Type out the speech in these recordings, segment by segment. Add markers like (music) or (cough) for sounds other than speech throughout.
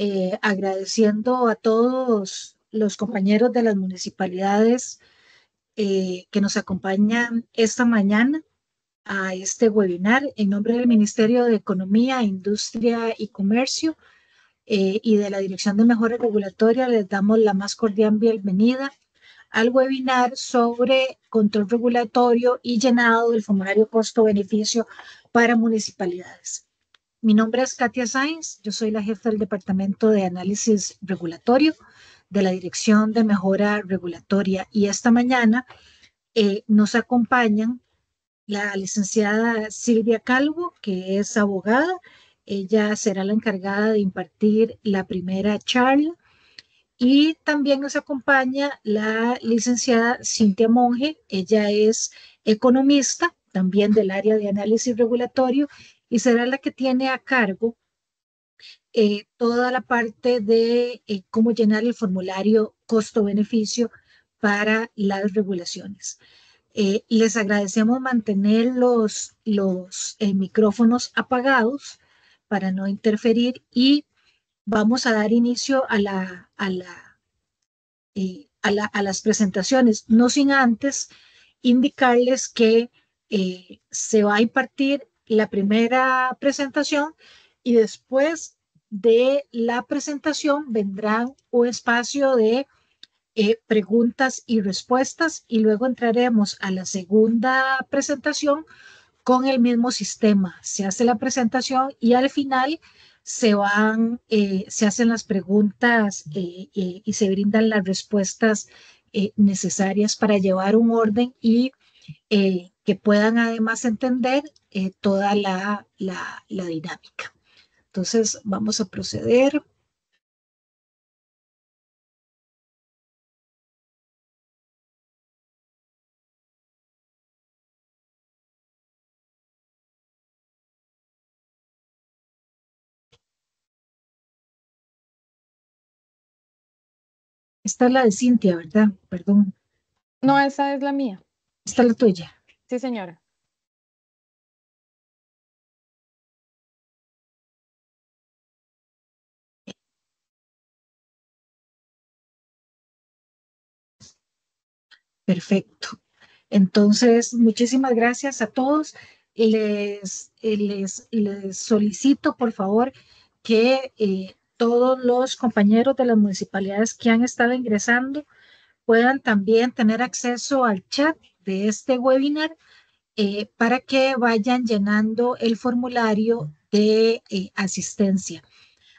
Eh, agradeciendo a todos los compañeros de las municipalidades eh, que nos acompañan esta mañana a este webinar en nombre del Ministerio de Economía, Industria y Comercio eh, y de la Dirección de Mejora Regulatoria. Les damos la más cordial bienvenida al webinar sobre control regulatorio y llenado del formulario costo-beneficio para municipalidades. Mi nombre es Katia Sainz, yo soy la jefa del Departamento de Análisis Regulatorio de la Dirección de Mejora Regulatoria y esta mañana eh, nos acompañan la licenciada Silvia Calvo, que es abogada. Ella será la encargada de impartir la primera charla. Y también nos acompaña la licenciada Cintia Monge. Ella es economista, también del área de análisis regulatorio, y será la que tiene a cargo eh, toda la parte de eh, cómo llenar el formulario costo-beneficio para las regulaciones. Eh, les agradecemos mantener los, micrófonos apagados para no interferir y vamos a dar inicio a, la, a, la, a, a las presentaciones, no sin antes indicarles que se va a impartir la primera presentación y después de la presentación vendrán un espacio de eh, preguntas y respuestas y luego entraremos a la segunda presentación con el mismo sistema. Se hace la presentación y al final se van, eh, se hacen las preguntas eh, y se brindan las respuestas necesarias para llevar un orden y eh, que puedan además entender eh, toda la, la dinámica. Entonces vamos a proceder. Esta es la de Cintia, ¿verdad? Perdón. No, esa es la mía está la tuya. Sí, señora. Perfecto. Entonces, muchísimas gracias a todos. Les, eh, les, solicito, por favor, que eh, todos los compañeros de las municipalidades que han estado ingresando puedan también tener acceso al chat este webinar eh, para que vayan llenando el formulario de eh, asistencia.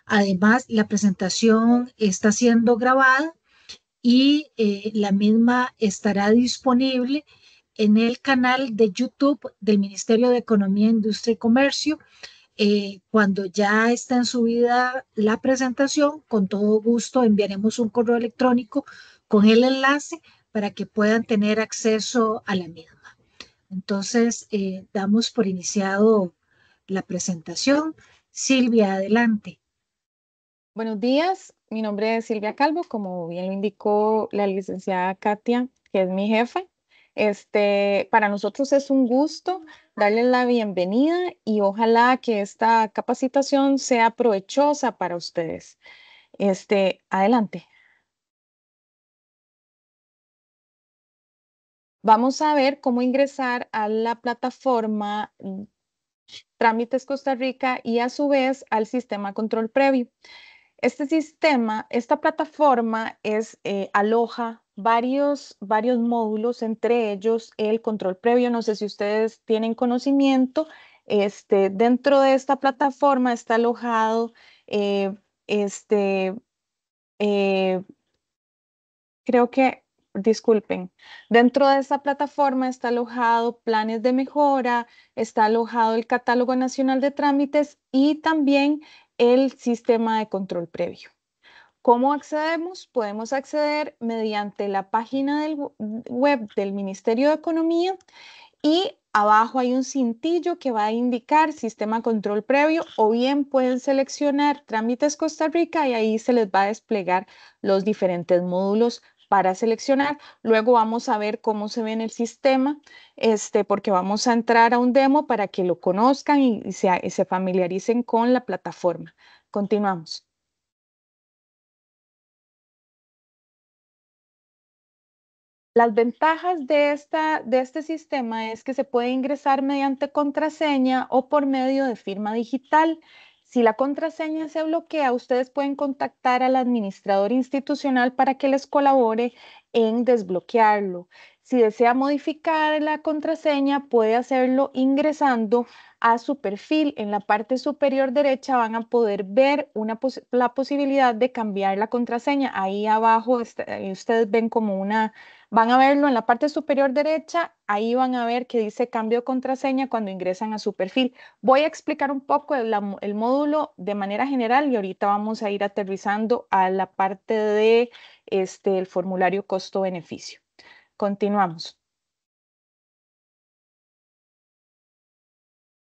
Además, la presentación está siendo grabada y eh, la misma estará disponible en el canal de YouTube del Ministerio de Economía, Industria y Comercio. cuando ya está en subida la presentación, con todo gusto enviaremos un correo electrónico con el enlace para que puedan tener acceso a la misma. Entonces, eh, damos por iniciado la presentación. Silvia, adelante. Buenos días, mi nombre es Silvia Calvo, como bien lo indicó la licenciada Katia, que es mi jefe. Este, para nosotros es un gusto darles la bienvenida y ojalá que esta capacitación sea provechosa para ustedes. Este, adelante. Vamos a ver cómo ingresar a la plataforma Trámites Costa Rica y a su vez al sistema control previo. Este sistema, esta plataforma es eh, aloja varios, varios módulos, entre ellos el control previo. No sé si ustedes tienen conocimiento. Este, dentro de esta plataforma está alojado eh, este, eh, creo que disculpen, dentro de esta plataforma está alojado planes de mejora, está alojado el catálogo nacional de trámites y también el sistema de control previo. ¿Cómo accedemos? Podemos acceder mediante la página del web del Ministerio de Economía y abajo hay un cintillo que va a indicar sistema control previo o bien pueden seleccionar trámites Costa Rica y ahí se les va a desplegar los diferentes módulos para seleccionar. Luego vamos a ver cómo se ve en el sistema, este, porque vamos a entrar a un demo para que lo conozcan y, se, familiaricen con la plataforma. Continuamos. Las ventajas de, esta, de este sistema es que se puede ingresar mediante contraseña o por medio de firma digital. Si la contraseña se bloquea, ustedes pueden contactar al administrador institucional para que les colabore en desbloquearlo. Si desea modificar la contraseña, puede hacerlo ingresando a su perfil. En la parte superior derecha van a poder ver la posibilidad de cambiar la contraseña. Ahí abajo este, eh, ustedes ven como una Van a verlo en la parte superior derecha, ahí van a ver que dice cambio contraseña cuando ingresan a su perfil. Voy a explicar un poco el, módulo de manera general y ahorita vamos a ir aterrizando a la parte de este, el formulario costo-beneficio. Continuamos.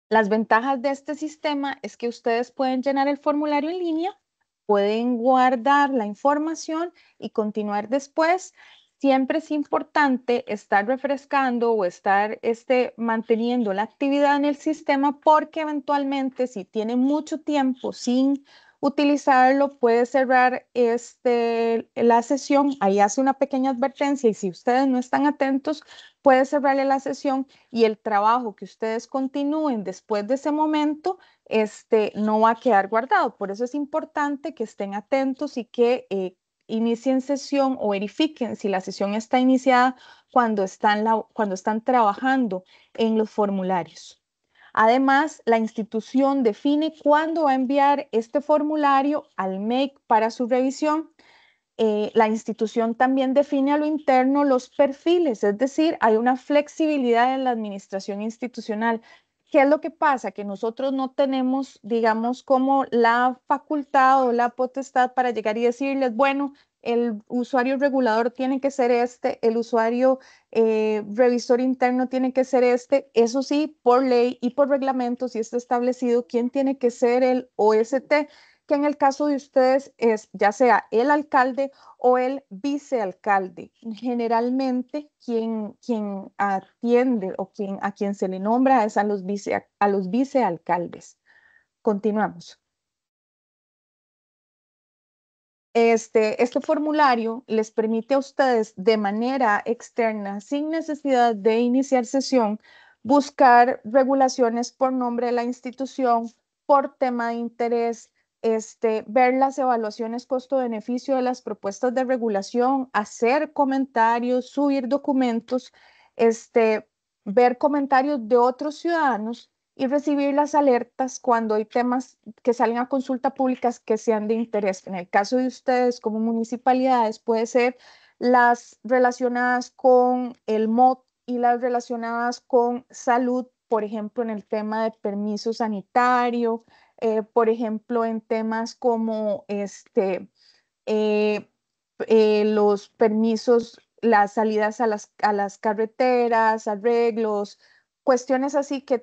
Las ventajas de este sistema es que ustedes pueden llenar el formulario en línea, pueden guardar la información y continuar después siempre es importante estar refrescando o estar este, manteniendo la actividad en el sistema porque eventualmente si tiene mucho tiempo sin utilizarlo, puede cerrar este, la sesión, ahí hace una pequeña advertencia y si ustedes no están atentos, puede cerrarle la sesión y el trabajo que ustedes continúen después de ese momento este, no va a quedar guardado. Por eso es importante que estén atentos y que eh, inicien sesión o verifiquen si la sesión está iniciada cuando están, cuando están trabajando en los formularios. Además, la institución define cuándo va a enviar este formulario al MEC para su revisión. Eh, la institución también define a lo interno los perfiles, es decir, hay una flexibilidad en la administración institucional ¿Qué es lo que pasa? Que nosotros no tenemos, digamos, como la facultad o la potestad para llegar y decirles, bueno, el usuario regulador tiene que ser este, el usuario eh, revisor interno tiene que ser este. Eso sí, por ley y por reglamento, si está establecido quién tiene que ser el OST, que en el caso de ustedes es ya sea el alcalde o el vicealcalde. Generalmente quien, quien atiende o quien, a quien se le nombra es a los, a los vicealcaldes. Continuamos. Este, este, formulario les permite a ustedes de manera externa, sin necesidad de iniciar sesión, buscar regulaciones por nombre de la institución, por tema de interés, este, ver las evaluaciones costo-beneficio de las propuestas de regulación, hacer comentarios, subir documentos, este, ver comentarios de otros ciudadanos y recibir las alertas cuando hay temas que salen a consulta pública que sean de interés. En el caso de ustedes como municipalidades puede ser las relacionadas con el MOT y las relacionadas con salud, por ejemplo, en el tema de permiso sanitario, eh, por ejemplo, en temas como este, eh, eh, los permisos, las salidas a las, a las carreteras, arreglos, cuestiones así que,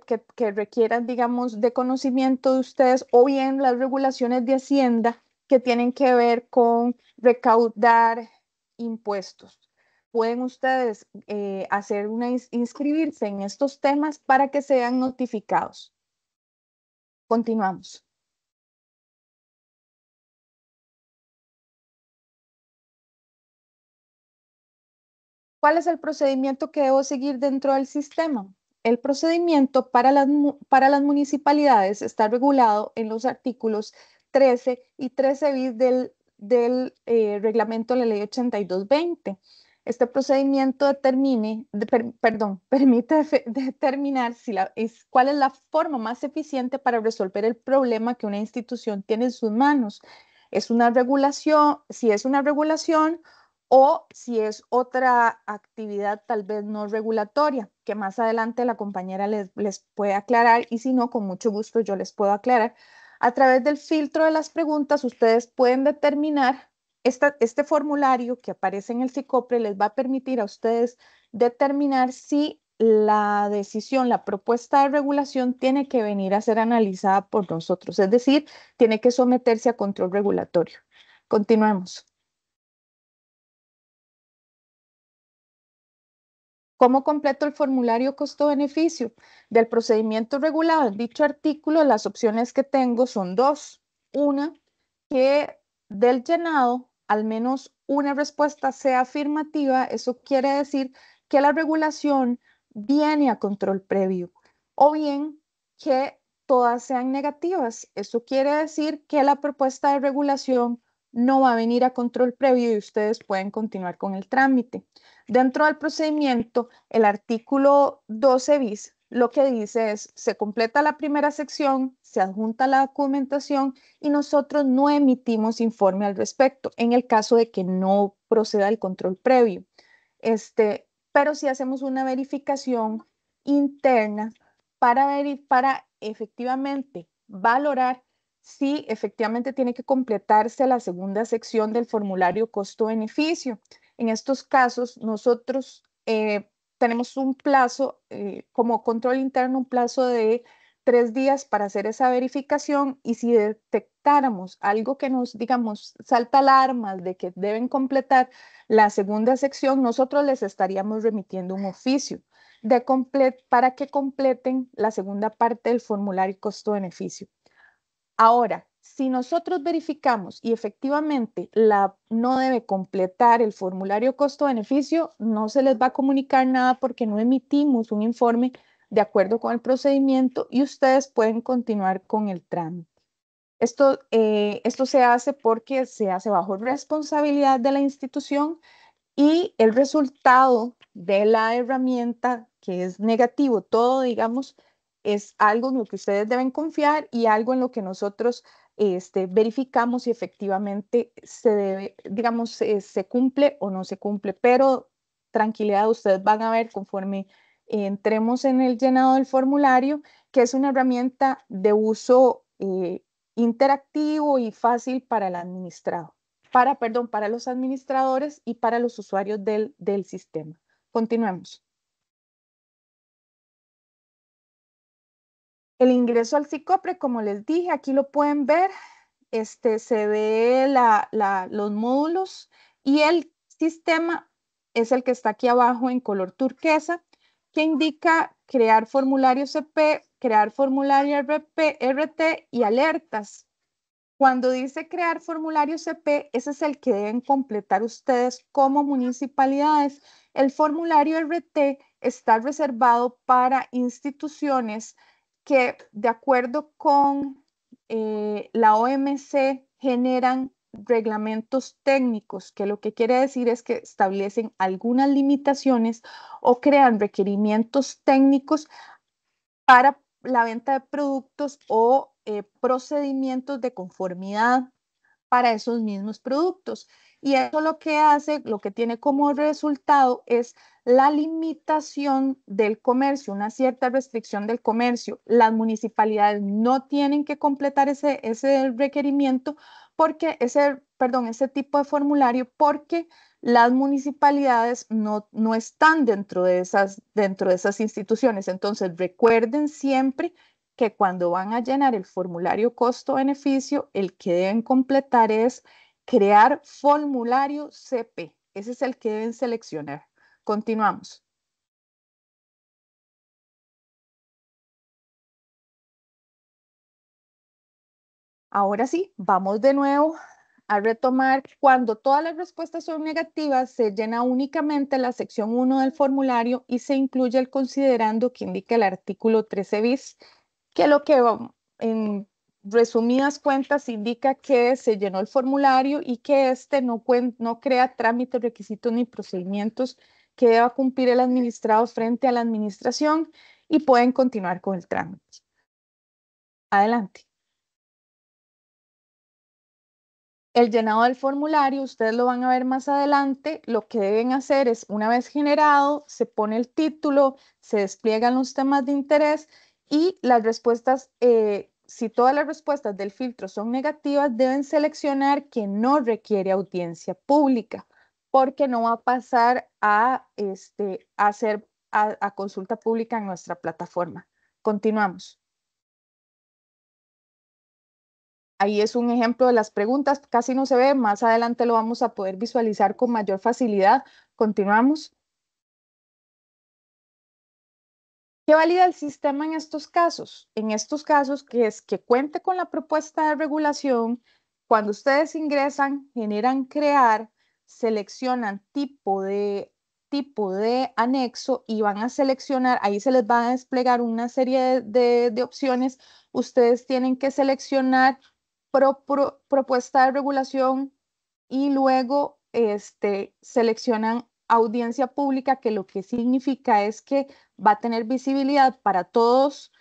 requieran, digamos, de conocimiento de ustedes o bien las regulaciones de Hacienda que tienen que ver con recaudar impuestos. Pueden ustedes hacer una, inscribirse en estos temas para que sean notificados. Continuamos. ¿Cuál es el procedimiento que debo seguir dentro del sistema? El procedimiento para las, municipalidades está regulado en los artículos 13 y 13 bis del, eh, reglamento de la ley 8220. Este procedimiento determine, perdón, (laughs) permite determinar si la, cuál es la forma más eficiente para resolver el problema que una institución tiene en sus manos. Es una regulación, si es una regulación o si es otra actividad tal vez no regulatoria, que más adelante la compañera les puede aclarar y si no, con mucho gusto yo les puedo aclarar. A través del filtro de las preguntas, ustedes pueden determinar este formulario que aparece en el CICOPRE les va a permitir a ustedes determinar si la decisión, la propuesta de regulación tiene que venir a ser analizada por nosotros, es decir, tiene que someterse a control regulatorio. Continuemos. ¿Cómo completo el formulario costo-beneficio? Del procedimiento regulado en dicho artículo, las opciones que tengo son dos. Una, que del llenado al menos una respuesta sea afirmativa, eso quiere decir que la regulación viene a control previo o bien que todas sean negativas. Eso quiere decir que la propuesta de regulación no va a venir a control previo y ustedes pueden continuar con el trámite. Dentro del procedimiento, el artículo 12 bis lo que dice es, se completa la primera sección, se adjunta la documentación y nosotros no emitimos informe al respecto en el caso de que no proceda el control previo. Este, pero si hacemos una verificación interna para, ver, para efectivamente valorar si efectivamente tiene que completarse la segunda sección del formulario costo-beneficio. En estos casos, nosotros eh, tenemos un plazo, eh, como control interno, un plazo de tres días para hacer esa verificación y si detectáramos algo que nos, digamos, salta alarmas de que deben completar la segunda sección, nosotros les estaríamos remitiendo un oficio de complet para que completen la segunda parte del formulario costo-beneficio. Ahora, si nosotros verificamos y efectivamente la no debe completar el formulario costo-beneficio, no se les va a comunicar nada porque no emitimos un informe de acuerdo con el procedimiento y ustedes pueden continuar con el trámite. esto eh, se hace porque se hace bajo responsabilidad de la institución y el resultado de la herramienta, que es negativo, todo, digamos, es algo en lo que ustedes deben confiar y algo en lo que nosotros este, verificamos si efectivamente se digamos, cumple o no se cumple, pero tranquilidad, ustedes van a ver conforme entremos en el llenado del formulario, que es una herramienta de uso eh, interactivo y fácil para el administrado, para, perdón, para los administradores y para los usuarios del sistema. Continuemos. El ingreso al CICOPRE, como les dije, aquí lo pueden ver, este, se ve los módulos y el sistema es el que está aquí abajo en color turquesa, que indica crear formulario CP, e crear formulario RP, RT y alertas. Cuando dice crear formulario CP, e ese es el que deben completar ustedes como municipalidades. El formulario RT está reservado para instituciones que de acuerdo con eh, la OMC generan reglamentos técnicos, que lo que quiere decir es que establecen algunas limitaciones o crean requerimientos técnicos para la venta de productos o eh, procedimientos de conformidad para esos mismos productos. Y eso lo que hace, lo que tiene como resultado es la limitación del comercio, una cierta restricción del comercio. Las municipalidades no tienen que completar ese, ese requerimiento porque ese, perdón, ese tipo de formulario porque las municipalidades no, no están dentro de, esas, dentro de esas instituciones. Entonces, recuerden siempre que cuando van a llenar el formulario costo-beneficio, el que deben completar es crear formulario CP. Ese es el que deben seleccionar. Continuamos. Ahora sí, vamos de nuevo a retomar. Cuando todas las respuestas son negativas, se llena únicamente la sección 1 del formulario y se incluye el considerando que indica el artículo 13 bis, que lo que um, en resumidas cuentas indica que se llenó el formulario y que este no, no crea trámites, requisitos ni procedimientos que deba cumplir el administrado frente a la administración y pueden continuar con el trámite. Adelante. El llenado del formulario, ustedes lo van a ver más adelante, lo que deben hacer es, una vez generado, se pone el título, se despliegan los temas de interés y las respuestas, eh, si todas las respuestas del filtro son negativas, deben seleccionar que no requiere audiencia pública porque no va a pasar este, a, hacer a, a consulta pública en nuestra plataforma. Continuamos. Ahí es un ejemplo de las preguntas, casi no se ve, más adelante lo vamos a poder visualizar con mayor facilidad. Continuamos. ¿Qué valida el sistema en estos casos? En estos casos, que es que cuente con la propuesta de regulación, cuando ustedes ingresan, generan crear, seleccionan tipo de, tipo de anexo y van a seleccionar, ahí se les va a desplegar una serie de, opciones. Ustedes tienen que seleccionar propuesta de regulación y luego este, seleccionan audiencia pública, que lo que significa es que va a tener visibilidad para todos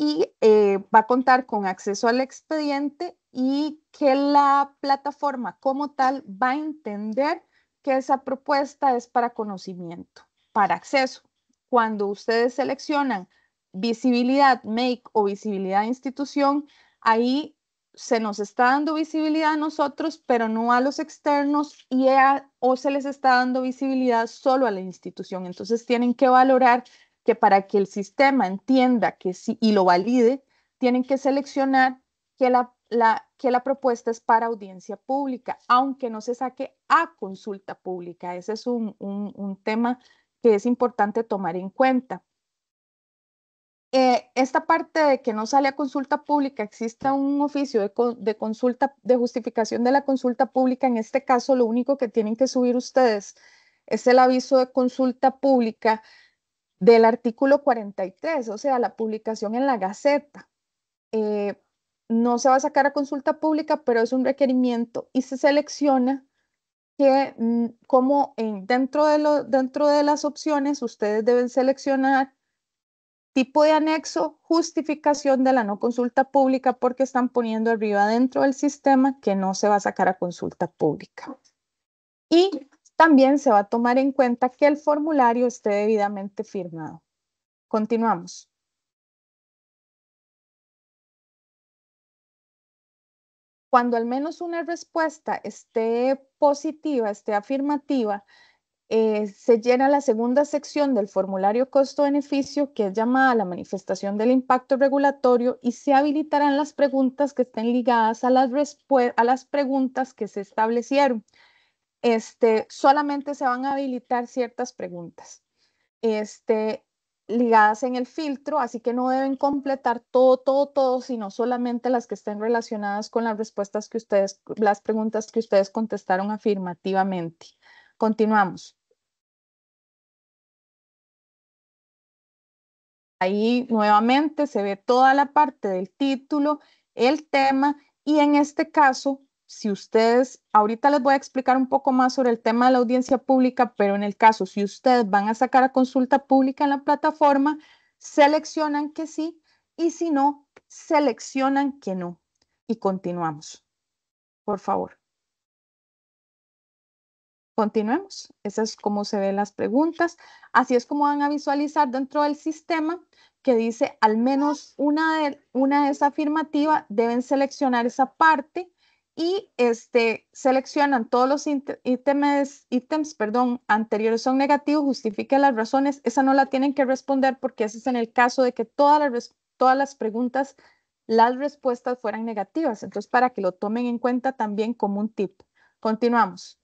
y eh, va a contar con acceso al expediente y que la plataforma como tal va a entender que esa propuesta es para conocimiento, para acceso. Cuando ustedes seleccionan visibilidad make o visibilidad institución, ahí se nos está dando visibilidad a nosotros, pero no a los externos y o se les está dando visibilidad solo a la institución. Entonces tienen que valorar para que el sistema entienda que sí y lo valide, tienen que seleccionar que la, propuesta es para audiencia pública, aunque no se saque a consulta pública. Ese es un, tema que es importante tomar en cuenta. Eh, esta parte de que no sale a consulta pública, exista un oficio de, de, consulta, de justificación de la consulta pública, en este caso lo único que tienen que subir ustedes es el aviso de consulta pública del artículo 43, o sea, la publicación en la Gaceta. Eh, no se va a sacar a consulta pública, pero es un requerimiento y se selecciona que mm, como dentro, de lo, dentro de las opciones ustedes deben seleccionar tipo de anexo, justificación de la no consulta pública porque están poniendo arriba dentro del sistema que no se va a sacar a consulta pública. Y también se va a tomar en cuenta que el formulario esté debidamente firmado. Continuamos. Cuando al menos una respuesta esté positiva, esté afirmativa, eh, se llena la segunda sección del formulario costo-beneficio, que es llamada la manifestación del impacto regulatorio, y se habilitarán las preguntas que estén ligadas a las preguntas que se establecieron este, solamente se van a habilitar ciertas preguntas este, ligadas en el filtro, así que no deben completar todo, todo, todo, sino solamente las que estén relacionadas con las respuestas que ustedes, las preguntas que ustedes contestaron afirmativamente. Continuamos. Ahí nuevamente se ve toda la parte del título, el tema y en este caso si ustedes, ahorita les voy a explicar un poco más sobre el tema de la audiencia pública, pero en el caso, si ustedes van a sacar a consulta pública en la plataforma, seleccionan que sí y si no, seleccionan que no. Y continuamos. Por favor. Continuemos. Esa es como se ven las preguntas. Así es como van a visualizar dentro del sistema que dice al menos una, de, una es afirmativa, deben seleccionar esa parte y este, seleccionan todos los ítems, ítems perdón, anteriores son negativos, justifique las razones, esa no la tienen que responder porque ese es en el caso de que todas las, todas las preguntas, las respuestas fueran negativas. Entonces, para que lo tomen en cuenta también como un tip. Continuamos.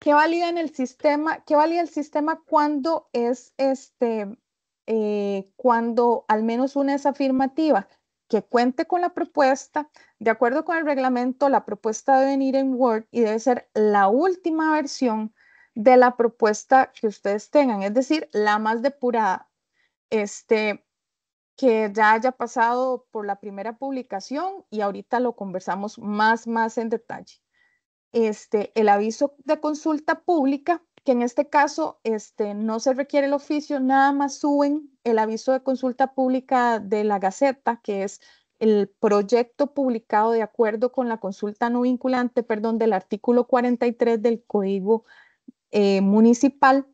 ¿Qué valida en el sistema? ¿Qué el sistema cuando es este, eh, cuando al menos una es afirmativa? que cuente con la propuesta. De acuerdo con el reglamento, la propuesta debe venir en Word y debe ser la última versión de la propuesta que ustedes tengan, es decir, la más depurada, este, que ya haya pasado por la primera publicación y ahorita lo conversamos más, más en detalle. Este, el aviso de consulta pública que en este caso este, no se requiere el oficio, nada más suben el aviso de consulta pública de la Gaceta, que es el proyecto publicado de acuerdo con la consulta no vinculante, perdón, del artículo 43 del Código eh, Municipal.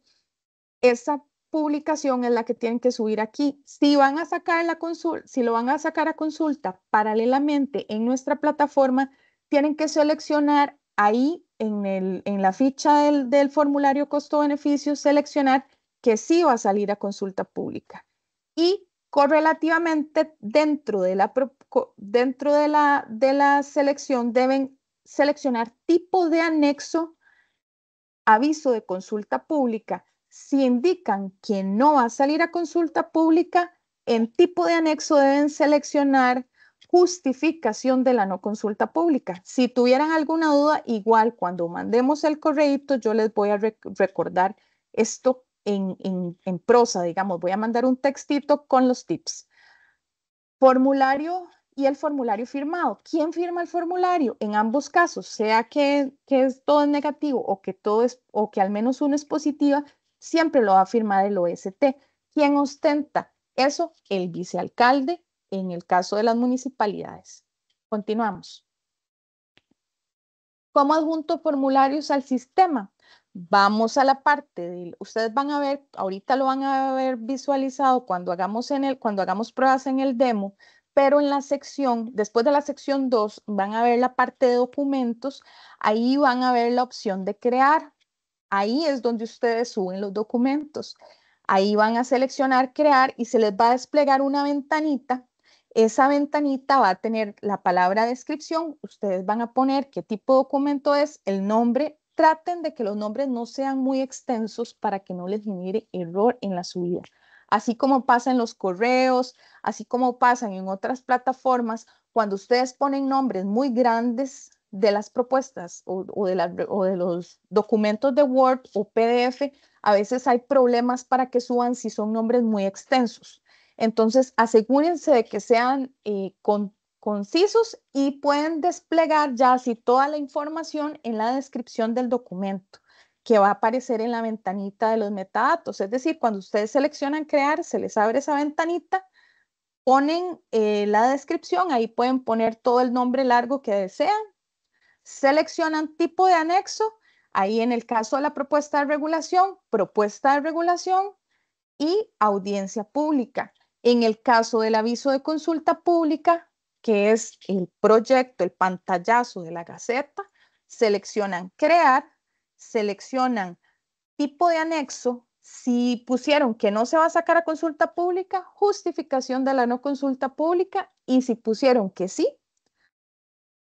Esa publicación es la que tienen que subir aquí. Si van a sacar la si lo van a sacar a consulta paralelamente en nuestra plataforma, tienen que seleccionar ahí en, la ficha del, formulario costo-beneficio seleccionar que sí va a salir a consulta pública. Y correlativamente dentro de la, dentro de la, de la selección deben seleccionar tipo de anexo, aviso de consulta pública. Si indican que no va a salir a consulta pública, en tipo de anexo deben seleccionar justificación de la no consulta pública. Si tuvieran alguna duda, igual cuando mandemos el correíto, yo les voy a recordar esto en, prosa, digamos, voy a mandar un textito con los tips. Formulario y el formulario firmado. ¿Quién firma el formulario? En ambos casos, sea que, es, todo es negativo o que, todo es, o que al menos uno es positiva, siempre lo va a firmar el OST. ¿Quién ostenta eso? El vicealcalde en el caso de las municipalidades. Continuamos. ¿Cómo adjunto formularios al sistema? Vamos a la parte de, ustedes van a ver, ahorita lo van a ver visualizado cuando hagamos, en el, cuando hagamos pruebas en el demo, pero en la sección, después de la sección 2, van a ver la parte de documentos, ahí van a ver la opción de crear. Ahí es donde ustedes suben los documentos. Ahí van a seleccionar crear y se les va a desplegar una ventanita esa ventanita va a tener la palabra descripción, ustedes van a poner qué tipo de documento es, el nombre, traten de que los nombres no sean muy extensos para que no les genere error en la subida. Así como pasa en los correos, así como pasan en otras plataformas, cuando ustedes ponen nombres muy grandes de las propuestas o, de los documentos de Word o PDF, a veces hay problemas para que suban si son nombres muy extensos. Entonces, asegúrense de que sean eh, concisos y pueden desplegar ya así toda la información en la descripción del documento que va a aparecer en la ventanita de los metadatos. Es decir, cuando ustedes seleccionan crear, se les abre esa ventanita, ponen eh, la descripción, ahí pueden poner todo el nombre largo que desean, seleccionan tipo de anexo, ahí en el caso de la propuesta de regulación, propuesta de regulación y audiencia pública. En el caso del aviso de consulta pública, que es el proyecto, el pantallazo de la Gaceta, seleccionan crear, seleccionan tipo de anexo. Si pusieron que no se va a sacar a consulta pública, justificación de la no consulta pública. Y si pusieron que sí,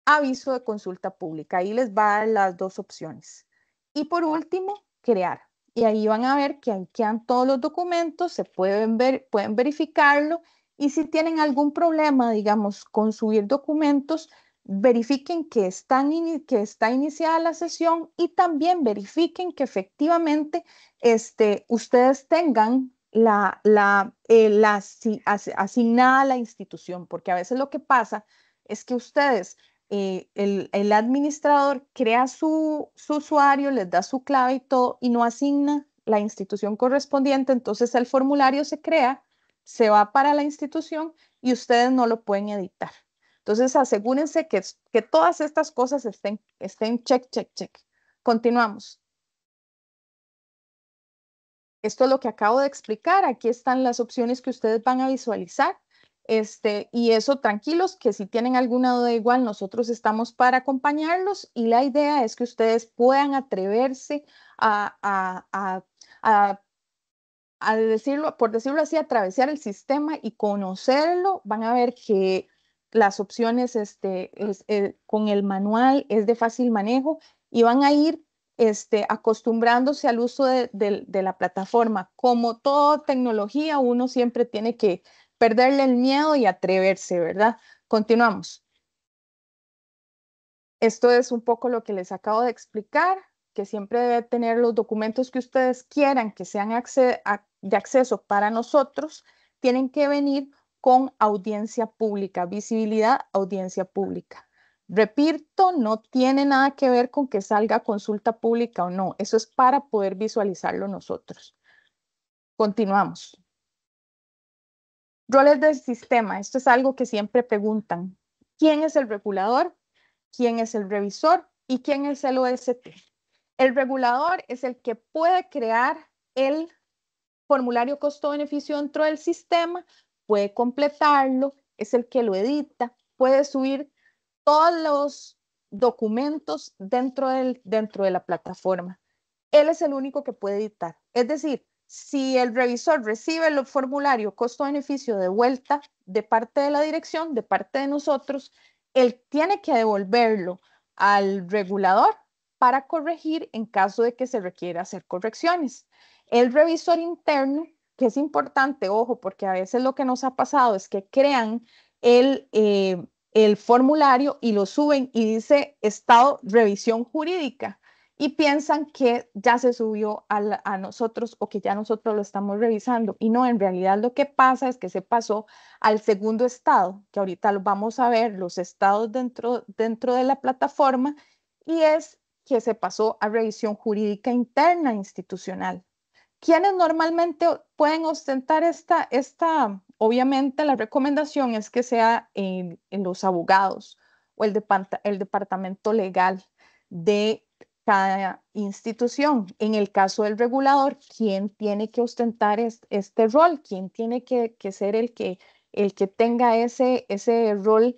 aviso de consulta pública. Ahí les va las dos opciones. Y por último, crear y ahí van a ver que ahí quedan todos los documentos, se pueden ver, pueden verificarlo y si tienen algún problema, digamos, con subir documentos, verifiquen que, están que está iniciada la sesión y también verifiquen que efectivamente este, ustedes tengan la, la, eh, la asignada la institución, porque a veces lo que pasa es que ustedes eh, el, administrador crea su, usuario, les da su clave y todo, y no asigna la institución correspondiente, entonces el formulario se crea, se va para la institución y ustedes no lo pueden editar. Entonces, asegúrense que, que todas estas cosas estén, estén check, check, check. Continuamos. Esto es lo que acabo de explicar. Aquí están las opciones que ustedes van a visualizar. Este, y eso, tranquilos, que si tienen alguna duda igual, nosotros estamos para acompañarlos y la idea es que ustedes puedan atreverse a, decirlo, por decirlo así, atravesar el sistema y conocerlo. Van a ver que las opciones este, eh, con el manual es de fácil manejo y van a ir este, acostumbrándose al uso de la plataforma. Como toda tecnología, uno siempre tiene que perderle el miedo y atreverse, ¿verdad? Continuamos. Esto es un poco lo que les acabo de explicar, que siempre debe tener los documentos que ustedes quieran que sean de acceso para nosotros, tienen que venir con audiencia pública, visibilidad, audiencia pública. Repito, no tiene nada que ver con que salga consulta pública o no, eso es para poder visualizarlo nosotros. Continuamos. Roles del sistema. Esto es algo que siempre preguntan. ¿Quién es el regulador? ¿Quién es el revisor? ¿Y quién es el OST? El regulador es el que puede crear el formulario costo-beneficio dentro del sistema, puede completarlo, es el que lo edita, puede subir todos los documentos dentro, del, dentro de la plataforma. Él es el único que puede editar. Es decir, si el revisor recibe el formulario costo-beneficio de vuelta de parte de la dirección, de parte de nosotros, él tiene que devolverlo al regulador para corregir en caso de que se requiera hacer correcciones. El revisor interno, que es importante, ojo, porque a veces lo que nos ha pasado es que crean el, eh, el formulario y lo suben y dice estado revisión jurídica y piensan que ya se subió a, nosotros o que ya nosotros lo estamos revisando. Y no, en realidad lo que pasa es que se pasó al segundo estado, que ahorita lo vamos a ver, los estados dentro, dentro de la plataforma, y es que se pasó a revisión jurídica interna institucional. ¿Quiénes normalmente pueden ostentar esta, esta? Obviamente la recomendación es que sea en, los abogados o el, el departamento legal de cada institución. En el caso del regulador, ¿quién tiene que ostentar este, rol? ¿Quién tiene que, que, ser el que, el que tenga ese, ese rol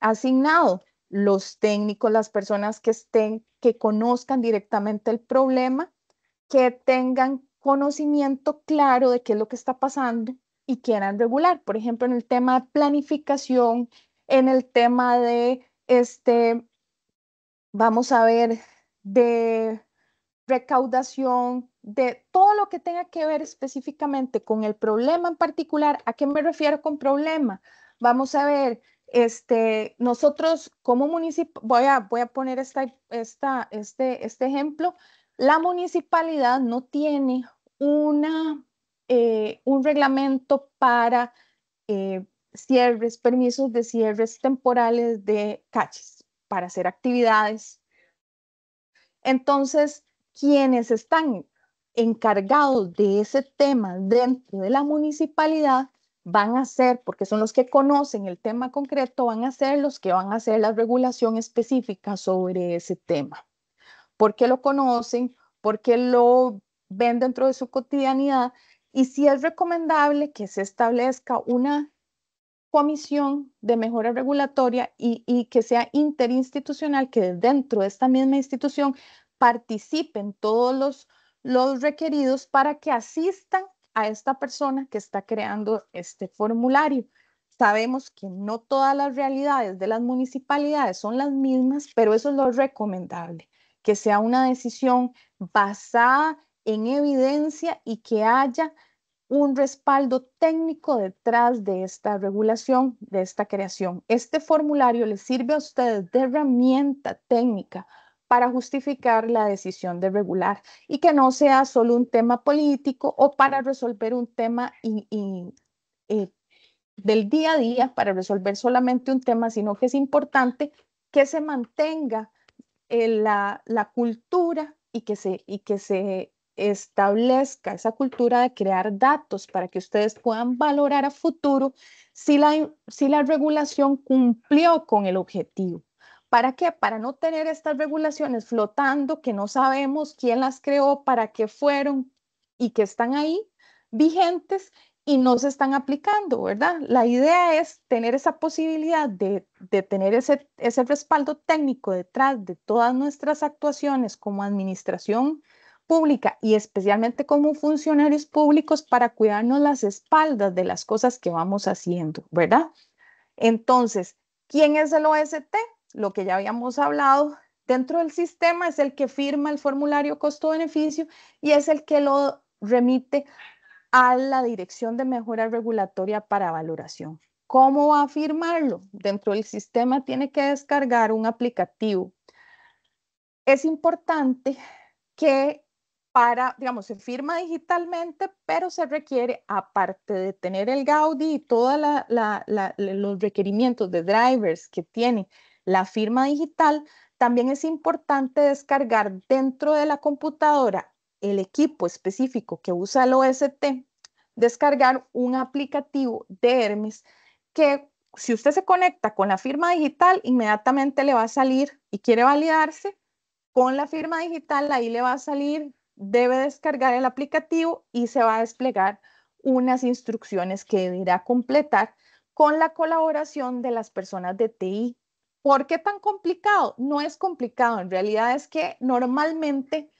asignado? Los técnicos, las personas que estén, que conozcan directamente el problema, que tengan conocimiento claro de qué es lo que está pasando y quieran regular. Por ejemplo, en el tema de planificación, en el tema de, este, vamos a ver, de recaudación, de todo lo que tenga que ver específicamente con el problema en particular. ¿A qué me refiero con problema? Vamos a ver, este, nosotros como municipio, voy a, voy a poner esta, este, este, ejemplo, la municipalidad no tiene una, eh, un reglamento para eh, cierres, permisos de cierres temporales de caches para hacer actividades entonces, quienes están encargados de ese tema dentro de la municipalidad van a ser, porque son los que conocen el tema concreto, van a ser los que van a hacer la regulación específica sobre ese tema. Porque lo conocen, porque lo ven dentro de su cotidianidad y si es recomendable que se establezca una comisión de mejora regulatoria y, que sea interinstitucional, que dentro de esta misma institución participen todos los, los requeridos para que asistan a esta persona que está creando este formulario. Sabemos que no todas las realidades de las municipalidades son las mismas, pero eso es lo recomendable, que sea una decisión basada en evidencia y que haya un respaldo técnico detrás de esta regulación, de esta creación. Este formulario les sirve a ustedes de herramienta técnica para justificar la decisión de regular y que no sea solo un tema político o para resolver un tema eh, del día a día, para resolver solamente un tema, sino que es importante que se mantenga eh, la, la, cultura y que se, y que se establezca esa cultura de crear datos para que ustedes puedan valorar a futuro si la, regulación cumplió con el objetivo. ¿Para qué? Para no tener estas regulaciones flotando que no sabemos quién las creó, para qué fueron y que están ahí vigentes y no se están aplicando, ¿verdad? La idea es tener esa posibilidad de, de tener ese, ese respaldo técnico detrás de todas nuestras actuaciones como administración pública y especialmente como funcionarios públicos para cuidarnos las espaldas de las cosas que vamos haciendo, ¿verdad? Entonces, ¿quién es el OST? Lo que ya habíamos hablado dentro del sistema es el que firma el formulario costo-beneficio y es el que lo remite a la Dirección de Mejora Regulatoria para Valoración. ¿Cómo va a firmarlo? Dentro del sistema tiene que descargar un aplicativo. Es importante que para, digamos, se firma digitalmente, pero se requiere, aparte de tener el Gaudi y todos los requerimientos de drivers que tiene la firma digital, también es importante descargar dentro de la computadora el equipo específico que usa el OST, descargar un aplicativo de Hermes que si usted se conecta con la firma digital, inmediatamente le va a salir y quiere validarse con la firma digital, ahí le va a salir debe descargar el aplicativo y se va a desplegar unas instrucciones que deberá completar con la colaboración de las personas de TI. ¿Por qué tan complicado? No es complicado, en realidad es que normalmente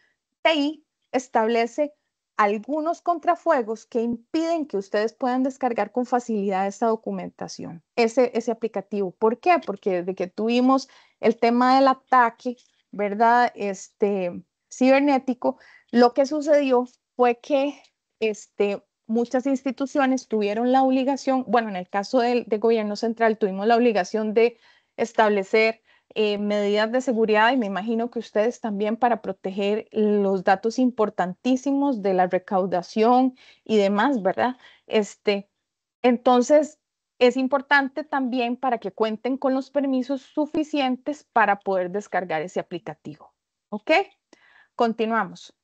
TI establece algunos contrafuegos que impiden que ustedes puedan descargar con facilidad esta documentación, ese, ese aplicativo. ¿Por qué? Porque desde que tuvimos el tema del ataque, ¿verdad? Este, cibernético, lo que sucedió fue que este, muchas instituciones tuvieron la obligación, bueno, en el caso del, gobierno central tuvimos la obligación de establecer eh, medidas de seguridad y me imagino que ustedes también para proteger los datos importantísimos de la recaudación y demás, ¿verdad? Este, entonces, es importante también para que cuenten con los permisos suficientes para poder descargar ese aplicativo. ¿Ok? Continuamos.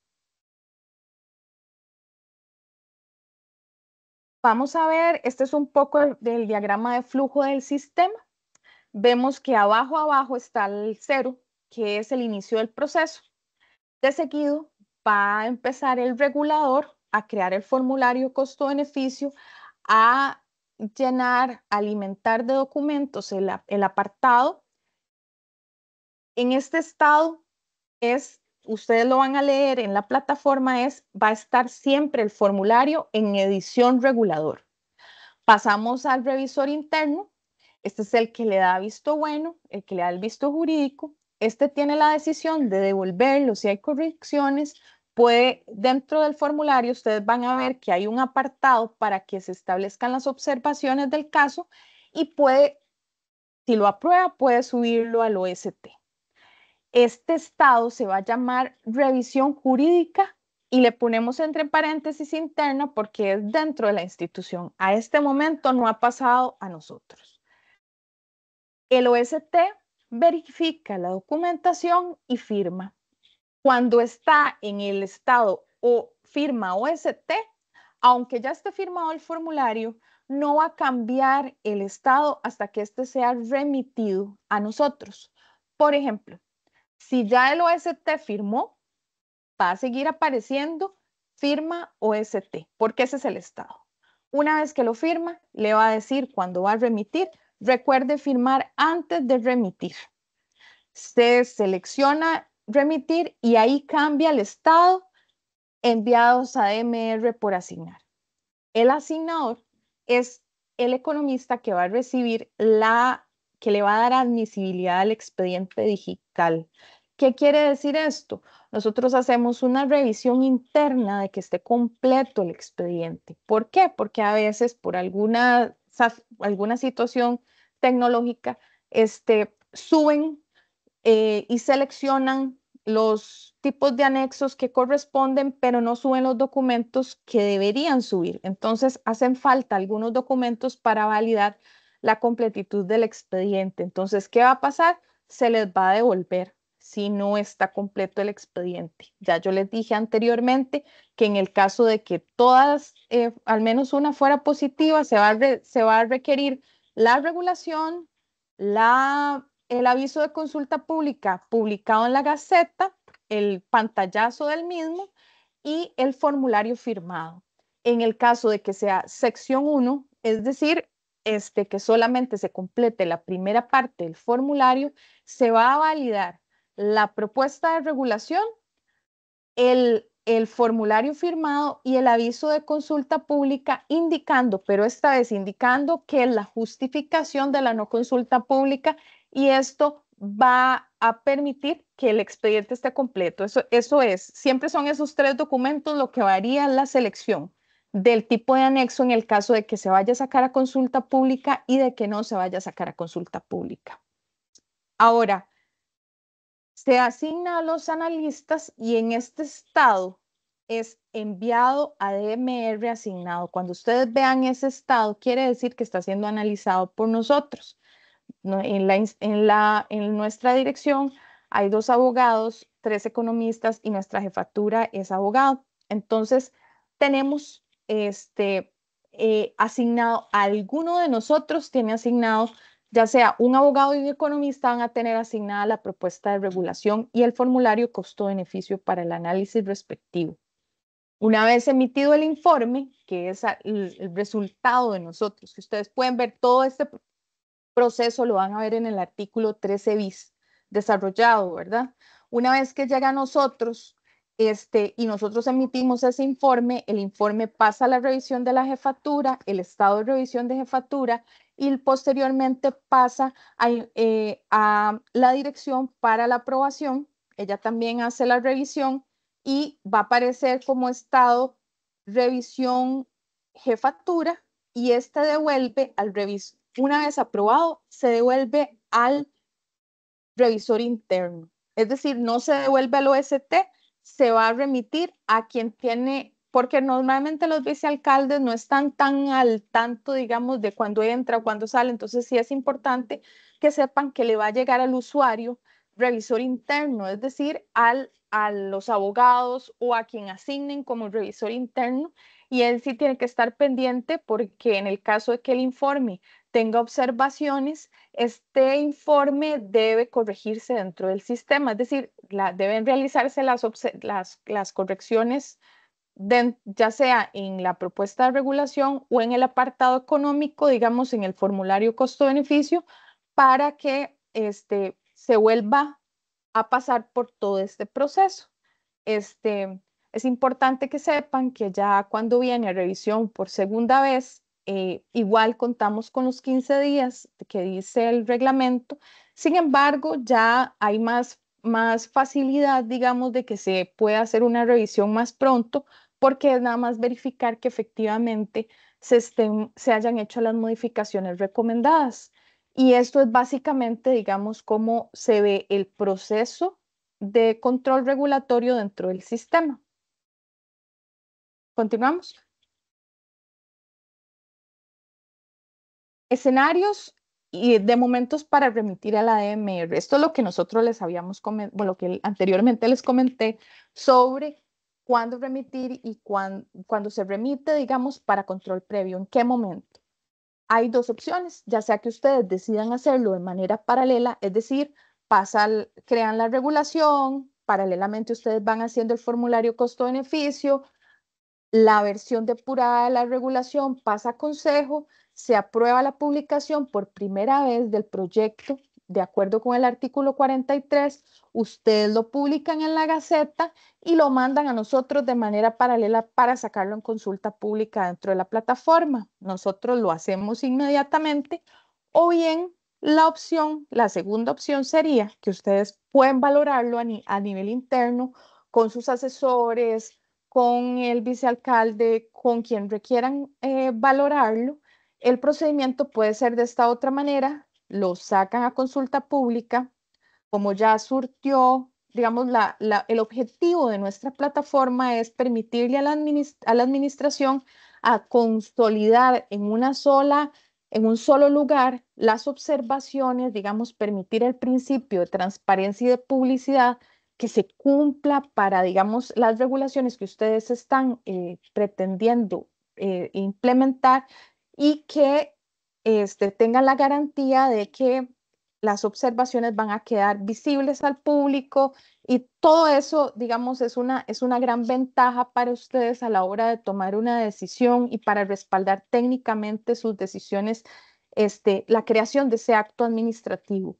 Vamos a ver, este es un poco del diagrama de flujo del sistema. Vemos que abajo abajo está el cero, que es el inicio del proceso. De seguido va a empezar el regulador a crear el formulario costo-beneficio, a llenar, alimentar de documentos el, el apartado. En este estado es ustedes lo van a leer en la plataforma es, va a estar siempre el formulario en edición regulador. Pasamos al revisor interno. Este es el que le da visto bueno, el que le da el visto jurídico. Este tiene la decisión de devolverlo si hay correcciones. Puede, dentro del formulario, ustedes van a ver que hay un apartado para que se establezcan las observaciones del caso y puede, si lo aprueba, puede subirlo al OST. Este estado se va a llamar revisión jurídica y le ponemos entre paréntesis interna porque es dentro de la institución. A este momento no ha pasado a nosotros. El OST verifica la documentación y firma. Cuando está en el estado o firma OST, aunque ya esté firmado el formulario, no va a cambiar el estado hasta que éste sea remitido a nosotros. Por ejemplo, si ya el OST firmó, va a seguir apareciendo firma OST, porque ese es el estado. Una vez que lo firma, le va a decir cuando va a remitir, recuerde firmar antes de remitir. Se selecciona remitir y ahí cambia el estado enviados a MR por asignar. El asignador es el economista que va a recibir la que le va a dar admisibilidad al expediente digital. ¿Qué quiere decir esto? Nosotros hacemos una revisión interna de que esté completo el expediente. ¿Por qué? Porque a veces por alguna, alguna situación tecnológica este, suben eh, y seleccionan los tipos de anexos que corresponden, pero no suben los documentos que deberían subir. Entonces hacen falta algunos documentos para validar la completitud del expediente. Entonces, ¿qué va a pasar? Se les va a devolver si no está completo el expediente. Ya yo les dije anteriormente que en el caso de que todas, eh, al menos una fuera positiva, se va a, se va a requerir la regulación, la, el aviso de consulta pública publicado en la Gaceta, el pantallazo del mismo y el formulario firmado. En el caso de que sea sección 1, es decir, este, que solamente se complete la primera parte del formulario, se va a validar la propuesta de regulación, el, formulario firmado y el aviso de consulta pública indicando, pero esta vez indicando que la justificación de la no consulta pública y esto va a permitir que el expediente esté completo. eso es, siempre son esos tres documentos lo que varía la selección del tipo de anexo en el caso de que se vaya a sacar a consulta pública y de que no se vaya a sacar a consulta pública. Ahora, se asigna a los analistas y en este estado es enviado a DMR asignado. Cuando ustedes vean ese estado, quiere decir que está siendo analizado por nosotros. En, la, en, en nuestra dirección hay dos abogados, tres economistas y nuestra jefatura es abogado. Entonces, tenemos este, eh, asignado, alguno de nosotros tiene asignado, ya sea un abogado y un economista van a tener asignada la propuesta de regulación y el formulario costo-beneficio para el análisis respectivo. Una vez emitido el informe, que es el resultado de nosotros, que ustedes pueden ver todo este proceso, lo van a ver en el artículo 13 bis desarrollado, ¿verdad? Una vez que llega a nosotros este, y nosotros emitimos ese informe, el informe pasa a la revisión de la jefatura, el estado de revisión de jefatura y posteriormente pasa eh, a, la dirección para la aprobación, ella también hace la revisión y va a aparecer como estado revisión jefatura y este devuelve al revisor, una vez aprobado, se devuelve al revisor interno. Es decir, no se devuelve al OST, se va a remitir a quien tiene, porque normalmente los vicealcaldes no están tan al tanto, digamos, de cuándo entra o cuándo sale, entonces sí es importante que sepan que le va a llegar al usuario revisor interno, es decir, al, a los abogados o a quien asignen como revisor interno, y él sí tiene que estar pendiente porque en el caso de que el informe tenga observaciones, este informe debe corregirse dentro del sistema, es decir, deben realizarse las, correcciones ya sea en la propuesta de regulación o en el apartado económico, digamos, en el formulario costo-beneficio, para que este, se vuelva a pasar por todo este proceso. Este, es importante que sepan que ya cuando viene a revisión por segunda vez eh, igual contamos con los 15 días que dice el reglamento. Sin embargo, ya hay más, más facilidad, digamos, de que se pueda hacer una revisión más pronto porque es nada más verificar que efectivamente se, estén, se hayan hecho las modificaciones recomendadas. Y esto es básicamente, digamos, cómo se ve el proceso de control regulatorio dentro del sistema. Continuamos. escenarios y de momentos para remitir a la DMR. Esto es lo que nosotros les habíamos comentado, lo que anteriormente les comenté sobre cuándo remitir y cuándo se remite, digamos, para control previo, en qué momento. Hay dos opciones, ya sea que ustedes decidan hacerlo de manera paralela, es decir, pasan, crean la regulación, paralelamente ustedes van haciendo el formulario costo-beneficio, la versión depurada de la regulación pasa a consejo se aprueba la publicación por primera vez del proyecto de acuerdo con el artículo 43, ustedes lo publican en la Gaceta y lo mandan a nosotros de manera paralela para sacarlo en consulta pública dentro de la plataforma. Nosotros lo hacemos inmediatamente o bien la opción, la segunda opción sería que ustedes pueden valorarlo a, nivel interno con sus asesores, con el vicealcalde, con quien requieran eh, valorarlo el procedimiento puede ser de esta otra manera, lo sacan a consulta pública, como ya surtió, digamos, el objetivo de nuestra plataforma es permitirle a la, administración a consolidar en una sola en un solo lugar las observaciones, digamos, permitir el principio de transparencia y de publicidad que se cumpla para, digamos, las regulaciones que ustedes están eh, pretendiendo eh, implementar, y que este, tengan la garantía de que las observaciones van a quedar visibles al público y todo eso, digamos, es una, es una gran ventaja para ustedes a la hora de tomar una decisión y para respaldar técnicamente sus decisiones, este, la creación de ese acto administrativo,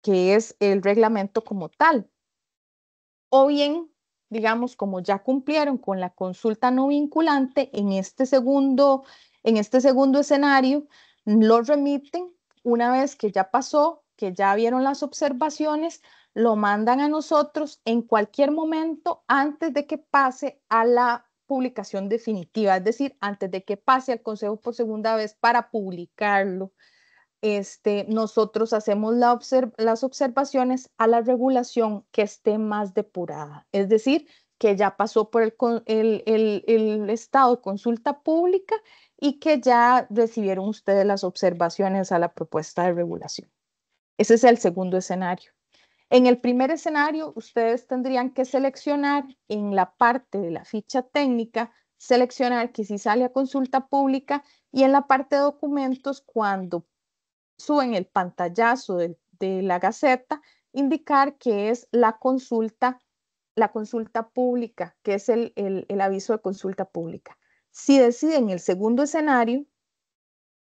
que es el reglamento como tal. O bien, digamos, como ya cumplieron con la consulta no vinculante, en este segundo en este segundo escenario, lo remiten una vez que ya pasó, que ya vieron las observaciones, lo mandan a nosotros en cualquier momento antes de que pase a la publicación definitiva, es decir, antes de que pase al Consejo por segunda vez para publicarlo. Este, nosotros hacemos las observaciones a la regulación que esté más depurada, es decir, que ya pasó por el, el estado de consulta pública y que ya recibieron ustedes las observaciones a la propuesta de regulación. Ese es el segundo escenario. En el primer escenario, ustedes tendrían que seleccionar en la parte de la ficha técnica, seleccionar que si sale a consulta pública y en la parte de documentos, cuando suben el pantallazo de, la Gaceta, indicar que es la consulta, la consulta pública, que es el aviso de consulta pública. Si deciden el segundo escenario,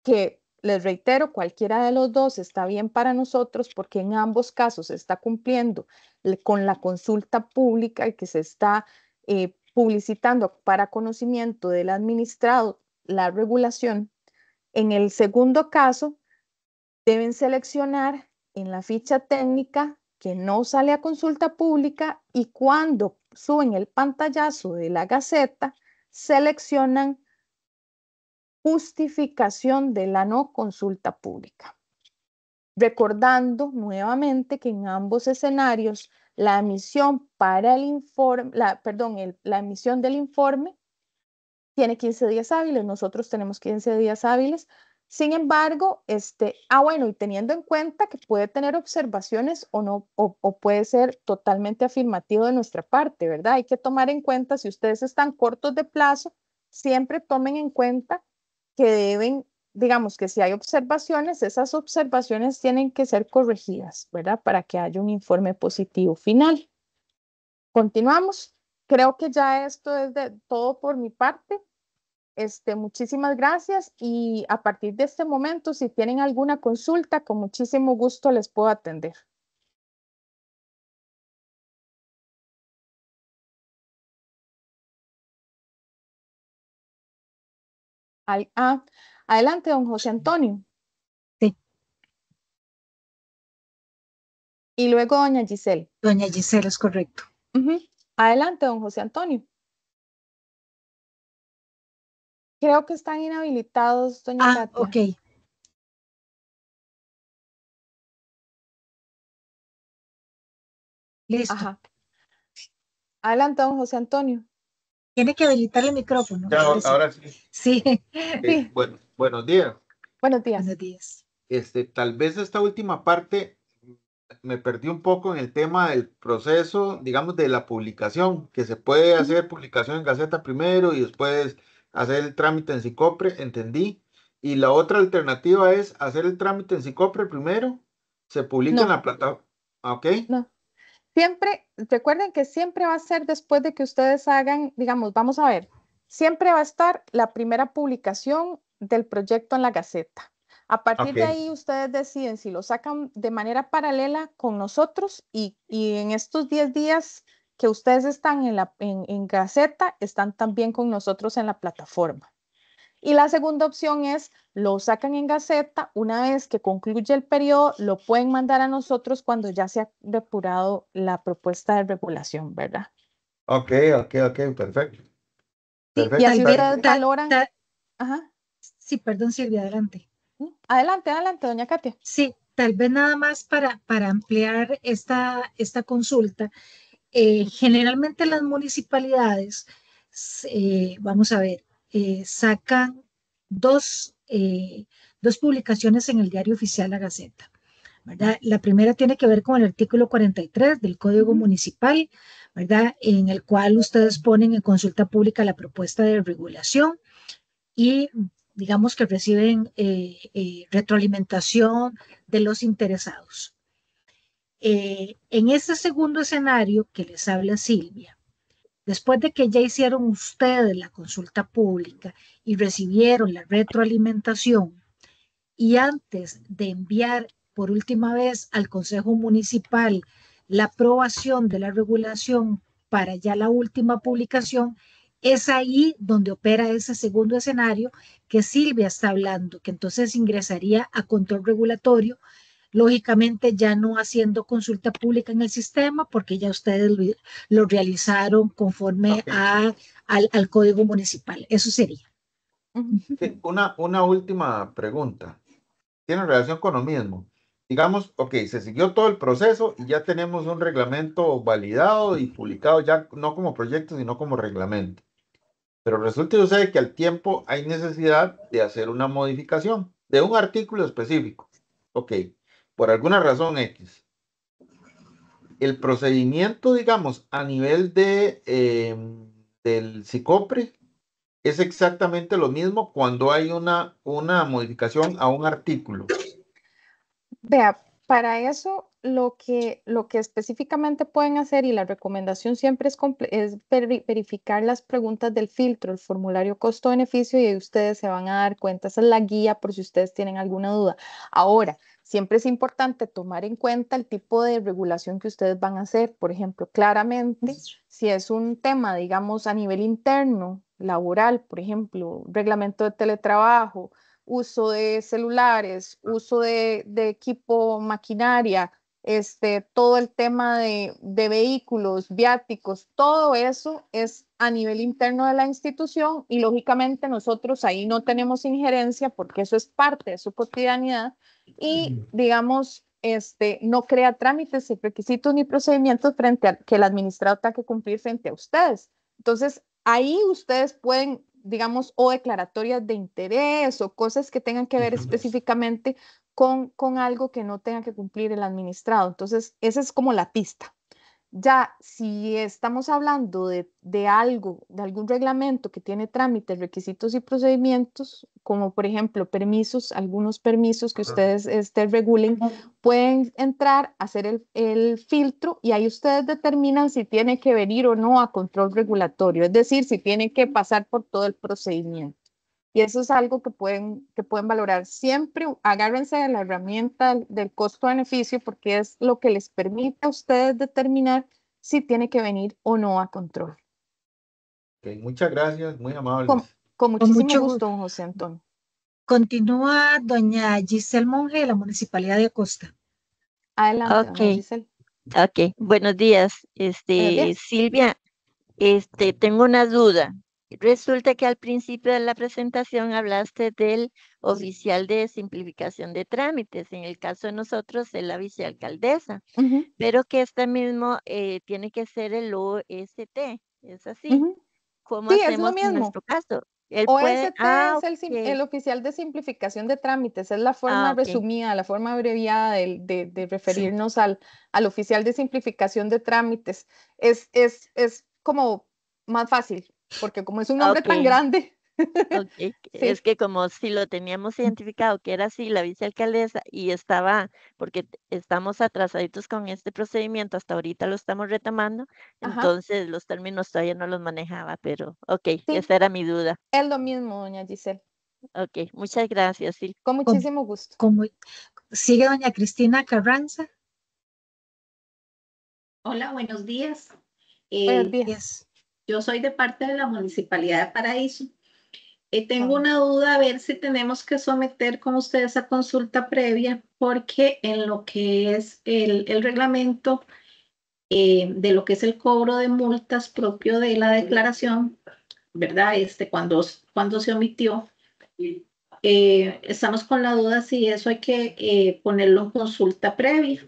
que les reitero, cualquiera de los dos está bien para nosotros porque en ambos casos se está cumpliendo con la consulta pública y que se está eh, publicitando para conocimiento del administrado la regulación. En el segundo caso, deben seleccionar en la ficha técnica que no sale a consulta pública y cuando suben el pantallazo de la Gaceta, seleccionan justificación de la no consulta pública. Recordando nuevamente que en ambos escenarios la emisión para el informe, la, perdón, la emisión del informe tiene 15 días hábiles, nosotros tenemos 15 días hábiles sin embargo, este, ah, bueno, y teniendo en cuenta que puede tener observaciones o no, o, o, puede ser totalmente afirmativo de nuestra parte, ¿verdad? Hay que tomar en cuenta, si ustedes están cortos de plazo, siempre tomen en cuenta que deben, digamos que si hay observaciones, esas observaciones tienen que ser corregidas, ¿verdad? Para que haya un informe positivo final. Continuamos. Creo que ya esto es de todo por mi parte. Este, muchísimas gracias y a partir de este momento, si tienen alguna consulta, con muchísimo gusto les puedo atender. Ah, adelante, don José Antonio. Sí. Y luego doña Giselle. Doña Giselle, es correcto. Adelante, don José Antonio. Creo que están inhabilitados, doña ah, Ok. Listo. Ajá. Adelante, don José Antonio. Tiene que habilitar el micrófono. Ya, ahora sí. Sí. Eh, bueno, buenos días. Buenos días. Buenos días. Este, tal vez esta última parte me perdí un poco en el tema del proceso, digamos, de la publicación, que se puede hacer publicación en Gaceta primero y después hacer el trámite en Cicopre, entendí. Y la otra alternativa es hacer el trámite en Cicopre primero, se publica en la plataforma. Ah, ¿Ok? No. Siempre, recuerden que siempre va a ser después de que ustedes hagan, digamos, vamos a ver, siempre va a estar la primera publicación del proyecto en la Gaceta. A partir de ahí ustedes deciden si lo sacan de manera paralela con nosotros y, y en estos 10 días que ustedes están en, la, en, Gaceta, están también con nosotros en la plataforma. Y la segunda opción es, lo sacan en Gaceta, una vez que concluye el periodo, lo pueden mandar a nosotros cuando ya se ha depurado la propuesta de regulación, ¿verdad? Ok, ok, ok, perfecto. perfecto. Sí, y así Sí, perdón, Silvia, adelante. ¿Mm? Adelante, adelante, doña Katia. Sí, tal vez nada más para, para ampliar esta, esta consulta. Eh, generalmente las municipalidades, eh, vamos a ver, eh, sacan dos, dos publicaciones en el diario oficial La Gaceta. ¿verdad? La primera tiene que ver con el artículo 43 del Código Municipal, ¿verdad? En el cual ustedes ponen en consulta pública la propuesta de regulación y digamos que reciben retroalimentación de los interesados. Eh, en ese segundo escenario que les habla Silvia, después de que ya hicieron ustedes la consulta pública y recibieron la retroalimentación, y antes de enviar por última vez al Consejo Municipal la aprobación de la regulación para ya la última publicación, es ahí donde opera ese segundo escenario que Silvia está hablando, que entonces ingresaría a control regulatorio lógicamente ya no haciendo consulta pública en el sistema porque ya ustedes lo, realizaron conforme a, al, código municipal. Eso sería. una, una última pregunta. Tiene relación con lo mismo. Digamos, ok, se siguió todo el proceso y ya tenemos un reglamento validado y publicado ya no como proyecto, sino como reglamento. Pero resulta que al tiempo hay necesidad de hacer una modificación de un artículo específico. Ok, por alguna razón X. El procedimiento, digamos, a nivel de, eh, del CICOPRE es exactamente lo mismo cuando hay una, una modificación a un artículo. Vea, para eso lo que, lo que específicamente pueden hacer y la recomendación siempre es, es verificar las preguntas del filtro, el formulario costo-beneficio y ustedes se van a dar cuenta, esa es la guía por si ustedes tienen alguna duda. Ahora, siempre es importante tomar en cuenta el tipo de regulación que ustedes van a hacer. Por ejemplo, claramente, si es un tema, digamos, a nivel interno, laboral, por ejemplo, reglamento de teletrabajo, uso de celulares, ah. uso de, equipo maquinaria, este, todo el tema de, vehículos, viáticos, todo eso es a nivel interno de la institución y lógicamente nosotros ahí no tenemos injerencia porque eso es parte de su cotidianidad y digamos, este, no crea trámites, ni requisitos ni procedimientos frente a, que el administrador tenga que cumplir frente a ustedes. Entonces, ahí ustedes pueden digamos, o declaratorias de interés o cosas que tengan que ver específicamente con, algo que no tenga que cumplir el administrado. Entonces, esa es como la pista. Ya, si estamos hablando de, algo, de algún reglamento que tiene trámites, requisitos y procedimientos, como por ejemplo permisos, algunos permisos que ustedes este, regulen, pueden entrar, hacer el, filtro y ahí ustedes determinan si tiene que venir o no a control regulatorio, es decir, si tiene que pasar por todo el procedimiento. Y eso es algo que pueden, que pueden valorar. Siempre agárrense de la herramienta del, costo-beneficio porque es lo que les permite a ustedes determinar si tiene que venir o no a control. muchas gracias, muy amable. Con, muchísimo gusto, don José Antonio. Continúa doña Giselle Monge de la Municipalidad de Acosta. Adelante, Giselle. Ok, buenos días. Este, Silvia, este, tengo una duda. Resulta que al principio de la presentación hablaste del oficial de simplificación de trámites. En el caso de nosotros es la vicealcaldesa, pero que este mismo eh, tiene que ser el OST. ¿Es así? sí, es lo mismo. en nuestro caso? Ah, el OST es el, oficial de simplificación de trámites, es la forma ah, resumida, la forma abreviada de, referirnos al, oficial de simplificación de trámites. Es, es como más fácil, porque como es un hombre tan grande. (laughs) Es que como si lo teníamos identificado que era así la vicealcaldesa y estaba, porque estamos atrasaditos con este procedimiento, hasta ahorita lo estamos retomando, entonces los términos todavía no los manejaba, pero ok, esa era mi duda. Es lo mismo, doña Giselle. Ok, muchas gracias, Con muchísimo gusto. sigue doña Cristina Carranza. Hola, buenos días. buenos eh, días. Yo soy de parte de la Municipalidad de Paraíso. Eh, tengo ah. una duda a ver si tenemos que someter con ustedes a consulta previa, porque en lo que es el, reglamento eh, de lo que es el cobro de multas propio de la declaración, ¿verdad? Este, cuando, cuando se omitió, eh, estamos con la duda si eso hay que ponerlo en consulta previa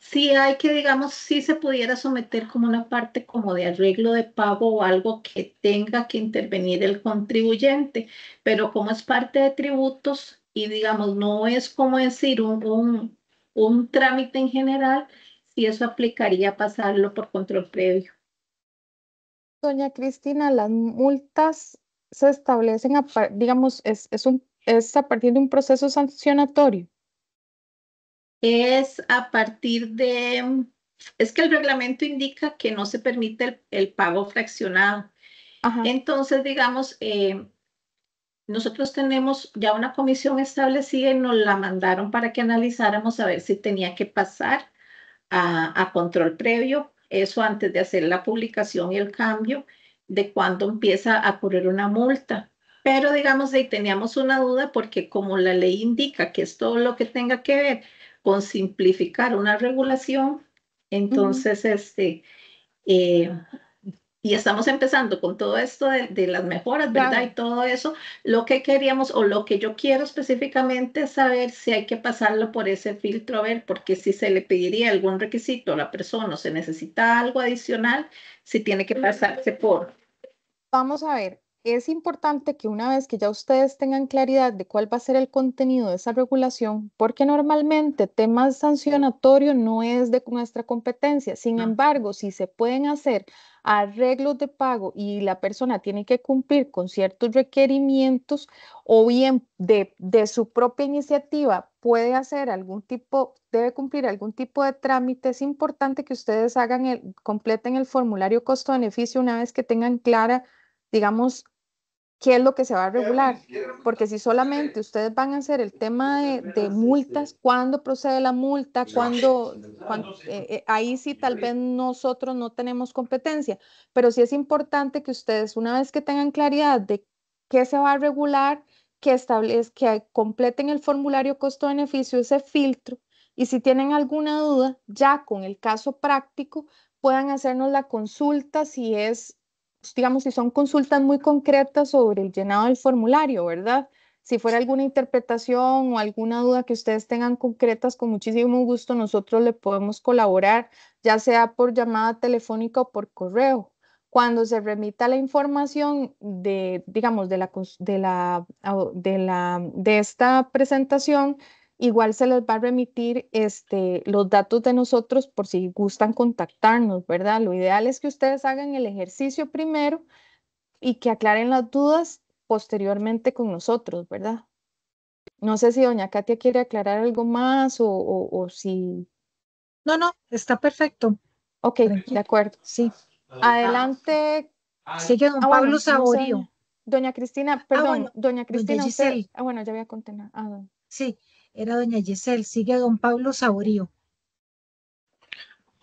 sí hay que, digamos, si se pudiera someter como una parte como de arreglo de pago o algo que tenga que intervenir el contribuyente, pero como es parte de tributos y, digamos, no es como decir un, un, trámite en general, si eso aplicaría pasarlo por control previo. Doña Cristina, las multas se establecen, digamos, es, es, un, es a partir de un proceso sancionatorio es a partir de, es que el reglamento indica que no se permite el, pago fraccionado. Entonces, digamos, eh, nosotros tenemos ya una comisión establecida y nos la mandaron para que analizáramos a ver si tenía que pasar a, a control previo, eso antes de hacer la publicación y el cambio de cuándo empieza a correr una multa. Pero digamos, ahí teníamos una duda porque como la ley indica que es todo lo que tenga que ver con simplificar una regulación. Entonces, este, eh, y estamos empezando con todo esto de, las mejoras, ¿verdad? Y todo eso, lo que queríamos o lo que yo quiero específicamente es saber si hay que pasarlo por ese filtro, a ver, porque si se le pediría algún requisito a la persona o se necesita algo adicional, si tiene que pasarse por. Vamos a ver, es importante que una vez que ya ustedes tengan claridad de cuál va a ser el contenido de esa regulación, porque normalmente temas sancionatorios no es de nuestra competencia, sin embargo, si se pueden hacer arreglos de pago y la persona tiene que cumplir con ciertos requerimientos o bien de, su propia iniciativa puede hacer algún tipo, debe cumplir algún tipo de trámite, es importante que ustedes hagan el, completen el formulario costo-beneficio una vez que tengan clara digamos, qué es lo que se va a regular, porque si solamente ustedes van a hacer el tema de, multas, cuándo procede la multa, cuándo, eh, eh, ahí sí tal vez nosotros no tenemos competencia, pero sí es importante que ustedes una vez que tengan claridad de qué se va a regular, que, establez, que completen el formulario costo-beneficio, ese filtro, y si tienen alguna duda, ya con el caso práctico, puedan hacernos la consulta si es digamos, si son consultas muy concretas sobre el llenado del formulario, ¿verdad? Si fuera alguna interpretación o alguna duda que ustedes tengan concretas, con muchísimo gusto nosotros le podemos colaborar, ya sea por llamada telefónica o por correo. Cuando se remita la información de, digamos, de, de esta presentación, Igual se les va a remitir este, los datos de nosotros por si gustan contactarnos, ¿verdad? Lo ideal es que ustedes hagan el ejercicio primero y que aclaren las dudas posteriormente con nosotros, ¿verdad? No sé si doña Katia quiere aclarar algo más o, si... No, no, está perfecto. Ok, de acuerdo. Sí. Ah, Adelante. Ah, sigue don ah, Pablo Saborío. Doña Cristina, perdón, doña Cristina, doña Ah, bueno, ya voy había ah Sí, era doña Yesel, Sigue don Pablo Saborío.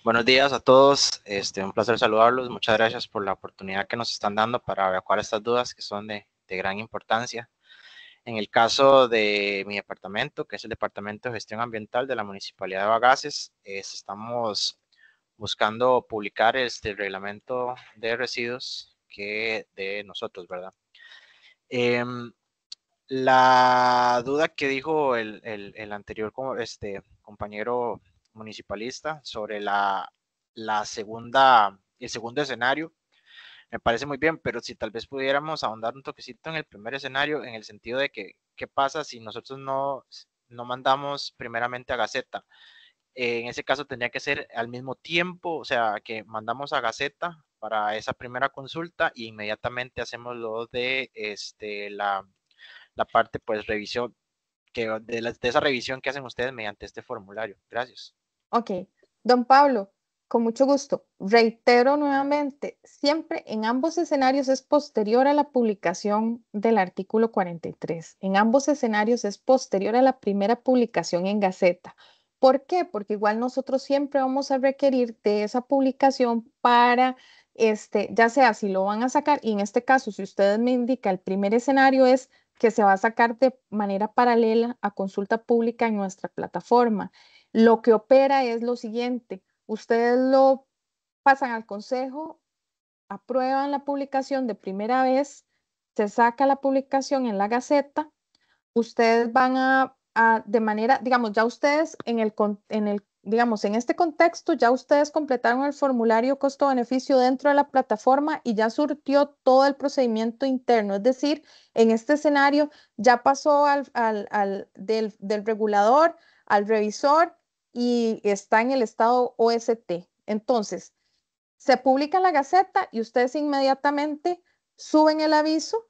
Buenos días a todos, este, un placer saludarlos. Muchas gracias por la oportunidad que nos están dando para evacuar estas dudas que son de, gran importancia. En el caso de mi departamento, que es el Departamento de Gestión Ambiental de la Municipalidad de Bagaces, estamos buscando publicar este reglamento de residuos que de nosotros, ¿verdad? Em, la duda que dijo el, el, anterior este, compañero municipalista sobre la, segunda, el segundo escenario, me parece muy bien, pero si tal vez pudiéramos ahondar un toquecito en el primer escenario, en el sentido de que, ¿qué pasa si nosotros no, no mandamos primeramente a Gaceta? Eh, en ese caso tendría que ser al mismo tiempo, o sea, que mandamos a Gaceta para esa primera consulta e inmediatamente hacemos lo de este, la la parte, pues, revisión, que de, de esa revisión que hacen ustedes mediante este formulario. Gracias. Ok. Don Pablo, con mucho gusto. Reitero nuevamente, siempre en ambos escenarios es posterior a la publicación del artículo 43. En ambos escenarios es posterior a la primera publicación en Gaceta. ¿Por qué? Porque igual nosotros siempre vamos a requerir de esa publicación para, este, ya sea si lo van a sacar, y en este caso, si ustedes me indican, el primer escenario es que se va a sacar de manera paralela a consulta pública en nuestra plataforma. Lo que opera es lo siguiente, ustedes lo pasan al consejo, aprueban la publicación de primera vez, se saca la publicación en la Gaceta, ustedes van a, de manera, digamos, ya ustedes en el, en el digamos, en este contexto ya ustedes completaron el formulario costo-beneficio dentro de la plataforma y ya surtió todo el procedimiento interno. Es decir, en este escenario ya pasó al, del, regulador al revisor y está en el estado OST. Entonces, se publica la Gaceta y ustedes inmediatamente suben el aviso,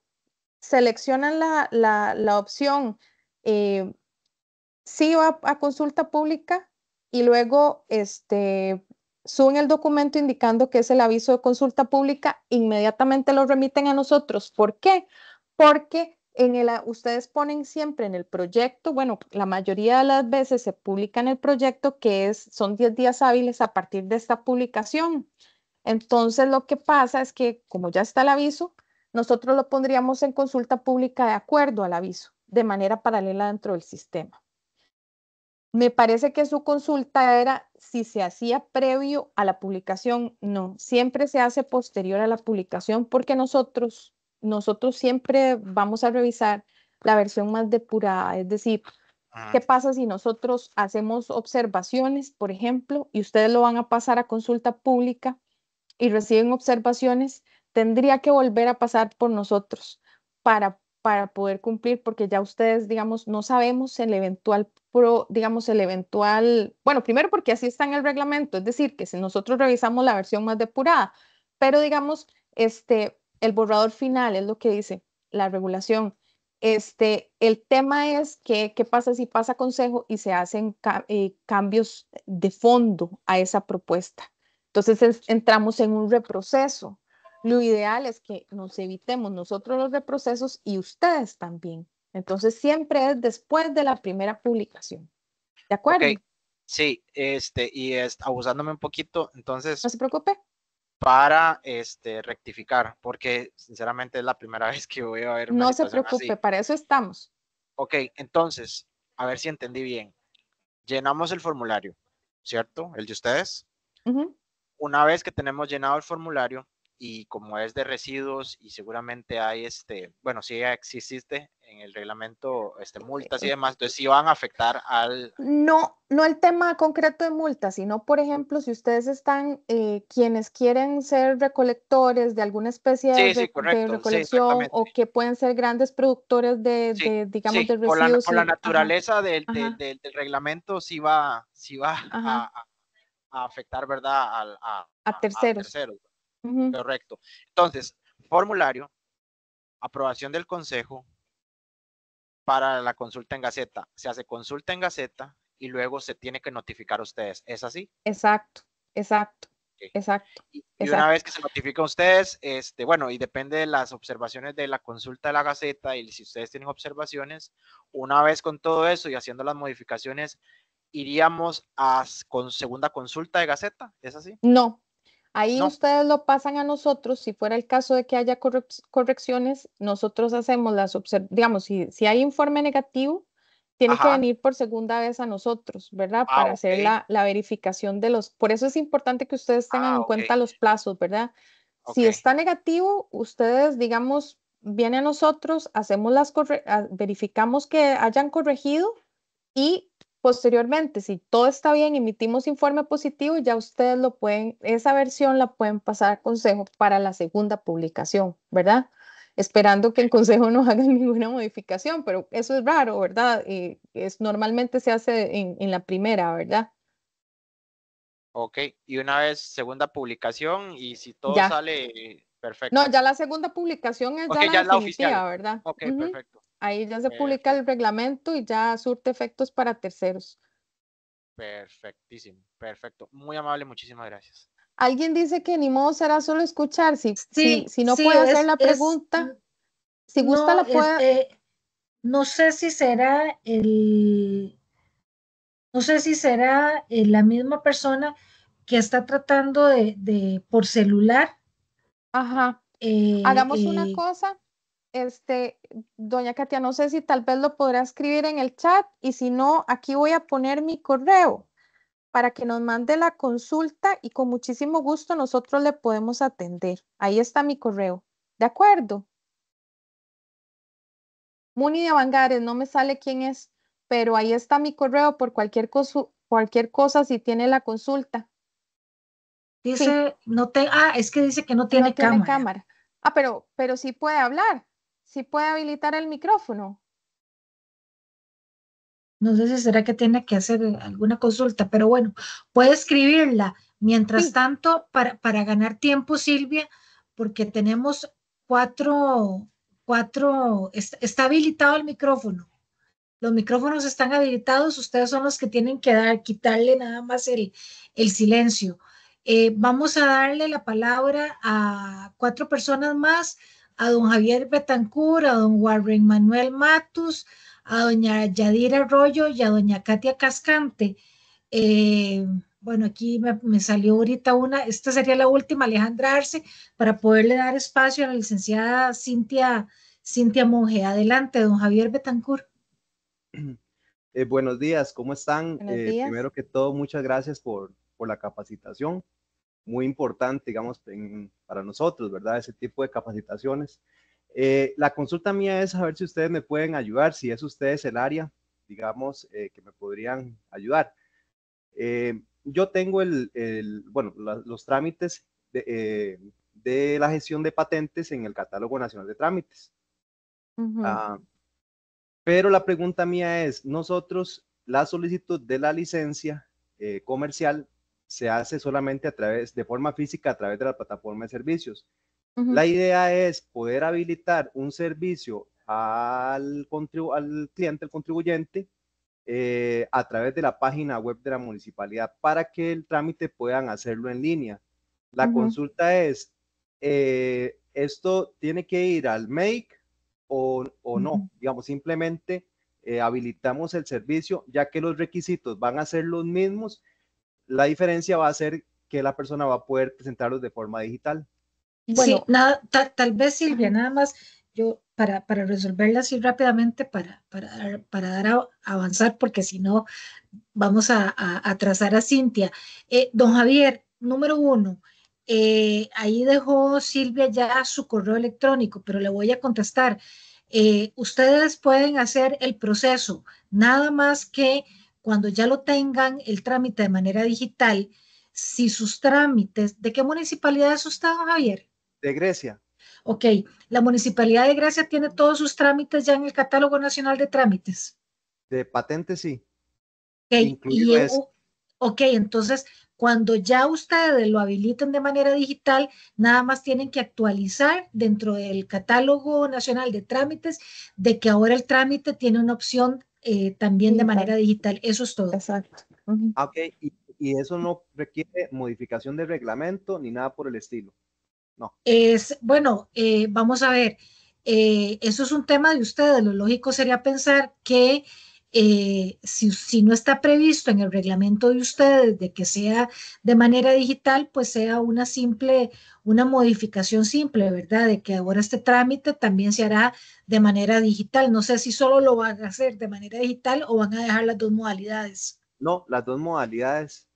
seleccionan la, opción eh, sí va a consulta pública y luego este, suben el documento indicando que es el aviso de consulta pública, inmediatamente lo remiten a nosotros. ¿Por qué? Porque en el, ustedes ponen siempre en el proyecto, bueno, la mayoría de las veces se publica en el proyecto que es, son 10 días hábiles a partir de esta publicación. Entonces lo que pasa es que como ya está el aviso, nosotros lo pondríamos en consulta pública de acuerdo al aviso, de manera paralela dentro del sistema. Me parece que su consulta era si se hacía previo a la publicación. No, siempre se hace posterior a la publicación porque nosotros, nosotros siempre vamos a revisar la versión más depurada, es decir, ah, ¿Qué pasa si nosotros hacemos observaciones, por ejemplo, y ustedes lo van a pasar a consulta pública y reciben observaciones? Tendría que volver a pasar por nosotros para para poder cumplir, porque ya ustedes, digamos, no sabemos el eventual, pro, digamos, el eventual, bueno, primero porque así está en el reglamento, es decir, que si nosotros revisamos la versión más depurada, pero digamos, este, el borrador final es lo que dice la regulación. Este, el tema es que, qué pasa si pasa consejo y se hacen eh, cambios de fondo a esa propuesta. Entonces entramos en un reproceso lo ideal es que nos evitemos nosotros los reprocesos y ustedes también. Entonces siempre es después de la primera publicación. ¿De acuerdo? Sí, este, y abusándome un poquito, entonces. No se preocupe. Para este, rectificar, porque sinceramente es la primera (laughs) vez que voy a ver. no se preocupe, para eso estamos. Ok, entonces, a ver si entendí bien. Llenamos el formulario, ¿cierto? El de ustedes. Una vez que tenemos llenado el formulario, y como es de residuos y seguramente hay, este, bueno, si ya ah, existe en el reglamento este, multas y demás, entonces sí van a afectar al... No, no el tema concreto de multas, sino, por ejemplo, si ustedes están, eh, quienes quieren ser recolectores de alguna especie de, recolección o que pueden ser grandes productores de, digamos, de residuos. Por la, eh, naturaleza del, reglamento sí va, va a, afectar, ¿verdad? A, a terceros Correcto. Entonces, formulario, aprobación del consejo para la consulta en Gaceta. Se hace consulta en Gaceta y luego se tiene que notificar a ustedes. ¿Es así? Exacto, exacto. Exacto. Y, una vez que se notifica a ustedes, este, bueno, y depende de las observaciones de la consulta de la Gaceta y si ustedes tienen observaciones, una vez con todo eso y haciendo las modificaciones, iríamos a con segunda consulta de Gaceta, ¿es así? No, Ahí ustedes lo pasan a nosotros, si fuera el caso de que haya correcciones, nosotros hacemos las digamos, si, si hay informe negativo, tiene que venir por segunda vez a nosotros, ¿verdad? Ah, Para hacer la, verificación de los, por eso es importante que ustedes tengan ah, en cuenta los plazos, ¿verdad? Si está negativo, ustedes, digamos, vienen a nosotros, hacemos las, corre ah, verificamos que hayan corregido y Posteriormente, si todo está bien, emitimos informe positivo, ya ustedes lo pueden, esa versión la pueden pasar al consejo para la segunda publicación, ¿verdad? Esperando que el consejo no haga (laughs) ninguna modificación, pero eso es raro, ¿verdad? Y eh, es, normalmente se hace en, la primera, ¿verdad? Ok, y una vez segunda publicación y si todo sale perfecto. No, ya la segunda publicación es ya la, oficial. ¿verdad? Ok, perfecto. Ahí ya se eh, publica el reglamento y ya surte efectos para terceros. Perfectísimo, perfecto. Muy amable, muchísimas gracias. Alguien dice que ni modo será solo escuchar. Si, si, no puede hacer la pregunta, si gusta la puede. Este, no sé si será el. No sé si será eh, la misma persona que está tratando de, por celular. Ajá. Eh, Hagamos una cosa. Este, doña Katia, no sé si tal vez lo podrá escribir en el chat y si no, aquí voy a poner mi correo para que nos mande la consulta y con muchísimo gusto nosotros le podemos atender. Ahí está mi correo. ¿De acuerdo? Muni de Avangares, no me sale quién es, pero ahí está mi correo por cualquier, cualquier cosa si tiene la consulta. Dice, no te, ah, es que dice que no tiene, cámara. cámara. Ah, pero, pero sí puede hablar si puede habilitar el micrófono. No sé si será que tiene que hacer alguna consulta, pero bueno, puede escribirla. Mientras tanto, para, para, ganar tiempo, Silvia, porque tenemos cuatro, cuatro, está, habilitado el micrófono. Los micrófonos están habilitados, ustedes son los que tienen que dar, quitarle nada más el, el silencio. Eh, vamos a darle la palabra a cuatro personas más a don Javier Betancur, a don Warren Manuel Matus, a doña Yadira Arroyo y a doña Katia Cascante. Eh, bueno, aquí me, salió ahorita una, esta sería la última, Alejandra Arce, para poderle dar espacio a la licenciada Cintia, Cintia Monge. Adelante, don Javier Betancur. (clears throat) Eh, buenos días, ¿cómo están? Eh, primero que todo, muchas gracias por, por la capacitación muy importante, digamos, para nosotros, ¿verdad? Ese tipo de capacitaciones. Eh, la consulta mía es saber si ustedes me pueden ayudar, si es ustedes el área, digamos, eh, que me podrían ayudar. Eh, yo tengo el, bueno, los trámites de, la gestión de patentes en el Catálogo Nacional de Trámites. Ah, pero la pregunta mía es, nosotros, la solicitud de la licencia comercial se hace solamente a través, de forma física, a través de la plataforma de servicios. La idea es poder habilitar un servicio al, al cliente, al contribuyente, eh, a través de la página web de la municipalidad para que el trámite puedan hacerlo en línea. La consulta es, eh, ¿esto tiene que ir al make o, no? Digamos, simplemente eh, habilitamos el servicio ya que los requisitos van a ser los mismos la diferencia va a ser que la persona va a poder presentarlos de forma digital. Bueno, nada, tal vez Silvia, nada más yo para, para resolverla así rápidamente, para, para, dar a, avanzar, porque si no vamos a, atrasar a, Cintia. Eh, don Javier, número uno, eh, ahí dejó Silvia ya su correo electrónico, pero le voy a contestar. Eh, ustedes pueden hacer el proceso, nada más que cuando ya lo tengan el trámite de manera digital, si sus trámites, ¿de qué municipalidad es usted, don Javier? De Grecia. Ok, la municipalidad de Grecia tiene todos sus trámites ya en el catálogo nacional de trámites. De patentes sí. Ok, y entonces cuando ya ustedes lo habiliten de manera digital, nada más tienen que actualizar dentro del catálogo nacional de trámites de que ahora el trámite tiene una opción eh, también de manera digital. Eso es todo. Exacto. Ah, y, eso no requiere modificación de reglamento ni nada por el estilo. No. Es, bueno, eh, vamos a ver. Eh, eso es un tema de ustedes. Lo lógico sería pensar que eh, si, no está previsto en el reglamento de ustedes de que sea de manera digital, pues sea una simple, una modificación simple, ¿verdad? De que ahora este trámite también se hará de manera digital. No sé si solo lo van a hacer de manera digital o van a dejar las dos modalidades. No, las dos modalidades.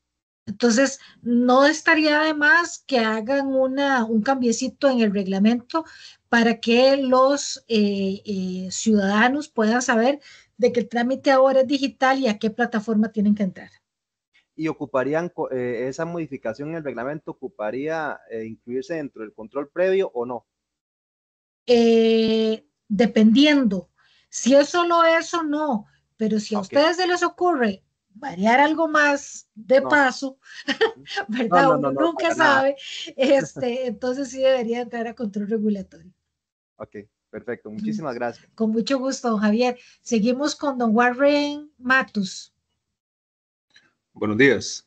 Entonces, no estaría de más que hagan una, un cambiecito en el reglamento para que los eh, eh, ciudadanos puedan saber de que el trámite ahora es digital y a qué plataforma tienen que entrar. Y ocuparían eh, esa modificación en el reglamento, ocuparía eh, incluirse dentro del control previo o no? Eh, dependiendo. Si es solo eso, no. Pero si a ustedes se les ocurre variar algo más de paso, (laughs) ¿verdad? nunca sabe. Este, entonces sí debería entrar a control regulatorio. Ok. Perfecto, mm. muchísimas gracias. Con mucho gusto, Javier. Seguimos con don Warren Matus. Buenos días.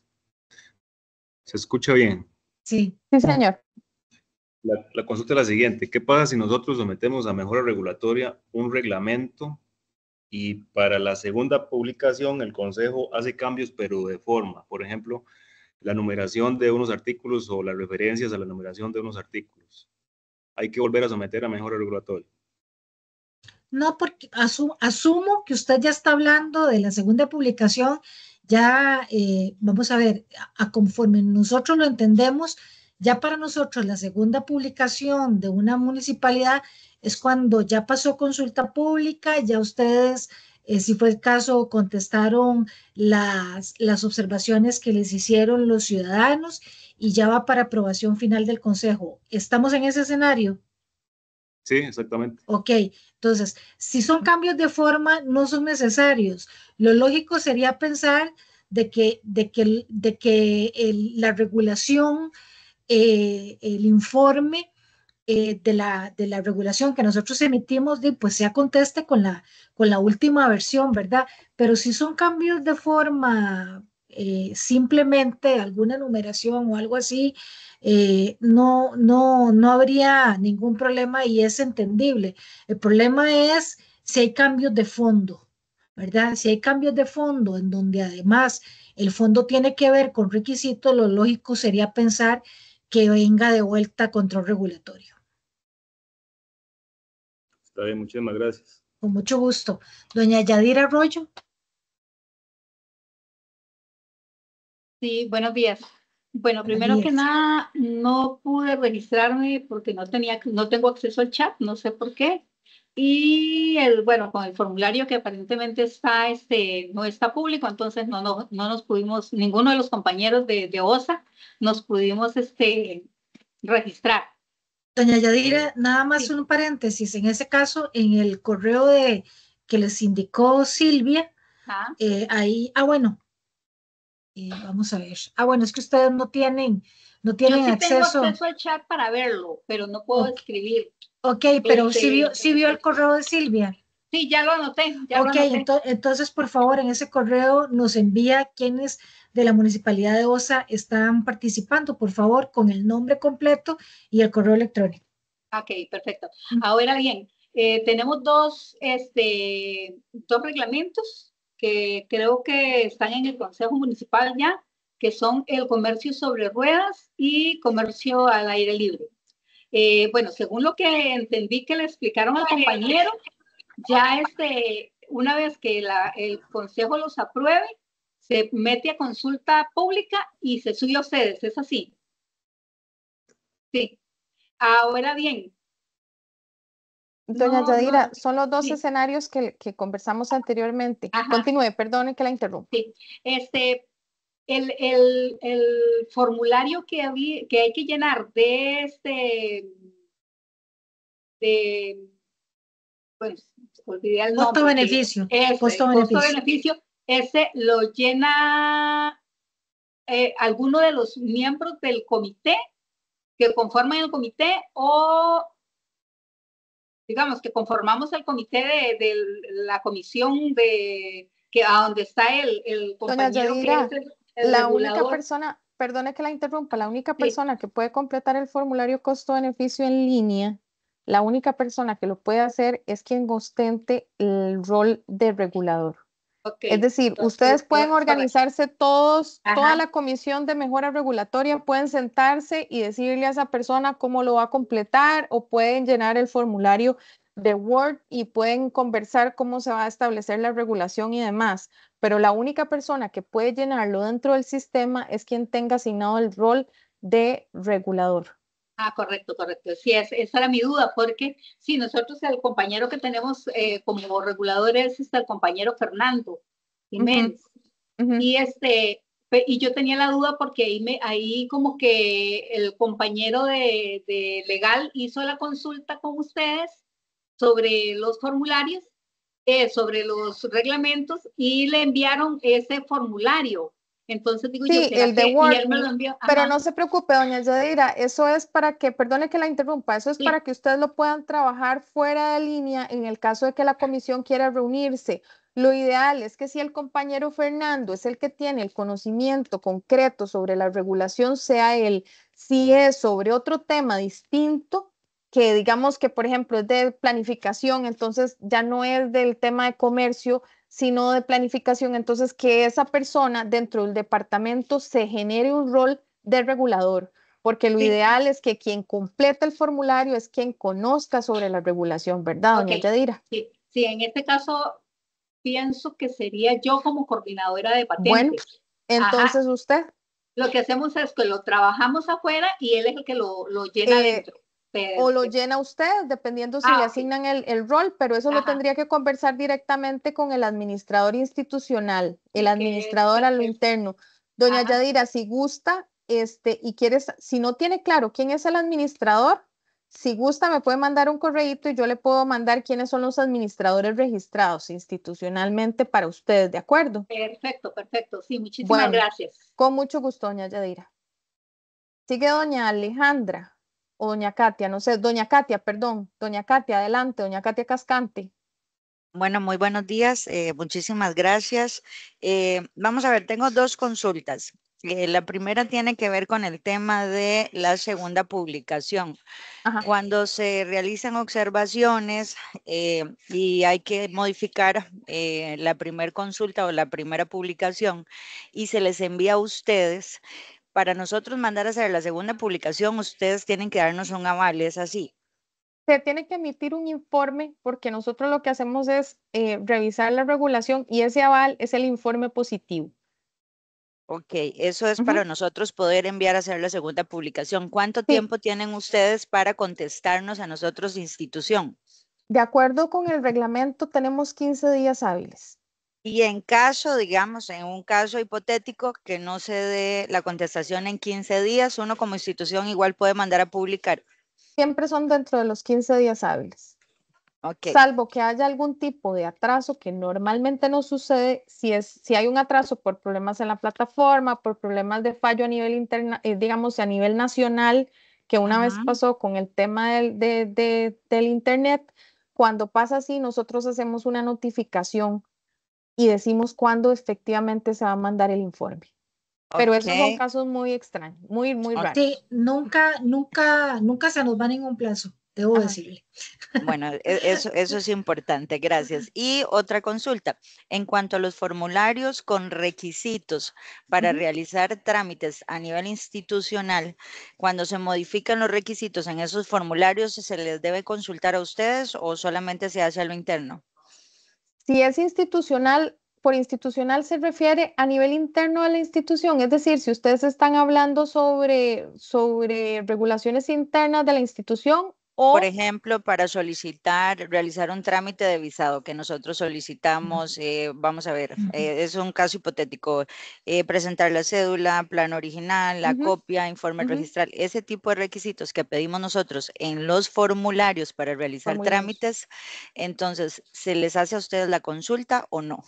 ¿Se escucha bien? Sí. señor. La, la, consulta es la siguiente. ¿Qué pasa si nosotros sometemos a mejora regulatoria un reglamento y para la segunda publicación el Consejo hace cambios pero de forma? Por ejemplo, la numeración de unos artículos o las referencias a la numeración de unos artículos. Hay que volver a someter a mejora regulatoria. No, porque asumo, que usted ya está hablando de la segunda publicación, ya eh, vamos a ver, a, conforme nosotros lo entendemos, ya para nosotros la segunda publicación de una municipalidad es cuando ya pasó consulta pública, ya ustedes, eh, si fue el caso, contestaron las, las observaciones que les hicieron los ciudadanos y ya va para aprobación final del Consejo. ¿Estamos en ese escenario? Sí, exactamente. Ok, entonces, si son cambios de forma, no son necesarios. Lo lógico sería pensar de que, de que, de que la regulación, eh, el informe eh, de, la, regulación que nosotros emitimos, pues se conteste con la, con la última versión, ¿verdad? Pero si son cambios de forma eh, simplemente alguna numeración o algo así, eh, no, no, no habría ningún problema y es entendible. El problema es si hay cambios de fondo, ¿verdad? Si hay cambios de fondo en donde además el fondo tiene que ver con requisitos, lo lógico sería pensar que venga de vuelta control regulatorio. Está bien, muchísimas gracias. Con mucho gusto. Doña Yadira Arroyo. buenos días. Bueno, primero que nada, no pude registrarme porque no tenía, no tengo acceso al chat, no sé por qué. Y el, bueno, con el formulario que aparentemente está, este, no está público, entonces no, no, nos pudimos, ninguno de los compañeros de, OSA nos pudimos este, registrar. Doña Yadira, eh, nada más un paréntesis. En ese caso, en el correo de, que les indicó Silvia, eh, ahí, ah, bueno, vamos a ver. Ah, bueno, es que ustedes no tienen, no tienen Yo sí Tengo acceso al chat para verlo, pero no puedo escribir. Ok, pero este, sí, vio, el este. correo de Silvia. Sí, ya lo anoté. ok, entonces por favor en ese correo nos envía quienes de la Municipalidad de Osa están participando, por favor, con el nombre completo y el correo electrónico. Ok, perfecto. Ahora bien, eh, tenemos dos, este, dos reglamentos que creo que están en el Consejo Municipal ya, que son el comercio sobre ruedas y comercio al aire libre. Eh, bueno, según lo que entendí que le explicaron al compañero, ya este, una vez que el Consejo los apruebe, se mete a consulta pública y se sube a ustedes, ¿es así? Sí. Ahora bien, Doña Yadira, son los dos escenarios que, conversamos anteriormente. Continúe, perdone que la interrumpa. Sí, este, el, formulario que, que hay que llenar de este, de, pues, olvidé el nombre. Costo-beneficio. ese lo llena eh, alguno de los miembros del comité que conforman el comité o digamos, que conformamos el comité de, de la comisión de que a donde está el, el compañero que la única persona, perdone que la interrumpa, la única persona que puede completar el formulario costo-beneficio en línea, la única persona que lo puede hacer es quien ostente el rol de regulador es decir, ustedes pueden organizarse todos, toda la comisión de mejora regulatoria, pueden sentarse y decirle a esa persona cómo lo va a completar o pueden llenar el formulario de Word y pueden conversar cómo se va a establecer la regulación y demás. Pero la única persona que puede llenarlo dentro del sistema es quien tenga asignado el rol de regulador. Ah, correcto, correcto. Sí, esa era mi duda, porque sí, nosotros el compañero que tenemos eh, como reguladores es este, el compañero Fernando Jiménez. Y este, y yo tenía la duda porque ahí, ahí como que el compañero de, legal hizo la consulta con ustedes sobre los formularios, eh, sobre los reglamentos y le enviaron ese formulario entonces digo sí, el de Word, pero no se preocupe, doña Yadira, eso es para que, perdone que la interrumpa, eso es para que ustedes lo puedan trabajar fuera de línea en el caso de que la comisión quiera reunirse. Lo ideal es que si el compañero Fernando es el que tiene el conocimiento concreto sobre la regulación, sea él. Si es sobre otro tema distinto, que digamos que, por ejemplo, es de planificación, entonces ya no es del tema de comercio, sino de planificación. Entonces, que esa persona dentro del departamento se genere un rol de regulador, porque lo ideal es que quien completa el formulario es quien conozca sobre la regulación, ¿verdad, doña Yadira? Sí. en este caso pienso que sería yo como coordinadora de patentes. Bueno, entonces usted. Lo que hacemos es que lo trabajamos afuera y él es el que lo, lo llena eh, o lo llena usted, dependiendo si ah, le asignan el, rol, pero eso lo tendría que conversar directamente con el administrador institucional, el administrador a lo interno. Doña Yadira, si gusta, este, y quieres, si no tiene claro quién es el administrador, si gusta me puede mandar un correíto y yo le puedo mandar quiénes son los administradores registrados institucionalmente para ustedes, ¿de acuerdo? Perfecto, perfecto. Sí, muchísimas gracias. Con mucho gusto, doña Yadira. Sigue doña Alejandra o doña Katia, no sé, doña Katia, perdón, doña Katia, adelante, doña Katia Cascante. Bueno, muy buenos días, eh, muchísimas gracias. Eh, vamos a ver, tengo dos consultas. Eh, la primera tiene que ver con el tema de la segunda publicación. Cuando se realizan observaciones y hay que modificar la primera consulta o la primera publicación y se les envía a ustedes, para nosotros mandar a hacer la segunda publicación, ustedes tienen que darnos un aval, ¿es así? Se tiene que emitir un informe porque nosotros lo que hacemos es eh, revisar la regulación y ese aval es el informe positivo. Ok, eso es para nosotros poder enviar a hacer la segunda publicación. ¿Cuánto tiempo tienen ustedes para contestarnos a nosotros institución? De acuerdo con el reglamento, tenemos 15 días hábiles. Y en caso, digamos, en un caso hipotético que no se dé la contestación en 15 días, uno como institución igual puede mandar a publicar. Siempre son dentro de los 15 días hábiles. Salvo que haya algún tipo de atraso que normalmente no sucede, si, es, si hay un atraso por problemas en la plataforma, por problemas de fallo a nivel interna, eh, digamos, a nivel nacional, que una vez pasó con el tema del, del Internet, cuando pasa así, nosotros hacemos una notificación y decimos cuándo efectivamente se va a mandar el informe. Pero esos son casos muy extraños, muy, muy raros. nunca, nunca, nunca se nos va ningún plazo, debo decirle. Bueno, e, eso, es importante, gracias. Y otra consulta, en cuanto a los formularios con requisitos para realizar trámites a nivel institucional, cuando se modifican los requisitos en esos formularios, ¿se les debe consultar a ustedes o solamente se hace a lo interno? Si es institucional, por institucional se refiere a nivel interno de la institución, es decir, si ustedes están hablando sobre, sobre regulaciones internas de la institución por ejemplo, para solicitar, realizar un trámite de visado que nosotros solicitamos, eh, vamos a ver, eh, es un caso hipotético, eh, presentar la cédula, plan original, la copia, informe registral, ese tipo de requisitos que pedimos nosotros en los formularios para realizar trámites, entonces, ¿se les hace a ustedes la consulta o no?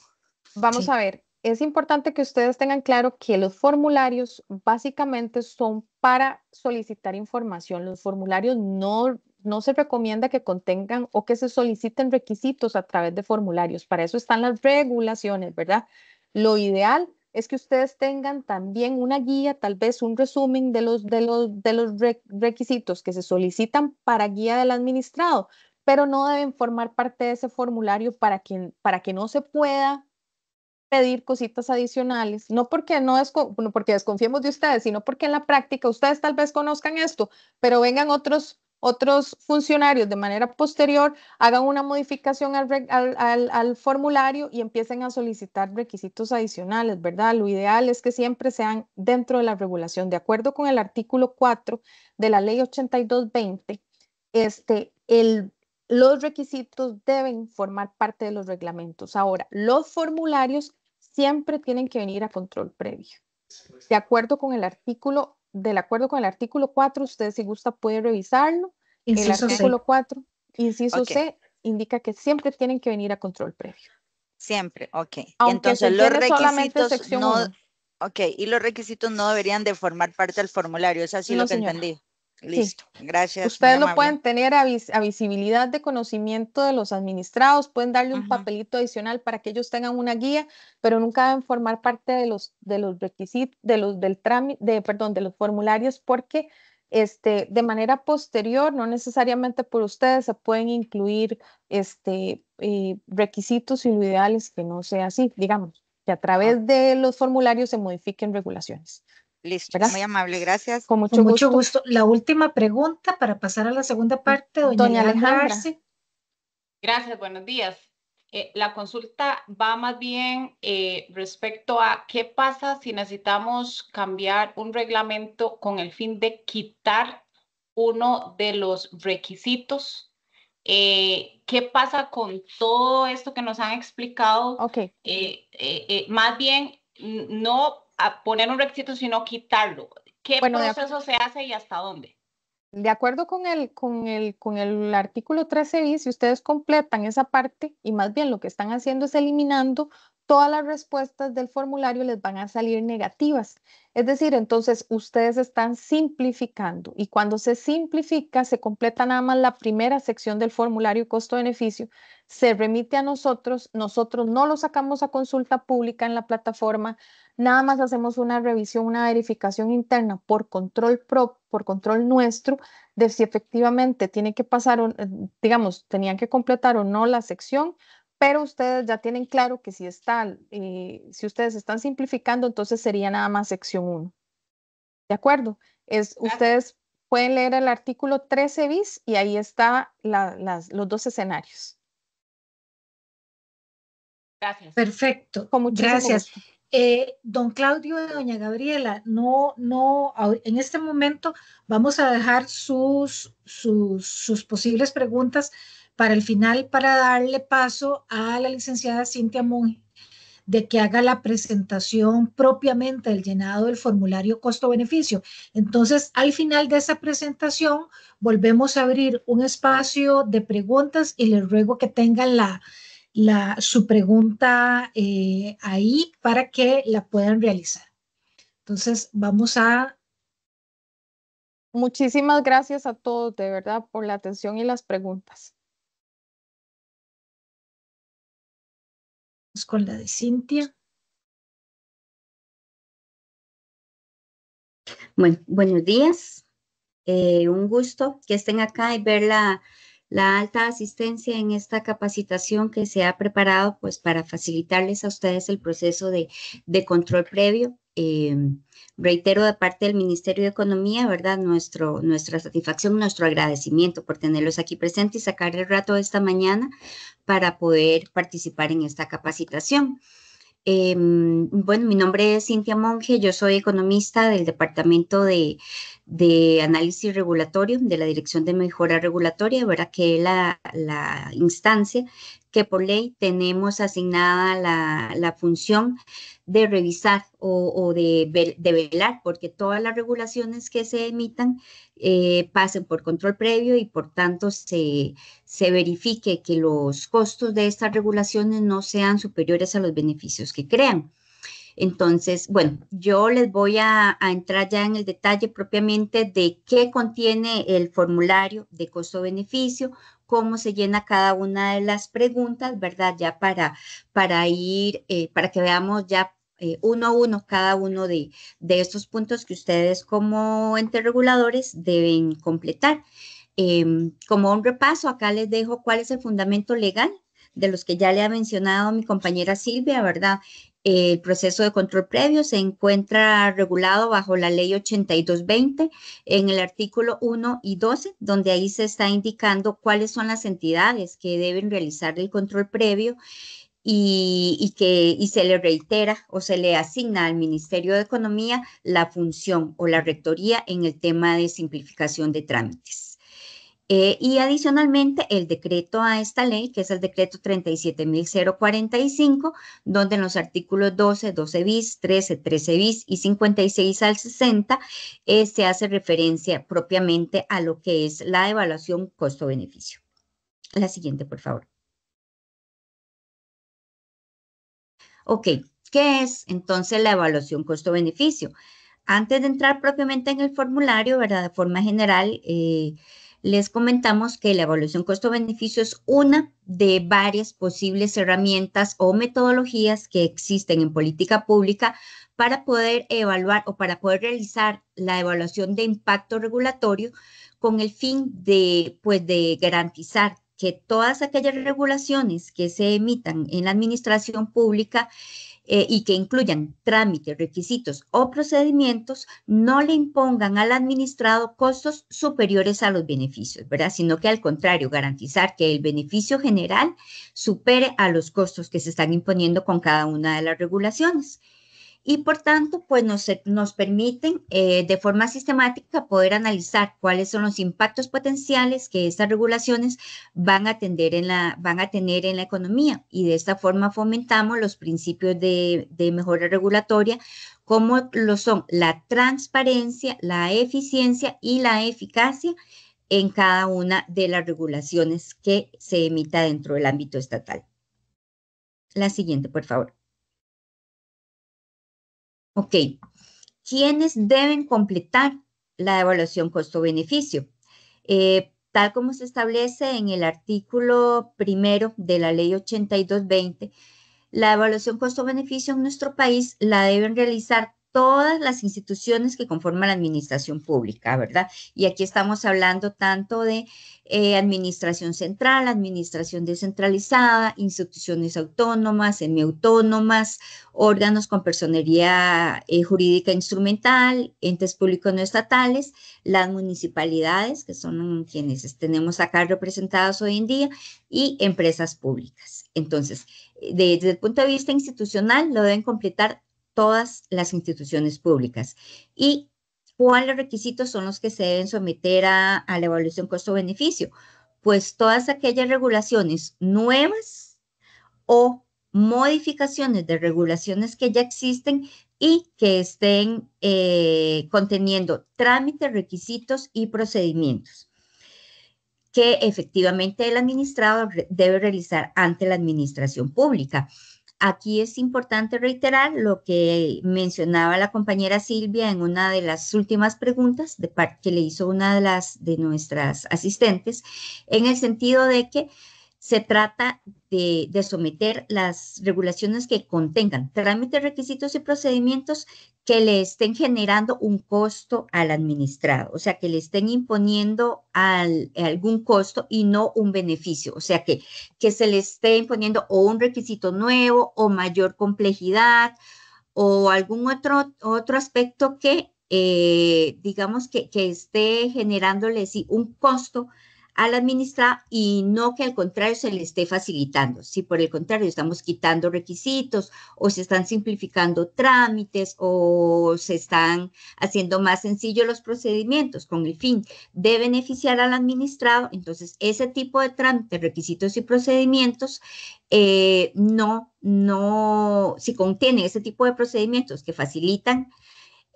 Vamos a ver, es importante que ustedes tengan claro que los formularios básicamente son para solicitar información. Los formularios no no se recomienda que contengan o que se soliciten requisitos a través de formularios. Para eso están las regulaciones, ¿verdad? Lo ideal es que ustedes tengan también una guía, tal vez un resumen de los, de los, de los requisitos que se solicitan para guía del administrado, pero no deben formar parte de ese formulario para que, para que no se pueda pedir cositas adicionales, no porque no porque desconfiemos de ustedes, sino porque en la práctica ustedes tal vez conozcan esto, pero vengan otros otros funcionarios de manera posterior hagan una modificación al, formulario y empiecen a solicitar requisitos adicionales, ¿verdad? Lo ideal es que siempre sean dentro de la regulación. De acuerdo con el artículo 4 de la ley 8220, este, los requisitos deben formar parte de los reglamentos. Ahora, los formularios siempre tienen que venir a control previo. De acuerdo con el artículo del acuerdo con el artículo 4, usted si gusta puede revisarlo. el artículo 4, inciso C, indica que siempre tienen que venir a control previo. Siempre, ok. Entonces los requisitos no, ok, y los requisitos no deberían de formar parte del formulario, es así lo que entendí. Listo, gracias. Ustedes lo pueden tener a, visibilidad de conocimiento de los administrados, pueden darle un papelito adicional para que ellos tengan una guía, pero nunca deben formar parte de los de los requisitos, de los del trámite, de, perdón, de los formularios, porque este, de manera posterior, no necesariamente por ustedes, se pueden incluir este, eh, requisitos y lo ideal es que no sea así, digamos, que a través ah. de los formularios se modifiquen regulaciones. Listo, muy amable, gracias. Con mucho, gusto. La última pregunta para pasar a la segunda mm, parte, doña, Alejandra. Gracias, buenos días. Eh, la consulta va más bien eh, respecto a qué pasa si necesitamos cambiar un reglamento con el fin de quitar uno de los requisitos. Eh, ¿Qué pasa con todo esto que nos han explicado? Okay. más bien, no a poner un requisito, sino quitarlo. ¿Qué proceso se hace y hasta dónde? De acuerdo con el, con el, con el artículo 13 b si ustedes completan esa parte y más bien lo que están haciendo es eliminando todas las respuestas del formulario les van a salir negativas. Es decir, entonces ustedes están simplificando y cuando se simplifica, se completa nada más la primera sección del formulario costo-beneficio, se remite a nosotros, nosotros no lo sacamos a consulta pública en la plataforma, nada más hacemos una revisión, una verificación interna por control por control nuestro de si efectivamente tiene que pasar, eh, digamos, tenían que completar o no la sección pero ustedes ya tienen claro que si están, eh, si ustedes están simplificando, entonces sería nada más sección 1. ¿De acuerdo? Es, ustedes pueden leer el artículo 13 bis y ahí están los dos escenarios. Gracias. Perfecto. Gracias. Eh, don Claudio y doña Gabriela, no, no, en este momento vamos a dejar sus posibles preguntas para el final, para darle paso a la licenciada Cintia Monge de que haga la presentación propiamente del llenado del formulario costo-beneficio. Entonces, al final de esa presentación, volvemos a abrir un espacio de preguntas y les ruego que tengan la, su pregunta eh, ahí para que la puedan realizar. Entonces, vamos a... Muchísimas gracias a todos, de verdad, por la atención y las preguntas. con la de Cintia. buenos días. Eh, un gusto que estén acá y ver la, la alta asistencia en esta capacitación que se ha preparado pues para facilitarles a ustedes el proceso de, control previo. Eh, reitero de parte del Ministerio de Economía, ¿verdad? Nuestro, nuestra satisfacción, nuestro agradecimiento por tenerlos aquí presentes y sacar el rato de esta mañana para poder participar en esta capacitación. Em, bueno, mi nombre es Cintia Monge, yo soy economista del Departamento de, Análisis Regulatorio de la Dirección de Mejora Regulatoria, ¿verdad? que es la, instancia que por ley tenemos asignada la, la función de revisar o, de, velar, porque todas las regulaciones que se emitan eh, pasen por control previo y por tanto se, verifique que los costos de estas regulaciones no sean superiores a los beneficios que crean. Entonces, bueno, yo les voy a, entrar ya en el detalle propiamente de qué contiene el formulario de costo-beneficio, cómo se llena cada una de las preguntas, ¿verdad? Ya para, para ir, eh, para que veamos ya eh, uno a uno cada uno de, estos puntos que ustedes como ente reguladores deben completar. Em, como un repaso, acá les dejo cuál es el fundamento legal de los que ya le ha mencionado mi compañera Silvia, ¿verdad? El proceso de control previo se encuentra regulado bajo la ley 8220 en el artículo 1 y 12, donde ahí se está indicando cuáles son las entidades que deben realizar el control previo y, que, se le reitera o se le asigna al Ministerio de Economía la función o la rectoría en el tema de simplificación de trámites. Eh, y adicionalmente el decreto a esta ley, que es el decreto 37.045, donde en los artículos 12, 12 bis, 13, 13 bis y 56 al 60 eh, se hace referencia propiamente a lo que es la evaluación costo-beneficio. La siguiente, por favor. Ok, ¿qué es entonces la evaluación costo-beneficio? Antes de entrar propiamente en el formulario, ¿verdad? De forma general, eh, les comentamos que la evaluación costo-beneficio es una de varias posibles herramientas o metodologías que existen en política pública para poder evaluar o para poder realizar la evaluación de impacto regulatorio con el fin de, pues, de garantizar que todas aquellas regulaciones que se emitan en la administración pública eh, y que incluyan trámites, requisitos o procedimientos no le impongan al administrado costos superiores a los beneficios, ¿verdad? Sino que al contrario, garantizar que el beneficio general supere a los costos que se están imponiendo con cada una de las regulaciones y por tanto, pues nos, nos permiten eh, de forma sistemática poder analizar cuáles son los impactos potenciales que estas regulaciones van a, tener en la, van a tener en la economía y de esta forma fomentamos los principios de mejora regulatoria como lo son la transparencia, la eficiencia y la eficacia en cada una de las regulaciones que se emita dentro del ámbito estatal. La siguiente, por favor. Ok, ¿quiénes deben completar la evaluación costo-beneficio? Eh, tal como se establece en el artículo primero de la ley 8220, la evaluación costo-beneficio en nuestro país la deben realizar todas las instituciones que conforman la administración pública, ¿verdad? Y aquí estamos hablando tanto de eh, administración central, administración descentralizada, instituciones autónomas, semiautónomas, órganos con personería eh, jurídica instrumental, entes públicos no estatales, las municipalidades, que son quienes tenemos acá representados hoy en día, y empresas públicas. Entonces, eh, desde el punto de vista institucional, lo deben completar todas las instituciones públicas. ¿Y cuáles requisitos son los que se deben someter a, la evaluación costo-beneficio? Pues todas aquellas regulaciones nuevas o modificaciones de regulaciones que ya existen y que estén eh, conteniendo trámites, requisitos y procedimientos que efectivamente el administrador debe realizar ante la administración pública. Aquí es importante reiterar lo que mencionaba la compañera Silvia en una de las últimas preguntas de que le hizo una de las de nuestras asistentes, en el sentido de que se trata de, someter las regulaciones que contengan trámites, requisitos y procedimientos que le estén generando un costo al administrado, o sea, que le estén imponiendo algún costo y no un beneficio, o sea, que, que se le esté imponiendo o un requisito nuevo o mayor complejidad o algún otro, otro aspecto que, eh, digamos, que, que esté generándole un costo al administrado y no que al contrario se le esté facilitando. Si por el contrario estamos quitando requisitos o se están simplificando trámites o se están haciendo más sencillos los procedimientos con el fin de beneficiar al administrado, entonces ese tipo de trámites, requisitos y procedimientos eh, no, no, si contienen ese tipo de procedimientos que facilitan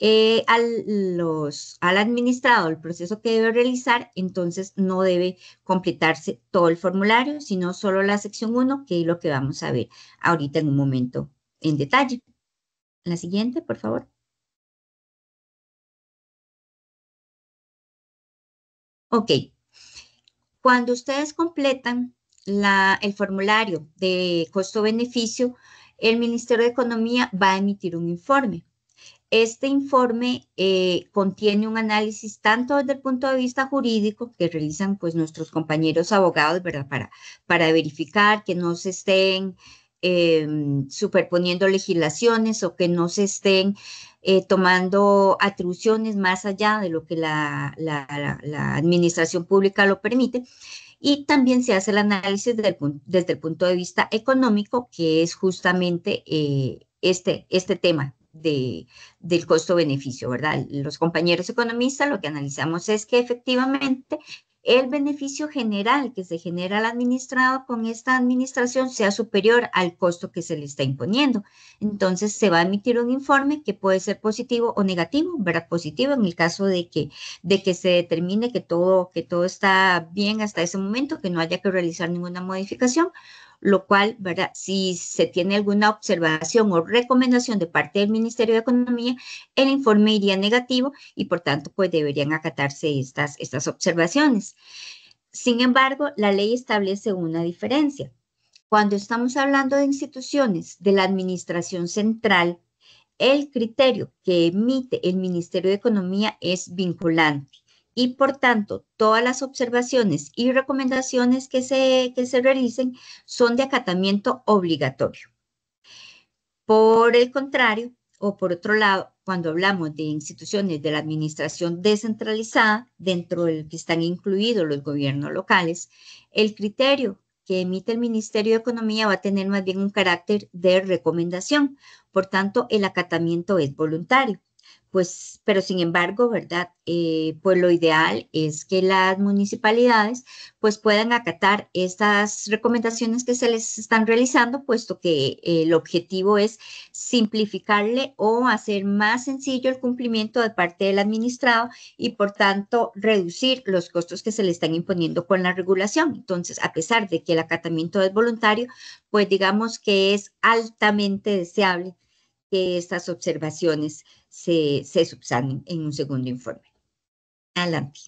eh, al, los, administrado el proceso que debe realizar, entonces no debe completarse todo el formulario, sino solo la sección 1, que es lo que vamos a ver ahorita en un momento en detalle. La siguiente, por favor. Ok. Cuando ustedes completan el formulario de costo-beneficio, el Ministerio de Economía va a emitir un informe. Este informe eh, contiene un análisis tanto desde el punto de vista jurídico que realizan pues nuestros compañeros abogados, ¿verdad? Para, para verificar que no se estén em, superponiendo legislaciones o que no se estén eh, tomando atribuciones más allá de lo que la, administración pública lo permite. Y también se hace el análisis desde el punto de vista económico, que es justamente eh, este, este tema del costo-beneficio, ¿verdad? Los compañeros economistas lo que analizamos es que efectivamente el beneficio general que se genera al administrado con esta administración sea superior al costo que se le está imponiendo. Entonces se va a emitir un informe que puede ser positivo o negativo, ¿verdad? Positivo en el caso de que, de que se determine que todo, que todo está bien hasta ese momento, que no haya que realizar ninguna modificación lo cual, ¿verdad? Si se tiene alguna observación o recomendación de parte del Ministerio de Economía, el informe iría negativo y por tanto, pues deberían acatarse estas, estas observaciones. Sin embargo, la ley establece una diferencia. Cuando estamos hablando de instituciones de la Administración Central, el criterio que emite el Ministerio de Economía es vinculante y por tanto todas las observaciones y recomendaciones que se, se realicen son de acatamiento obligatorio. Por el contrario, o por otro lado, cuando hablamos de instituciones de la administración descentralizada, dentro del que están incluidos los gobiernos locales, el criterio que emite el Ministerio de Economía va a tener más bien un carácter de recomendación. Por tanto, el acatamiento es voluntario. Pues, pero sin embargo, ¿verdad? Eh, pues lo ideal es que las municipalidades pues puedan acatar estas recomendaciones que se les están realizando, puesto que eh, el objetivo es simplificarle o hacer más sencillo el cumplimiento de parte del administrado y por tanto reducir los costos que se le están imponiendo con la regulación. Entonces, a pesar de que el acatamiento es voluntario, pues digamos que es altamente deseable que estas observaciones se, se subsanen en un segundo informe. Adelante.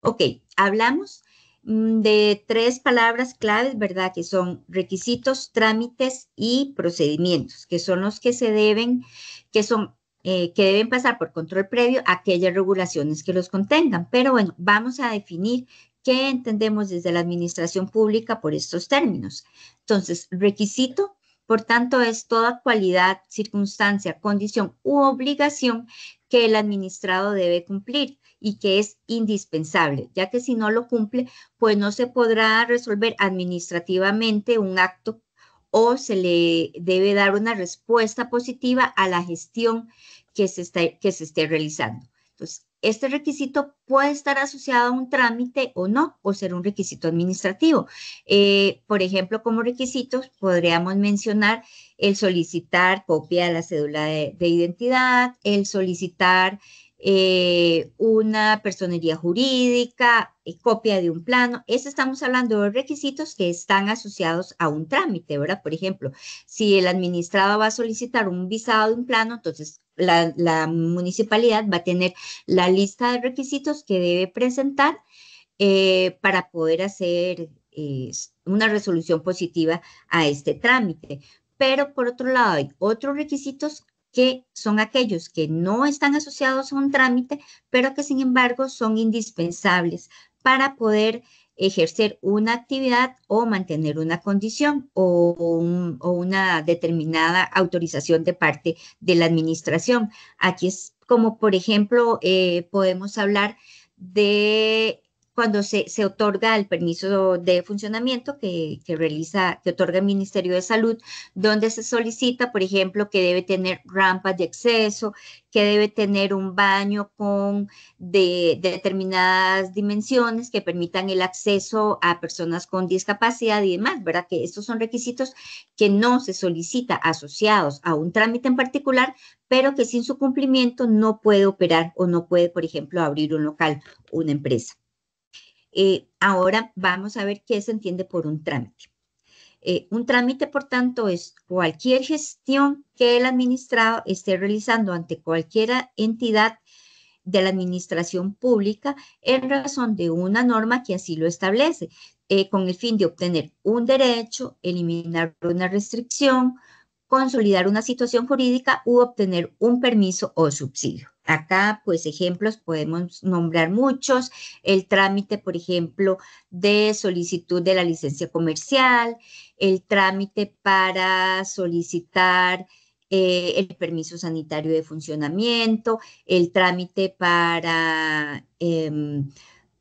Ok, hablamos mm, de tres palabras claves, ¿verdad? Que son requisitos, trámites y procedimientos, que son los que se deben, que son, eh, que deben pasar por control previo aquellas regulaciones que los contengan. Pero bueno, vamos a definir qué entendemos desde la administración pública por estos términos. Entonces, requisito por tanto, es toda cualidad, circunstancia, condición u obligación que el administrado debe cumplir y que es indispensable, ya que si no lo cumple, pues no se podrá resolver administrativamente un acto o se le debe dar una respuesta positiva a la gestión que se, que se esté realizando. Entonces, este requisito puede estar asociado a un trámite o no, o ser un requisito administrativo. Eh, por ejemplo, como requisitos podríamos mencionar el solicitar copia de la cédula de identidad, el solicitar eh, una personería jurídica, eh, copia de un plano. Eso estamos hablando de requisitos que están asociados a un trámite, ¿verdad? Por ejemplo, si el administrado va a solicitar un visado de un plano, entonces la, municipalidad va a tener la lista de requisitos que debe presentar eh, para poder hacer una resolución positiva a este trámite. Pero por otro lado, hay otros requisitos que son aquellos que no están asociados a un trámite, pero que sin embargo son indispensables para poder ejercer una actividad o mantener una condición o, una determinada autorización de parte de la administración. Aquí es como, por ejemplo, eh, podemos hablar de cuando se, otorga el permiso de funcionamiento que, realiza, que otorga el Ministerio de Salud, donde se solicita, por ejemplo, que debe tener rampas de acceso, que debe tener un baño con de determinadas dimensiones que permitan el acceso a personas con discapacidad y demás, ¿verdad? Que estos son requisitos que no se solicita asociados a un trámite en particular, pero que sin su cumplimiento no puede operar o no puede, por ejemplo, abrir un local, una empresa. Eh, ahora vamos a ver qué se entiende por un trámite. Eh, un trámite, por tanto, es cualquier gestión que el administrado esté realizando ante cualquier entidad de la administración pública en razón de una norma que así lo establece, eh, con el fin de obtener un derecho, eliminar una restricción, consolidar una situación jurídica u obtener un permiso o subsidio. Acá, pues ejemplos, podemos nombrar muchos, el trámite, por ejemplo, de solicitud de la licencia comercial, el trámite para solicitar eh, el permiso sanitario de funcionamiento, el trámite para... Em,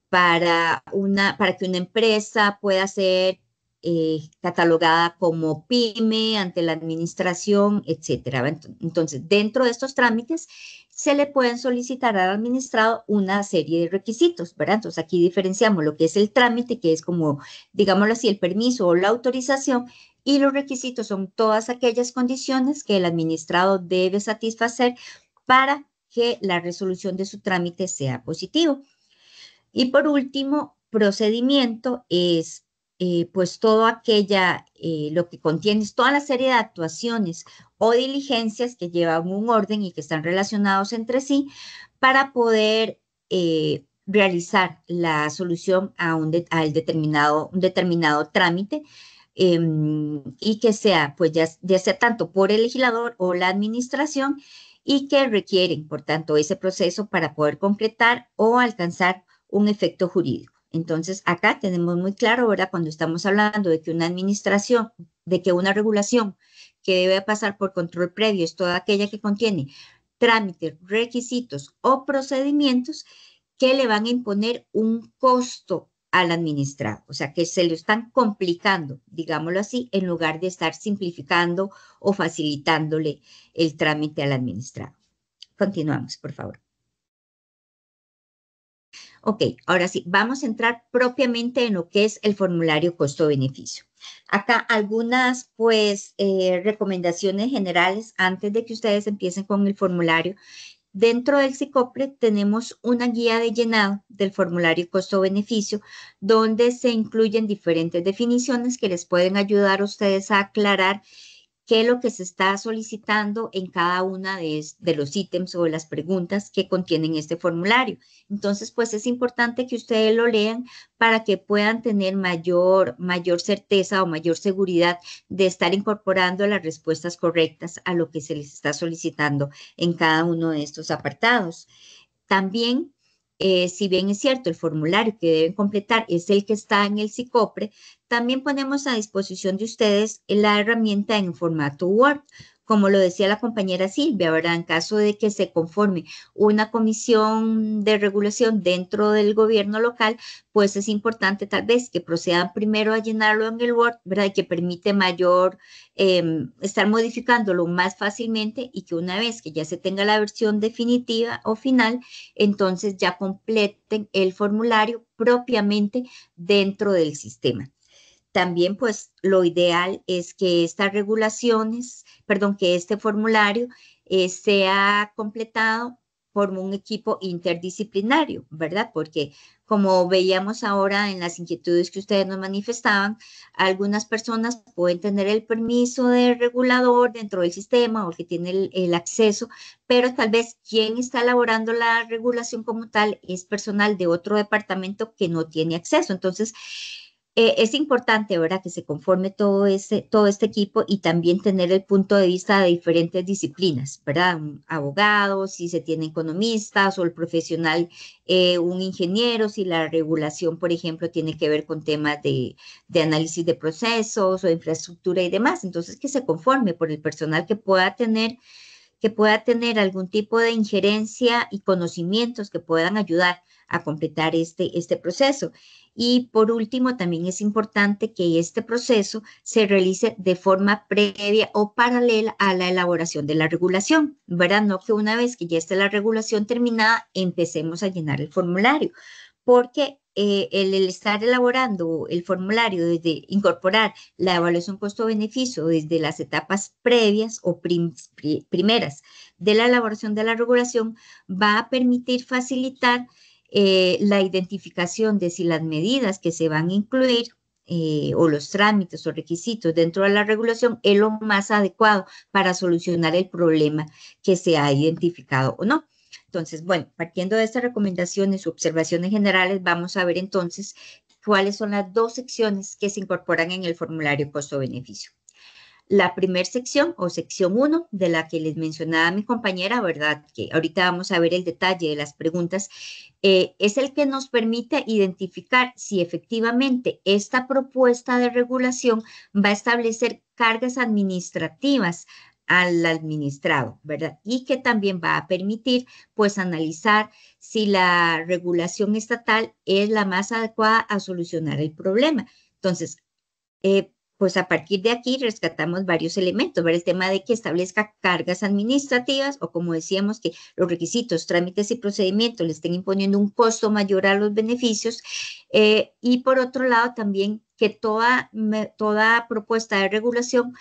para, una, para que una empresa pueda hacer eh, catalogada como pyme ante la administración, etcétera. Entonces, dentro de estos trámites se le pueden solicitar al administrado una serie de requisitos, ¿verdad? Entonces, aquí diferenciamos lo que es el trámite, que es como, digámoslo así, el permiso o la autorización, y los requisitos son todas aquellas condiciones que el administrado debe satisfacer para que la resolución de su trámite sea positivo. Y por último, procedimiento es eh, pues todo aquella, eh, lo que contiene es toda la serie de actuaciones o diligencias que llevan un orden y que están relacionados entre sí para poder eh, realizar la solución a un, al determinado, un determinado trámite em, y que sea, pues ya, ya sea tanto por el legislador o la administración y que requieren, por tanto, ese proceso para poder concretar o alcanzar un efecto jurídico. Entonces, acá tenemos muy claro, ¿verdad? Cuando estamos hablando de que una administración, de que una regulación que debe pasar por control previo es toda aquella que contiene trámites, requisitos o procedimientos que le van a imponer un costo al administrado, o sea, que se lo están complicando, digámoslo así, en lugar de estar simplificando o facilitándole el trámite al administrado. Continuamos, por favor. Ok, ahora sí, vamos a entrar propiamente en lo que es el formulario costo-beneficio. Acá algunas pues eh, recomendaciones generales antes de que ustedes empiecen con el formulario. Dentro del CICOPRE tenemos una guía de llenado del formulario costo-beneficio donde se incluyen diferentes definiciones que les pueden ayudar a ustedes a aclarar qué es lo que se está solicitando en cada una de, los ítems o las preguntas que contienen este formulario. Entonces, pues es importante que ustedes lo lean para que puedan tener mayor, mayor certeza o mayor seguridad de estar incorporando las respuestas correctas a lo que se les está solicitando en cada uno de estos apartados. También eh, si bien es cierto, el formulario que deben completar es el que está en el CICOPRE, también ponemos a disposición de ustedes la herramienta en formato Word como lo decía la compañera Silvia, ¿verdad? En caso de que se conforme una comisión de regulación dentro del gobierno local, pues es importante tal vez que procedan primero a llenarlo en el Word, ¿verdad? Que permite mayor, em, estar modificándolo más fácilmente y que una vez que ya se tenga la versión definitiva o final, entonces ya completen el formulario propiamente dentro del sistema. También, pues, lo ideal es que estas regulaciones perdón, que este formulario eh, sea completado por un equipo interdisciplinario, ¿verdad? Porque como veíamos ahora en las inquietudes que ustedes nos manifestaban, algunas personas pueden tener el permiso de regulador dentro del sistema o que tiene el, acceso, pero tal vez quien está elaborando la regulación como tal es personal de otro departamento que no tiene acceso. Entonces, eh, es importante, ¿verdad?, que se conforme todo, ese, todo este equipo y también tener el punto de vista de diferentes disciplinas, ¿verdad? abogados, si se tiene economistas o el profesional, eh, un ingeniero, si la regulación, por ejemplo, tiene que ver con temas de, de análisis de procesos o infraestructura y demás. Entonces, que se conforme por el personal que pueda tener que pueda tener algún tipo de injerencia y conocimientos que puedan ayudar a completar este, este proceso. Y por último, también es importante que este proceso se realice de forma previa o paralela a la elaboración de la regulación, ¿verdad? No que una vez que ya esté la regulación terminada, empecemos a llenar el formulario porque eh, el, estar elaborando el formulario desde incorporar la evaluación costo-beneficio desde las etapas previas o primeras de la elaboración de la regulación va a permitir facilitar eh, la identificación de si las medidas que se van a incluir eh, o los trámites o requisitos dentro de la regulación es lo más adecuado para solucionar el problema que se ha identificado o no. Entonces, bueno, partiendo de estas recomendaciones, y observaciones generales, vamos a ver entonces cuáles son las dos secciones que se incorporan en el formulario costo-beneficio. La primera sección o sección 1 de la que les mencionaba mi compañera, ¿verdad? Que ahorita vamos a ver el detalle de las preguntas, eh, es el que nos permite identificar si efectivamente esta propuesta de regulación va a establecer cargas administrativas al administrado, ¿verdad? Y que también va a permitir, pues, analizar si la regulación estatal es la más adecuada a solucionar el problema. Entonces, eh, pues a partir de aquí rescatamos varios elementos, ver el tema de que establezca cargas administrativas o como decíamos que los requisitos, trámites y procedimientos le estén imponiendo un costo mayor a los beneficios eh, y por otro lado también que toda, toda propuesta de regulación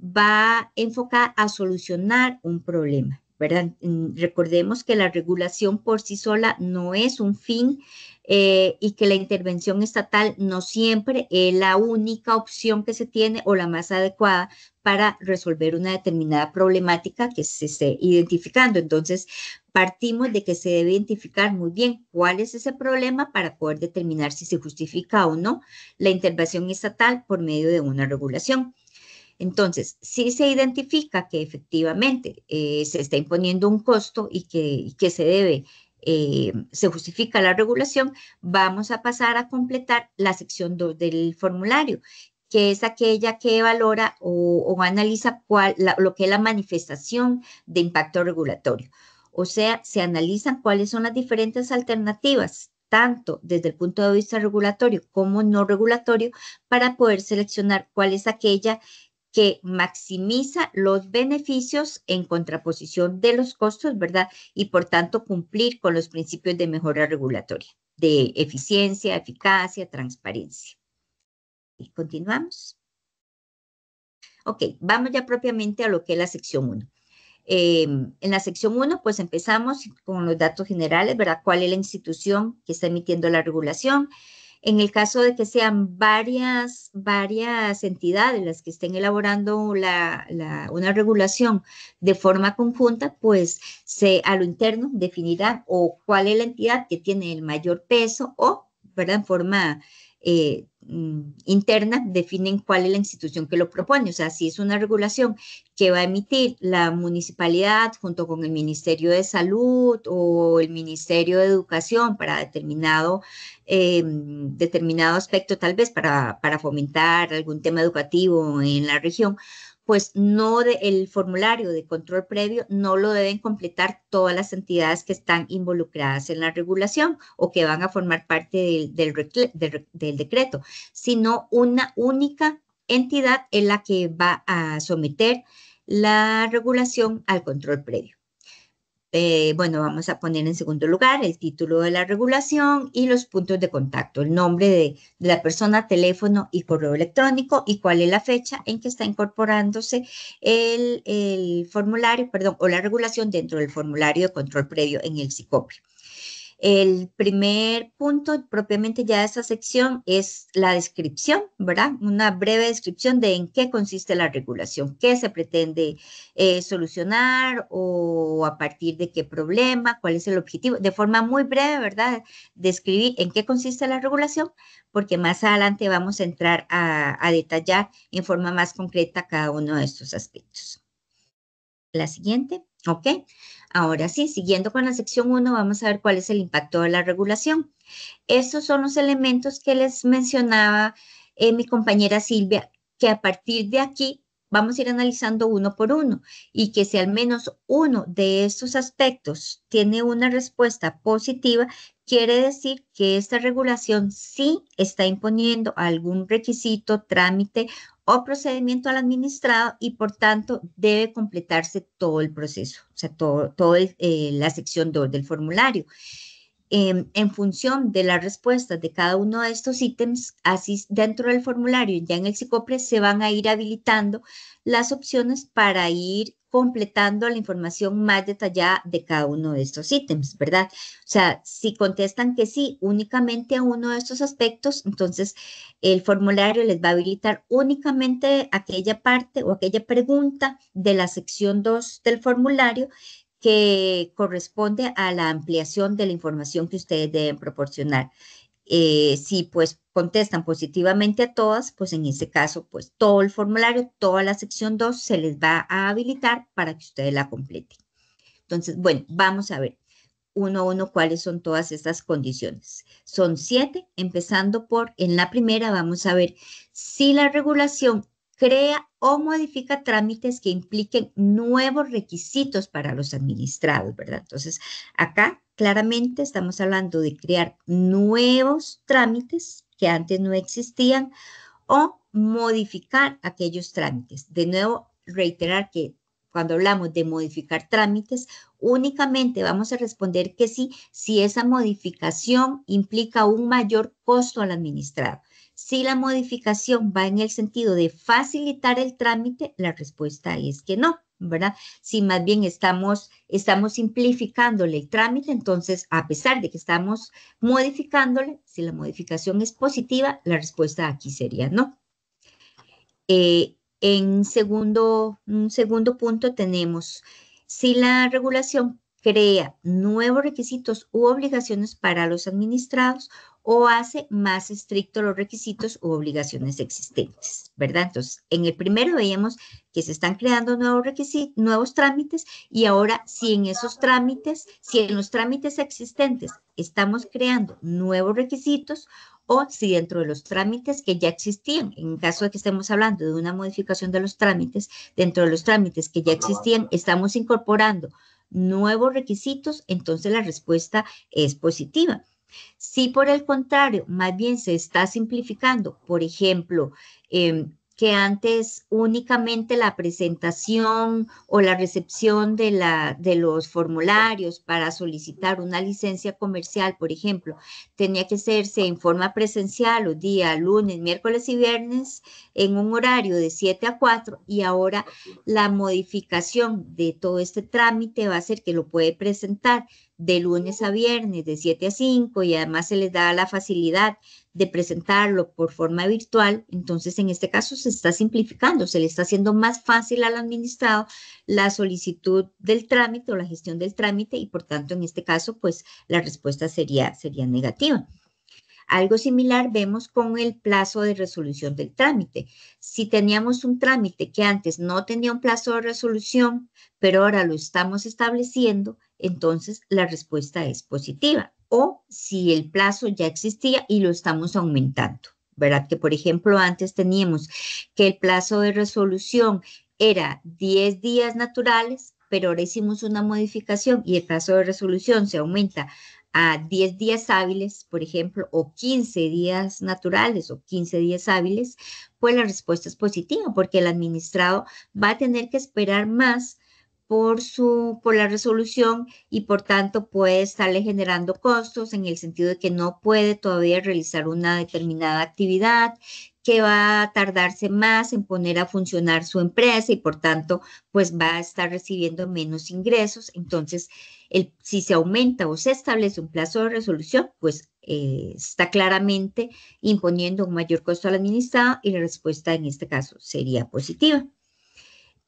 va enfocada a solucionar un problema, ¿verdad? Mm, recordemos que la regulación por sí sola no es un fin eh, y que la intervención estatal no siempre es la única opción que se tiene o la más adecuada para resolver una determinada problemática que se esté identificando. Entonces, partimos de que se debe identificar muy bien cuál es ese problema para poder determinar si se justifica o no la intervención estatal por medio de una regulación. Entonces, si se identifica que efectivamente eh, se está imponiendo un costo y que, se debe, eh, se justifica la regulación, vamos a pasar a completar la sección 2 del formulario, que es aquella que valora o, analiza lo que es la manifestación de impacto regulatorio. O sea, se analizan cuáles son las diferentes alternativas, tanto desde el punto de vista regulatorio como no regulatorio, para poder seleccionar cuál es aquella que maximiza los beneficios en contraposición de los costos, ¿verdad? Y por tanto cumplir con los principios de mejora regulatoria, de eficiencia, eficacia, transparencia. Y continuamos. Ok, vamos ya propiamente a lo que es la sección 1. Em, en la sección 1, pues empezamos con los datos generales, ¿verdad? ¿Cuál es la institución que está emitiendo la regulación? En el caso de que sean varias, varias entidades las que estén elaborando una regulación de forma conjunta, pues se, a lo interno definirá o cuál es la entidad que tiene el mayor peso o, ¿verdad? En forma eh, Mm, interna definen cuál es la institución que lo propone. O sea, si es una regulación que va a emitir la municipalidad junto con el Ministerio de Salud o el Ministerio de Educación para determinado, em, determinado aspecto, tal vez para, para fomentar algún tema educativo en la región, pues no de, el formulario de control previo no lo deben completar todas las entidades que están involucradas en la regulación o que van a formar parte del, del, del decreto, sino una única entidad en la que va a someter la regulación al control previo. Eh, bueno, vamos a poner en segundo lugar el título de la regulación y los puntos de contacto, el nombre de, la persona, teléfono y correo electrónico y cuál es la fecha en que está incorporándose el, formulario, perdón, o la regulación dentro del formulario de control previo en el sicop. El primer punto propiamente ya de esta sección es la descripción, ¿verdad? Una breve descripción de en qué consiste la regulación, qué se pretende eh, solucionar o a partir de qué problema, cuál es el objetivo, de forma muy breve, ¿verdad? Describir en qué consiste la regulación, porque más adelante vamos a entrar a, a detallar en forma más concreta cada uno de estos aspectos. La siguiente, ¿ok? Ahora sí, siguiendo con la sección 1, vamos a ver cuál es el impacto de la regulación. Estos son los elementos que les mencionaba eh, mi compañera Silvia, que a partir de aquí vamos a ir analizando uno por uno y que si al menos uno de estos aspectos tiene una respuesta positiva, quiere decir que esta regulación sí está imponiendo algún requisito, trámite o procedimiento al administrado y por tanto debe completarse todo el proceso, o sea, toda todo, eh, la sección 2 del formulario. Em, en función de las respuestas de cada uno de estos ítems, así dentro del formulario, ya en el psicopre, se van a ir habilitando las opciones para ir completando la información más detallada de cada uno de estos ítems, ¿verdad? O sea, si contestan que sí únicamente a uno de estos aspectos, entonces el formulario les va a habilitar únicamente aquella parte o aquella pregunta de la sección 2 del formulario que corresponde a la ampliación de la información que ustedes deben proporcionar. Eh, si pues contestan positivamente a todas, pues en ese caso, pues todo el formulario, toda la sección 2 se les va a habilitar para que ustedes la completen. Entonces, bueno, vamos a ver uno a uno cuáles son todas estas condiciones. Son siete, empezando por, en la primera vamos a ver si la regulación crea o modifica trámites que impliquen nuevos requisitos para los administrados, ¿verdad? Entonces, acá claramente estamos hablando de crear nuevos trámites que antes no existían o modificar aquellos trámites. De nuevo, reiterar que cuando hablamos de modificar trámites, únicamente vamos a responder que sí si esa modificación implica un mayor costo al administrado. Si la modificación va en el sentido de facilitar el trámite, la respuesta es que no, ¿verdad? Si más bien estamos, simplificándole el trámite, entonces a pesar de que estamos modificándole, si la modificación es positiva, la respuesta aquí sería no. Eh, en segundo, segundo punto tenemos, si la regulación crea nuevos requisitos u obligaciones para los administrados o hace más estrictos los requisitos u obligaciones existentes, ¿verdad? Entonces, en el primero veíamos que se están creando nuevos requisitos, nuevos trámites y ahora si en esos trámites, si en los trámites existentes estamos creando nuevos requisitos o si dentro de los trámites que ya existían, en caso de que estemos hablando de una modificación de los trámites, dentro de los trámites que ya existían, estamos incorporando nuevos requisitos, entonces la respuesta es positiva. Si por el contrario, más bien se está simplificando, por ejemplo, em, que antes únicamente la presentación o la recepción de, de los formularios para solicitar una licencia comercial, por ejemplo, tenía que hacerse en forma presencial los días lunes, miércoles y viernes en un horario de 7 a 4 y ahora la modificación de todo este trámite va a ser que lo puede presentar de lunes a viernes de 7 a 5 y además se les da la facilidad de presentarlo por forma virtual, entonces en este caso se está simplificando, se le está haciendo más fácil al administrado la solicitud del trámite o la gestión del trámite y por tanto en este caso pues la respuesta sería, sería negativa. Algo similar vemos con el plazo de resolución del trámite. Si teníamos un trámite que antes no tenía un plazo de resolución, pero ahora lo estamos estableciendo, entonces la respuesta es positiva. O si el plazo ya existía y lo estamos aumentando, ¿verdad? Que por ejemplo antes teníamos que el plazo de resolución era 10 días naturales, pero ahora hicimos una modificación y el plazo de resolución se aumenta a 10 días hábiles, por ejemplo, o 15 días naturales o 15 días hábiles, pues la respuesta es positiva porque el administrado va a tener que esperar más por, su, por la resolución y por tanto puede estarle generando costos en el sentido de que no puede todavía realizar una determinada actividad, que va a tardarse más en poner a funcionar su empresa y por tanto pues va a estar recibiendo menos ingresos. Entonces, el, si se aumenta o se establece un plazo de resolución, pues eh, está claramente imponiendo un mayor costo al administrado y la respuesta en este caso sería positiva.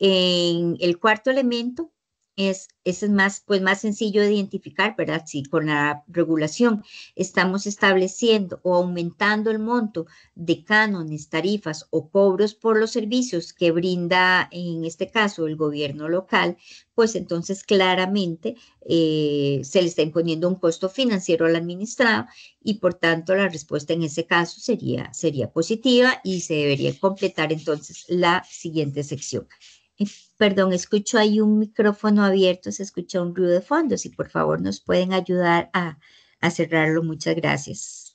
En el cuarto elemento, es, es más, pues más sencillo de identificar, ¿verdad? Si con la regulación estamos estableciendo o aumentando el monto de cánones, tarifas o cobros por los servicios que brinda, en este caso, el gobierno local, pues entonces claramente eh, se le está imponiendo un costo financiero al administrado y por tanto la respuesta en ese caso sería, sería positiva y se debería completar entonces la siguiente sección perdón, escucho ahí un micrófono abierto, se escucha un ruido de fondo. Si por favor nos pueden ayudar a, cerrarlo, muchas gracias.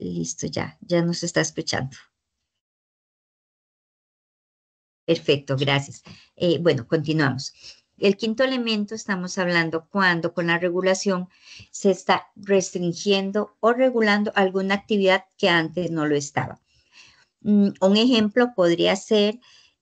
Listo, ya, ya nos está escuchando. Perfecto, gracias. Eh, bueno, continuamos. El quinto elemento estamos hablando cuando con la regulación se está restringiendo o regulando alguna actividad que antes no lo estaba. Mm, un ejemplo podría ser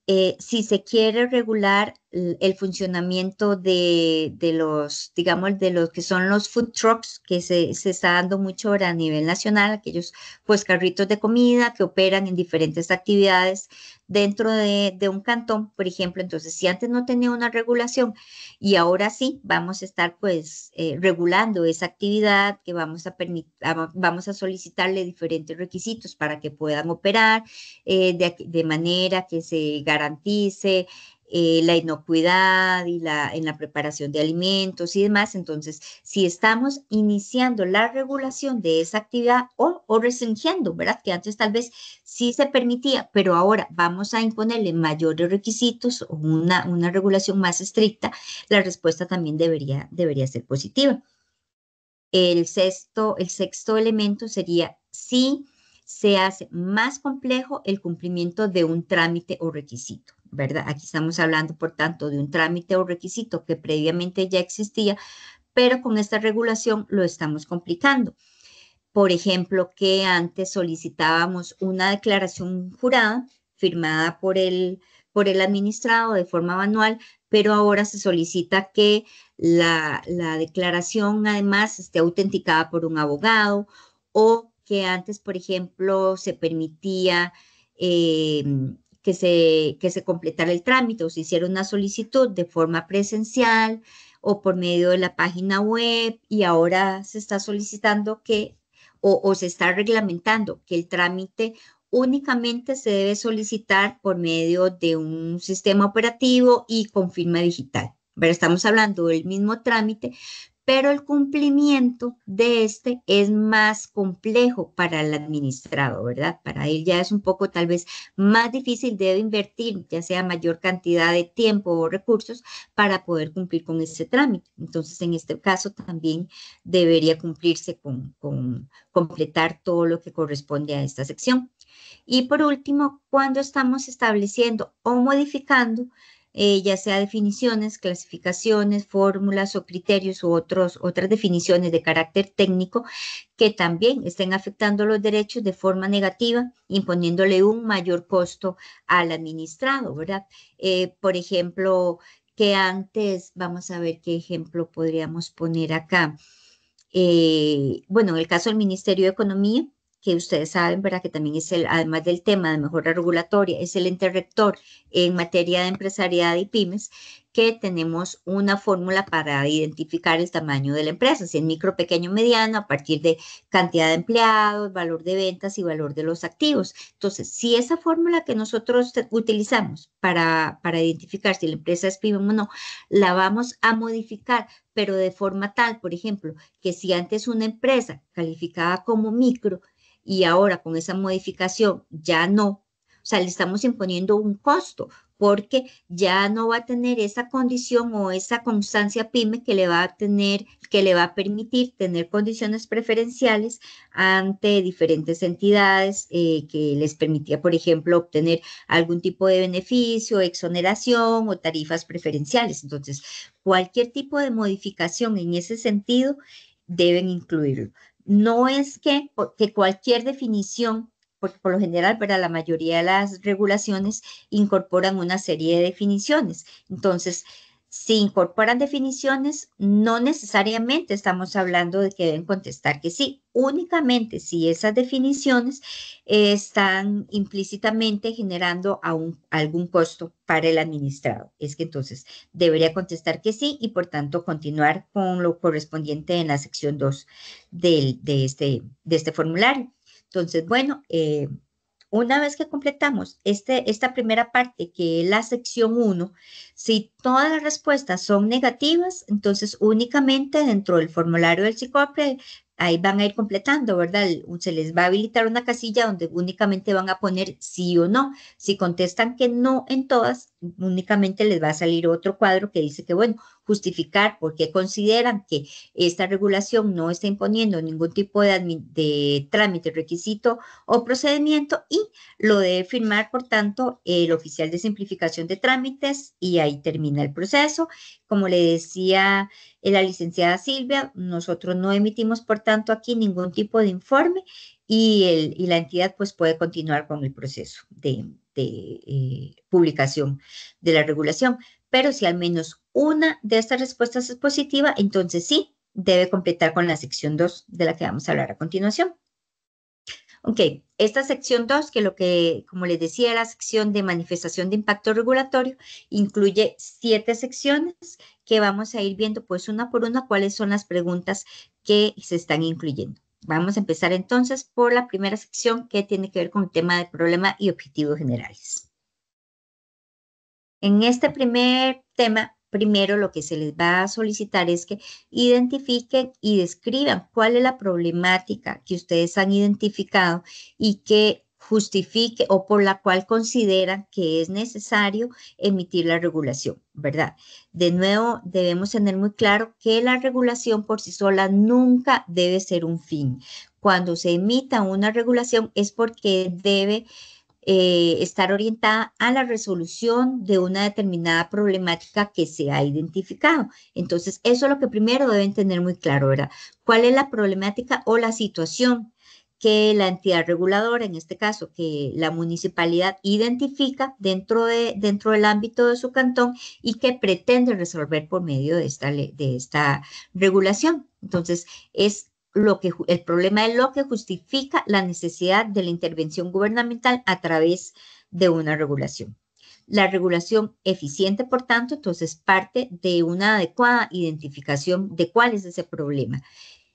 eh, si se quiere regular el funcionamiento de, los, digamos, de los que son los food trucks, que se, se, está dando mucho ahora a nivel nacional, aquellos pues carritos de comida que operan en diferentes actividades dentro de, un cantón, por ejemplo. Entonces, si antes no tenía una regulación y ahora sí, vamos a estar pues eh, regulando esa actividad, que vamos a, permitir, ah, vamos a solicitarle diferentes requisitos para que puedan operar eh, de, manera que se garantice eh, la inocuidad y la, en la preparación de alimentos y demás. Entonces, si estamos iniciando la regulación de esa actividad o, restringiendo, ¿verdad? Que antes tal vez sí se permitía, pero ahora vamos a imponerle mayores requisitos o una, una regulación más estricta, la respuesta también debería, debería ser positiva. El sexto, el sexto elemento sería si se hace más complejo el cumplimiento de un trámite o requisito. ¿verdad? Aquí estamos hablando, por tanto, de un trámite o requisito que previamente ya existía, pero con esta regulación lo estamos complicando. Por ejemplo, que antes solicitábamos una declaración jurada firmada por el, por el administrado de forma manual, pero ahora se solicita que la, la declaración además esté autenticada por un abogado o que antes, por ejemplo, se permitía eh, que se, se completara el trámite o se hiciera una solicitud de forma presencial o por medio de la página web y ahora se está solicitando que o, o se está reglamentando que el trámite únicamente se debe solicitar por medio de un sistema operativo y con firma digital. Pero estamos hablando del mismo trámite, pero el cumplimiento de este es más complejo para el administrado, ¿verdad? Para él ya es un poco tal vez más difícil, debe invertir ya sea mayor cantidad de tiempo o recursos para poder cumplir con ese trámite. Entonces, en este caso también debería cumplirse con, con completar todo lo que corresponde a esta sección. Y por último, cuando estamos estableciendo o modificando eh, ya sea definiciones, clasificaciones, fórmulas o criterios u otros, otras definiciones de carácter técnico que también estén afectando los derechos de forma negativa, imponiéndole un mayor costo al administrado, ¿verdad? Eh, por ejemplo, que antes, vamos a ver qué ejemplo podríamos poner acá. Eh, bueno, en el caso del Ministerio de Economía, que ustedes saben, ¿verdad? Que también es el, además del tema de mejora regulatoria, es el interrector en materia de empresariedad y pymes, que tenemos una fórmula para identificar el tamaño de la empresa, si en micro, pequeño, mediano, a partir de cantidad de empleados, valor de ventas y valor de los activos. Entonces, si esa fórmula que nosotros utilizamos para, identificar si la empresa es pyme o no, la vamos a modificar, pero de forma tal, por ejemplo, que si antes una empresa calificada como micro y ahora con esa modificación ya no, o sea, le estamos imponiendo un costo porque ya no va a tener esa condición o esa constancia pyme que le va a tener, que le va a permitir tener condiciones preferenciales ante diferentes entidades eh, que les permitía, por ejemplo, obtener algún tipo de beneficio, exoneración o tarifas preferenciales. Entonces, cualquier tipo de modificación en ese sentido deben incluirlo no es que, que cualquier definición, por lo general, para la mayoría de las regulaciones incorporan una serie de definiciones. Entonces, si incorporan definiciones, no necesariamente estamos hablando de que deben contestar que sí, únicamente si esas definiciones están implícitamente generando algún costo para el administrado. Es que entonces debería contestar que sí y por tanto continuar con lo correspondiente en la sección 2 de, este, de este formulario. Entonces, bueno, eh, una vez que completamos este, esta primera parte, que es la sección 1, si todas las respuestas son negativas, entonces únicamente dentro del formulario del psicopre, ahí van a ir completando, ¿verdad? Se les va a habilitar una casilla donde únicamente van a poner sí o no. Si contestan que no en todas, únicamente les va a salir otro cuadro que dice que, bueno, justificar por qué consideran que esta regulación no está imponiendo ningún tipo de, trámite, requisito o procedimiento y lo debe firmar, por tanto, el oficial de simplificación de trámites y ahí termina el proceso. Como le decía la licenciada Silvia, nosotros no emitimos, por tanto, aquí ningún tipo de informe y, la entidad pues puede continuar con el proceso de, de eh, publicación de la regulación. Pero si al menos una de estas respuestas es positiva, entonces sí, debe completar con la sección 2 de la que vamos a hablar a continuación. Ok, esta sección 2, que lo que, como les decía, la sección de manifestación de impacto regulatorio, incluye siete secciones que vamos a ir viendo pues una por una cuáles son las preguntas que se están incluyendo. Vamos a empezar entonces por la primera sección que tiene que ver con el tema del problema y objetivos generales. En este primer tema, primero lo que se les va a solicitar es que identifiquen y describan cuál es la problemática que ustedes han identificado y que justifique o por la cual consideran que es necesario emitir la regulación, ¿verdad? De nuevo, debemos tener muy claro que la regulación por sí sola nunca debe ser un fin. Cuando se emita una regulación es porque debe eh, estar orientada a la resolución de una determinada problemática que se ha identificado. Entonces, eso es lo que primero deben tener muy claro, ¿verdad? ¿Cuál es la problemática o la situación? que la entidad reguladora, en este caso, que la municipalidad identifica dentro, de, dentro del ámbito de su cantón y que pretende resolver por medio de esta, de esta regulación. Entonces, es lo que, el problema es lo que justifica la necesidad de la intervención gubernamental a través de una regulación. La regulación eficiente, por tanto, entonces parte de una adecuada identificación de cuál es ese problema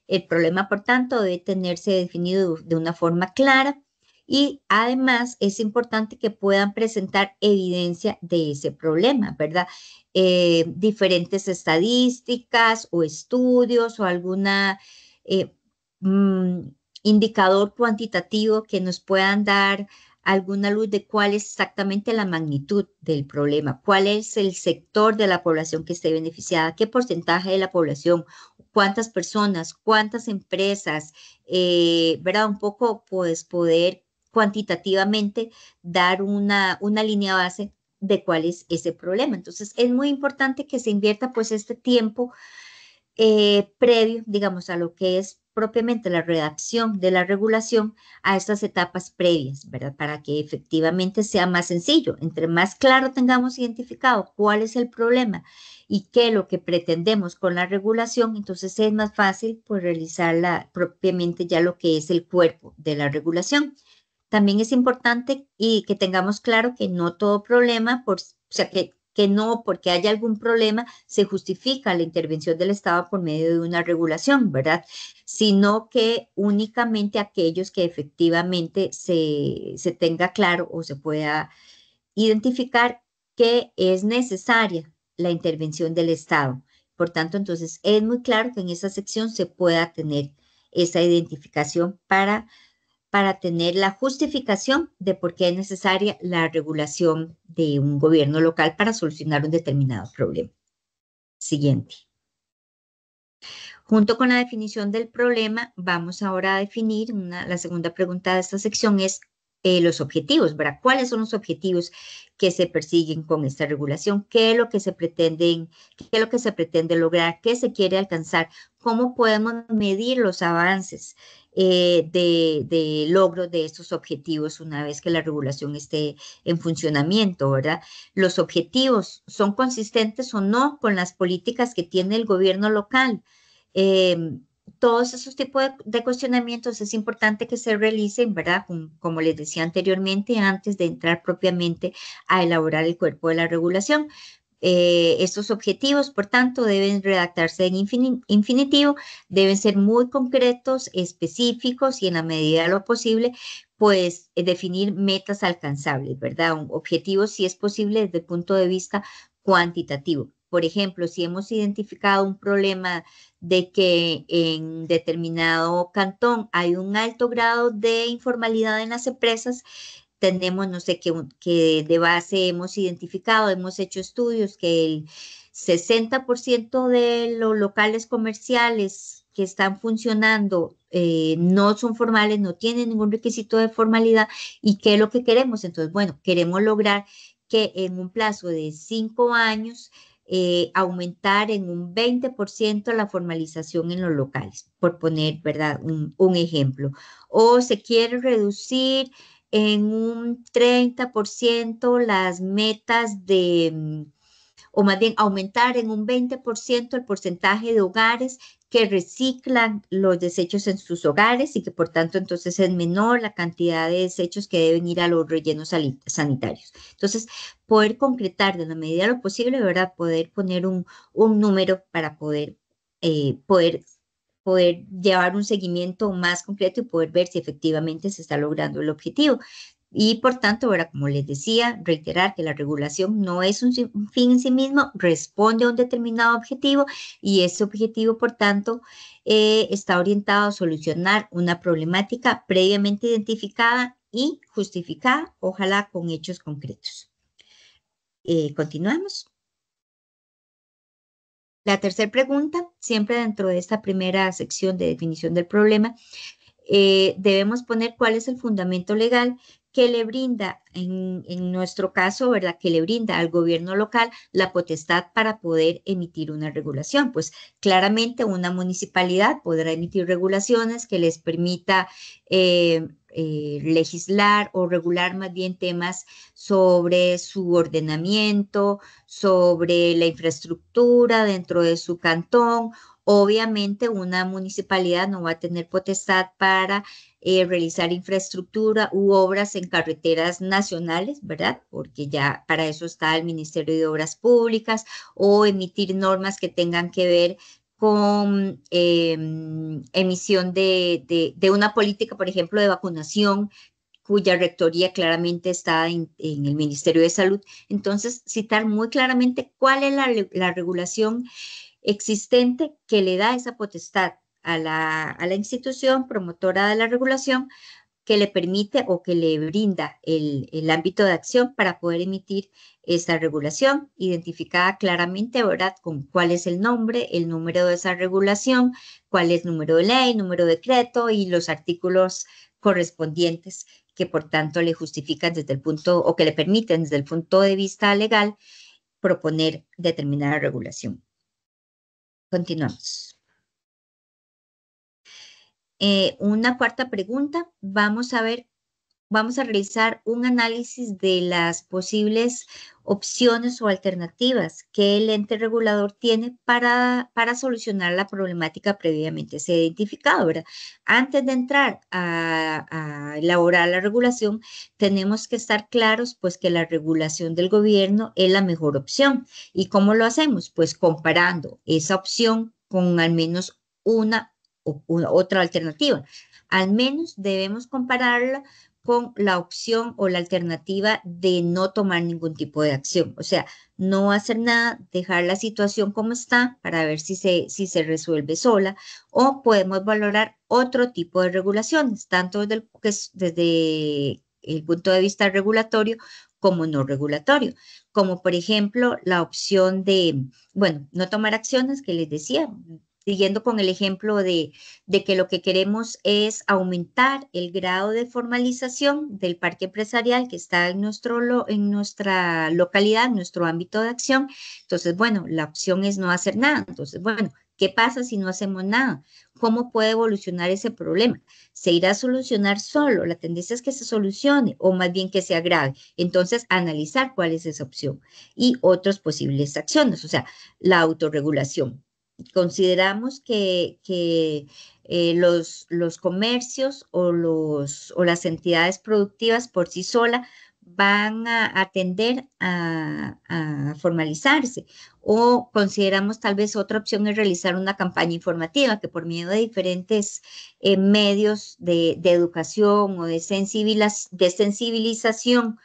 el problema, por tanto, debe tenerse definido de una forma clara y además es importante que puedan presentar evidencia de ese problema, ¿verdad? Eh, diferentes estadísticas o estudios o algún eh, mm, indicador cuantitativo que nos puedan dar alguna luz de cuál es exactamente la magnitud del problema, cuál es el sector de la población que esté beneficiada, qué porcentaje de la población, cuántas personas, cuántas empresas, eh, ¿verdad? Un poco, pues, poder cuantitativamente dar una, línea base de cuál es ese problema. Entonces, es muy importante que se invierta, pues, este tiempo eh, previo, digamos, a lo que es propiamente la redacción de la regulación a estas etapas previas, ¿verdad? Para que efectivamente sea más sencillo. Entre más claro tengamos identificado cuál es el problema y qué es lo que pretendemos con la regulación, entonces es más fácil pues, realizar propiamente ya lo que es el cuerpo de la regulación. También es importante y que tengamos claro que no todo problema, por, o sea, que que no, porque haya algún problema, se justifica la intervención del Estado por medio de una regulación, ¿verdad? Sino que únicamente aquellos que efectivamente se, se tenga claro o se pueda identificar que es necesaria la intervención del Estado. Por tanto, entonces es muy claro que en esa sección se pueda tener esa identificación para para tener la justificación de por qué es necesaria la regulación de un gobierno local para solucionar un determinado problema. Siguiente. Junto con la definición del problema, vamos ahora a definir, la segunda pregunta de esta sección es, eh, los objetivos, ¿verdad? ¿Cuáles son los objetivos que se persiguen con esta regulación? ¿Qué es lo que se pretenden, qué es lo que se pretende lograr? ¿Qué se quiere alcanzar? ¿Cómo podemos medir los avances eh, de, logro de estos objetivos una vez que la regulación esté en funcionamiento, ¿verdad? Los objetivos son consistentes o no con las políticas que tiene el gobierno local. Eh, todos esos tipos de, cuestionamientos es importante que se realicen, ¿verdad? como les decía anteriormente, antes de entrar propiamente a elaborar el cuerpo de la regulación. Eh, estos objetivos, por tanto, deben redactarse en infinitivo, deben ser muy concretos, específicos y en la medida de lo posible, pues eh, definir metas alcanzables, ¿verdad? objetivos si es posible desde el punto de vista cuantitativo. Por ejemplo, si hemos identificado un problema de que en determinado cantón hay un alto grado de informalidad en las empresas, tenemos, no sé, qué, de base hemos identificado, hemos hecho estudios que el 60% de los locales comerciales que están funcionando eh, no son formales, no tienen ningún requisito de formalidad. ¿Y qué es lo que queremos? Entonces, bueno, queremos lograr que en un plazo de cinco años eh, aumentar en un 20% la formalización en los locales, por poner, ¿verdad? Un, un ejemplo. O se quiere reducir en un 30% las metas de, mm, o más bien aumentar en un 20% el porcentaje de hogares que reciclan los desechos en sus hogares y que por tanto entonces es menor la cantidad de desechos que deben ir a los rellenos sanitarios. Entonces, poder concretar de la medida lo posible, ¿verdad? Poder poner un, número para poder, eh, poder, poder llevar un seguimiento más concreto y poder ver si efectivamente se está logrando el objetivo. Y por tanto, ahora como les decía, reiterar que la regulación no es un fin en sí mismo, responde a un determinado objetivo y ese objetivo, por tanto, eh, está orientado a solucionar una problemática previamente identificada y justificada, ojalá con hechos concretos. Eh, continuamos. La tercera pregunta, siempre dentro de esta primera sección de definición del problema, eh, debemos poner cuál es el fundamento legal que le brinda, en, nuestro caso, ¿verdad? Que le brinda al gobierno local la potestad para poder emitir una regulación. Pues claramente una municipalidad podrá emitir regulaciones que les permita eh, eh, legislar o regular más bien temas sobre su ordenamiento, sobre la infraestructura dentro de su cantón Obviamente una municipalidad no va a tener potestad para eh, realizar infraestructura u obras en carreteras nacionales, ¿verdad? Porque ya para eso está el Ministerio de Obras Públicas o emitir normas que tengan que ver con em, emisión de, una política, por ejemplo, de vacunación cuya rectoría claramente está en, el Ministerio de Salud. Entonces, citar muy claramente cuál es la regulación existente que le da esa potestad a la, institución promotora de la regulación que le permite o que le brinda el, el, ámbito de acción para poder emitir esta regulación, identificada claramente, ¿verdad?, con cuál es el nombre, el número de esa regulación, cuál es el número de ley, número de decreto y los artículos correspondientes que por tanto le justifican desde el punto o que le permiten desde el punto de vista legal proponer determinada regulación. Continuamos. Eh, una cuarta pregunta. Vamos a ver vamos a realizar un análisis de las posibles opciones o alternativas que el ente regulador tiene para, para solucionar la problemática previamente se identificada. Ahora, antes de entrar a, a, elaborar la regulación, tenemos que estar claros pues que la regulación del gobierno es la mejor opción. ¿Y cómo lo hacemos? Pues comparando esa opción con al menos una, una otra alternativa. Al menos debemos compararla con la opción o la alternativa de no tomar ningún tipo de acción. O sea, no hacer nada, dejar la situación como está para ver si se, si se resuelve sola o podemos valorar otro tipo de regulaciones, tanto desde el, desde el punto de vista regulatorio como no regulatorio, como por ejemplo la opción de, bueno, no tomar acciones que les decía, siguiendo con el ejemplo de, que lo que queremos es aumentar el grado de formalización del parque empresarial que está en, nuestro, en nuestra localidad, nuestro ámbito de acción, entonces, bueno, la opción es no hacer nada. Entonces, bueno, ¿qué pasa si no hacemos nada? ¿Cómo puede evolucionar ese problema? ¿Se irá a solucionar solo? La tendencia es que se solucione o más bien que se agrave. Entonces, analizar cuál es esa opción y otras posibles acciones, o sea, la autorregulación consideramos que, eh, los, comercios o, los, o las entidades productivas por sí sola van a, atender a, formalizarse o consideramos tal vez otra opción es realizar una campaña informativa que por eh, medio de diferentes medios de, educación o de, de sensibilización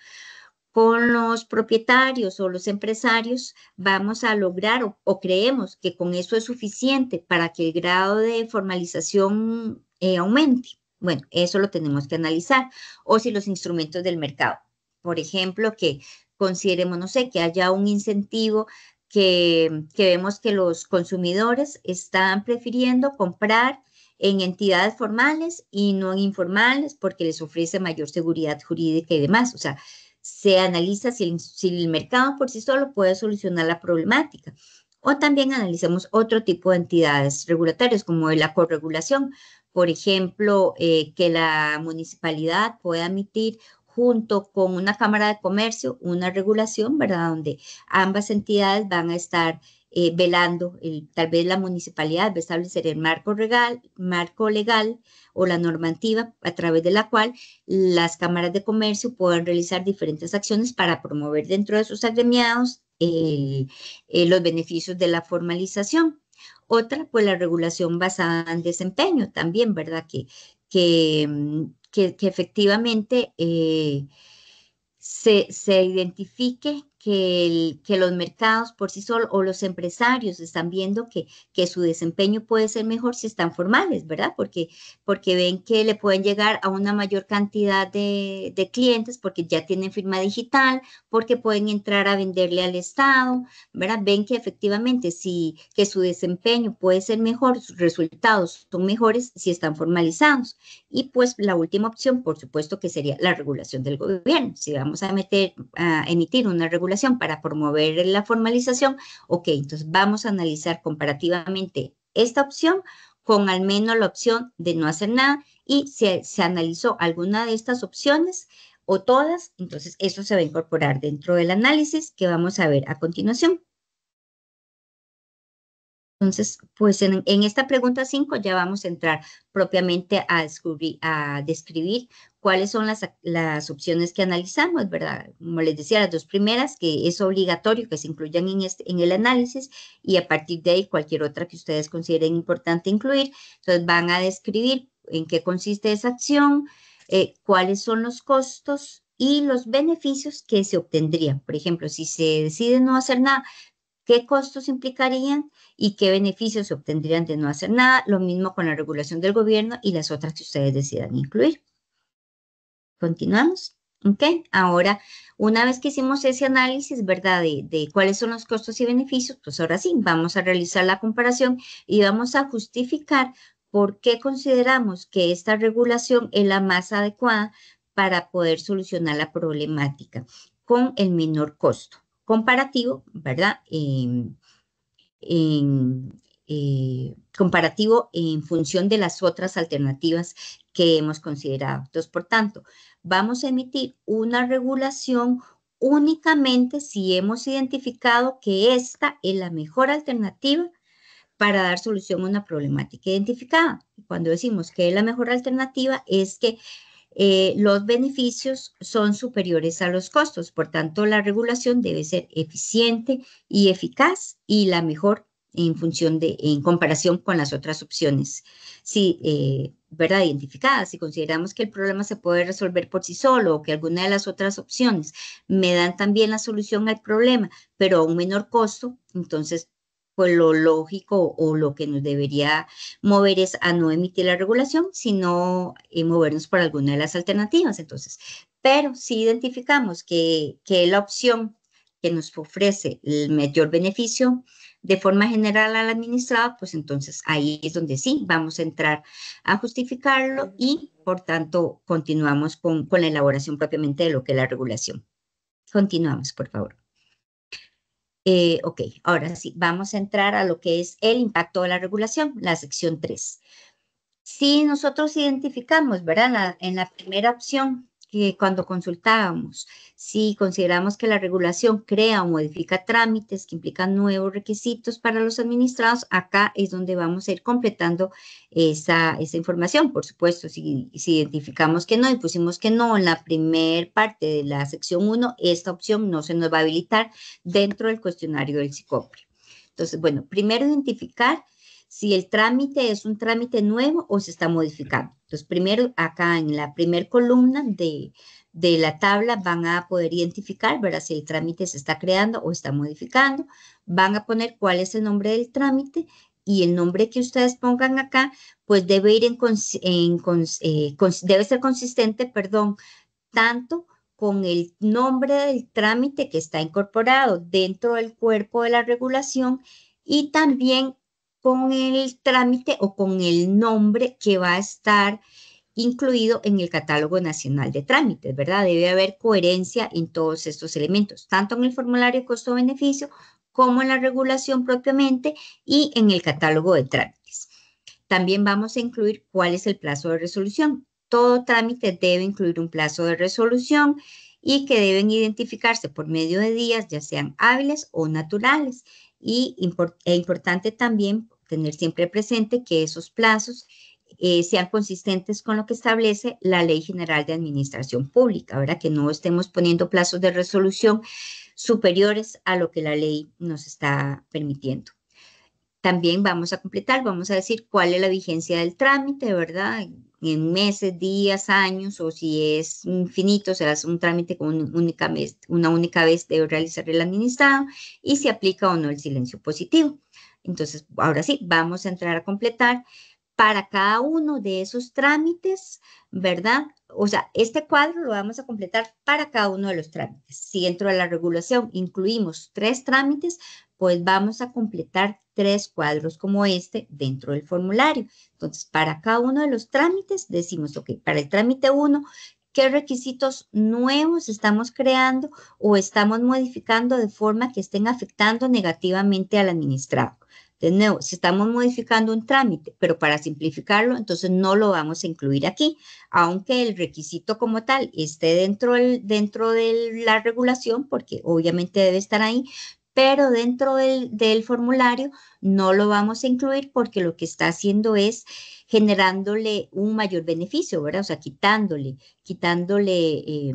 con los propietarios o los empresarios vamos a lograr o, creemos que con eso es suficiente para que el grado de formalización eh, aumente. Bueno, eso lo tenemos que analizar. O si los instrumentos del mercado, por ejemplo, que consideremos, no sé, que haya un incentivo que, que vemos que los consumidores están prefiriendo comprar en entidades formales y no en informales porque les ofrece mayor seguridad jurídica y demás. O sea, se analiza si el, mercado por sí solo puede solucionar la problemática. O también analizamos otro tipo de entidades regulatorias como la corregulación, por ejemplo, eh, que la municipalidad pueda emitir junto con una Cámara de Comercio una regulación, ¿verdad? Donde ambas entidades van a estar eh, velando, tal vez la municipalidad va establecer el marco, legal, marco legal o la normativa a través de la cual las cámaras de comercio puedan realizar diferentes acciones para promover dentro de sus agremiados eh, eh, los beneficios de la formalización. Otra, pues la regulación basada en desempeño también, ¿verdad? Que, mm, efectivamente se, se identifique que, que, los mercados por sí solos o los empresarios están viendo que, que, su desempeño puede ser mejor si están formales, ¿verdad? Porque, porque ven que le pueden llegar a una mayor cantidad de, de, clientes porque ya tienen firma digital, porque pueden entrar a venderle al Estado, ¿verdad? Ven que efectivamente si que su desempeño puede ser mejor, sus resultados son mejores si están formalizados. Y pues la última opción, por supuesto, que sería la regulación del gobierno. Si vamos a meter, a emitir una regulación, para promover la formalización, ok, entonces vamos a analizar comparativamente esta opción con al menos la opción de no hacer nada y si se analizó alguna de estas opciones o todas, entonces eso se va a incorporar dentro del análisis que vamos a ver a continuación. Entonces, pues en, esta pregunta 5 ya vamos a entrar propiamente a, a describir cuáles son las, opciones que analizamos, ¿verdad? Como les decía, las dos primeras, que es obligatorio que se incluyan este, en, el análisis y a partir de ahí cualquier otra que ustedes consideren importante incluir. Entonces, van a describir en qué consiste esa acción, eh, cuáles son los costos y los beneficios que se obtendrían. Por ejemplo, si se decide no hacer nada, qué costos implicarían y qué beneficios se obtendrían de no hacer nada. Lo mismo con la regulación del gobierno y las otras que ustedes decidan incluir. Continuamos. ¿Ok? Ahora, una vez que hicimos ese análisis, ¿verdad? de, cuáles son los costos y beneficios, pues ahora sí, vamos a realizar la comparación y vamos a justificar por qué consideramos que esta regulación es la más adecuada para poder solucionar la problemática con el menor costo comparativo, ¿verdad? Eh, comparativo en función de las otras alternativas que hemos considerado. Entonces, por tanto, vamos a emitir una regulación únicamente si hemos identificado que esta es la mejor alternativa para dar solución a una problemática identificada. Cuando decimos que es la mejor alternativa es que eh, los beneficios son superiores a los costos. Por tanto, la regulación debe ser eficiente y eficaz y la mejor en función de, en comparación con las otras opciones. Si, eh, ¿verdad? Identificadas, si consideramos que el problema se puede resolver por sí solo o que alguna de las otras opciones me dan también la solución al problema, pero a un menor costo, entonces pues, lo lógico o lo que nos debería mover es a no emitir la regulación, sino eh, movernos por alguna de las alternativas. Entonces, pero si identificamos que, que la opción que nos ofrece el mayor beneficio de forma general al administrado, pues entonces ahí es donde sí vamos a entrar a justificarlo y por tanto continuamos con, con la elaboración propiamente de lo que es la regulación. Continuamos, por favor. Eh, ok, ahora sí, vamos a entrar a lo que es el impacto de la regulación, la sección 3. Si nosotros identificamos, ¿verdad? en la primera opción que cuando consultábamos, si consideramos que la regulación crea o modifica trámites que implican nuevos requisitos para los administrados, acá es donde vamos a ir completando esa, información. Por supuesto, si, identificamos que no y pusimos que no en la primer parte de la sección 1, esta opción no se nos va a habilitar dentro del cuestionario del psicopio. Entonces, bueno, primero identificar si el trámite es un trámite nuevo o se está modificando. Entonces, primero acá en la primera columna de, la tabla van a poder identificar, ¿verdad? Si el trámite se está creando o está modificando, van a poner cuál es el nombre del trámite y el nombre que ustedes pongan acá, pues debe ir eh, debe ser consistente, perdón, tanto con el nombre del trámite que está incorporado dentro del cuerpo de la regulación y también con el trámite o con el nombre que va a estar incluido en el catálogo nacional de trámites, ¿verdad? Debe haber coherencia en todos estos elementos, tanto en el formulario costo-beneficio como en la regulación propiamente y en el catálogo de trámites. También vamos a incluir cuál es el plazo de resolución. Todo trámite debe incluir un plazo de resolución y que deben identificarse por medio de días, ya sean hábiles o naturales, y es importante también tener siempre presente que esos plazos eh, sean consistentes con lo que establece la Ley General de Administración Pública, ¿verdad? Que no estemos poniendo plazos de resolución superiores a lo que la ley nos está permitiendo. También vamos a completar, vamos a decir cuál es la vigencia del trámite, ¿verdad? en meses, días, años, o si es infinito, será un trámite con una única, vez, una única vez debe realizar el administrado y si aplica o no el silencio positivo. Entonces, ahora sí, vamos a entrar a completar para cada uno de esos trámites, ¿verdad? O sea, este cuadro lo vamos a completar para cada uno de los trámites. Si dentro de la regulación incluimos tres trámites, pues vamos a completar tres cuadros como este dentro del formulario. Entonces, para cada uno de los trámites decimos, ok, para el trámite 1, ¿qué requisitos nuevos estamos creando o estamos modificando de forma que estén afectando negativamente al administrado? De nuevo, si estamos modificando un trámite, pero para simplificarlo, entonces no lo vamos a incluir aquí, aunque el requisito como tal esté dentro, dentro de la regulación, porque obviamente debe estar ahí, pero dentro del, formulario no lo vamos a incluir porque lo que está haciendo es generándole un mayor beneficio, ¿verdad? O sea, quitándole, quitándole eh,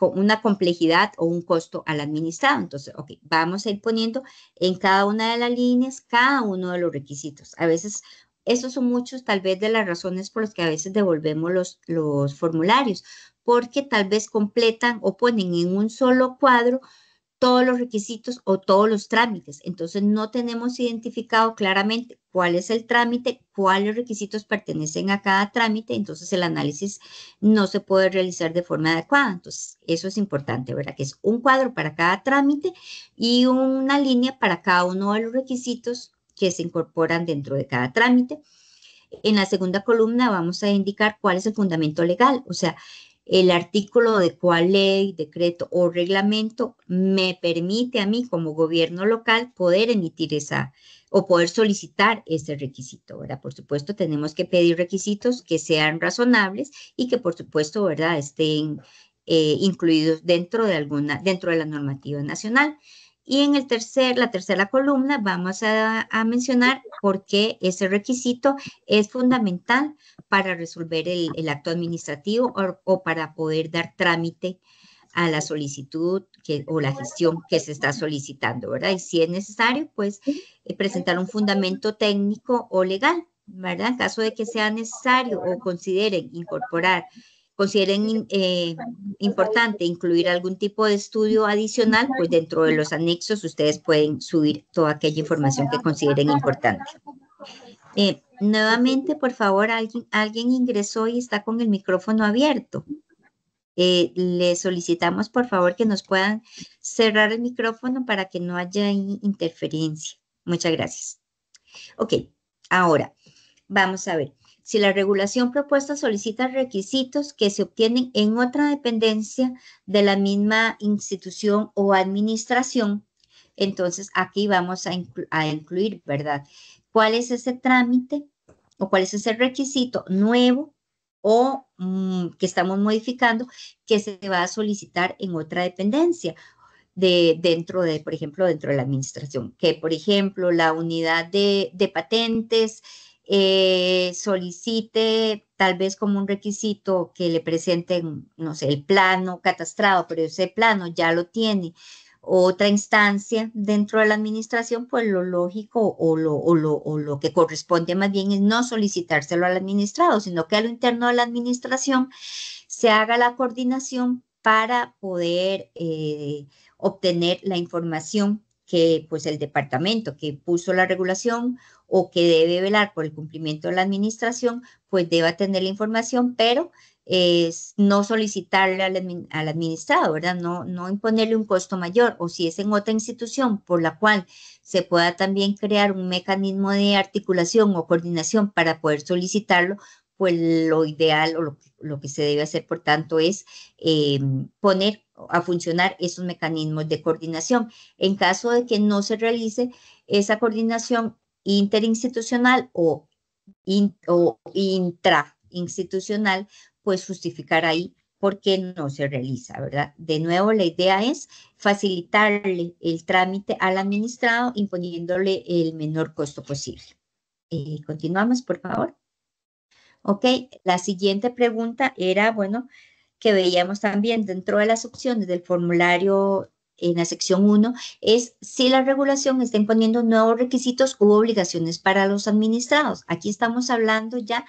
una complejidad o un costo al administrado. Entonces, ok, vamos a ir poniendo en cada una de las líneas cada uno de los requisitos. A veces esos son muchos, tal vez, de las razones por las que a veces devolvemos los formularios, porque tal vez completan o ponen en un solo cuadro todos los requisitos o todos los trámites. Entonces, no tenemos identificado claramente cuál es el trámite, cuáles requisitos pertenecen a cada trámite, entonces el análisis no se puede realizar de forma adecuada. Entonces, eso es importante, ¿verdad? Que es un cuadro para cada trámite y una línea para cada uno de los requisitos que se incorporan dentro de cada trámite. En la segunda columna vamos a indicar cuál es el fundamento legal, o sea, el artículo de cuál ley, decreto o reglamento me permite a mí como gobierno local poder emitir esa o poder solicitar ese requisito, ¿verdad? Por supuesto, tenemos que pedir requisitos que sean razonables y que, por supuesto, ¿verdad?, estén eh, incluidos dentro de alguna, dentro de la normativa nacional. Y en el tercer, la tercera columna vamos a, mencionar por qué ese requisito es fundamental para resolver el, acto administrativo o, para poder dar trámite a la solicitud que, o la gestión que se está solicitando, ¿verdad? Y si es necesario, pues eh, presentar un fundamento técnico o legal, ¿verdad? En caso de que sea necesario o consideren incorporar consideren eh, importante incluir algún tipo de estudio adicional, pues dentro de los anexos ustedes pueden subir toda aquella información que consideren importante. Eh, nuevamente, por favor, alguien, ingresó y está con el micrófono abierto. Eh, le solicitamos, por favor, que nos puedan cerrar el micrófono para que no haya interferencia. Muchas gracias. Ok, ahora, vamos a ver si la regulación propuesta solicita requisitos que se obtienen en otra dependencia de la misma institución o administración, entonces aquí vamos a, incluir, ¿verdad? ¿Cuál es ese trámite o cuál es ese requisito nuevo o mm, que estamos modificando que se va a solicitar en otra dependencia de, dentro de, por ejemplo, dentro de la administración, que por ejemplo la unidad de, de patentes eh, solicite tal vez como un requisito que le presenten, no sé, el plano catastrado, pero ese plano ya lo tiene otra instancia dentro de la administración, pues lo lógico o lo, que corresponde más bien es no solicitárselo al administrado, sino que a lo interno de la administración se haga la coordinación para poder eh, obtener la información que pues el departamento que puso la regulación o que debe velar por el cumplimiento de la administración, pues deba tener la información, pero es no solicitarle al, al administrado, ¿verdad? No, no imponerle un costo mayor o si es en otra institución por la cual se pueda también crear un mecanismo de articulación o coordinación para poder solicitarlo, pues lo ideal o lo, que se debe hacer, por tanto, es eh, poner a funcionar esos mecanismos de coordinación. En caso de que no se realice esa coordinación interinstitucional o, o intrainstitucional, pues justificar ahí por qué no se realiza, ¿verdad? De nuevo, la idea es facilitarle el trámite al administrado imponiéndole el menor costo posible. Eh, continuamos, por favor. Ok, la siguiente pregunta era, bueno, que veíamos también dentro de las opciones del formulario en la sección 1 es si la regulación está imponiendo nuevos requisitos u obligaciones para los administrados. Aquí estamos hablando ya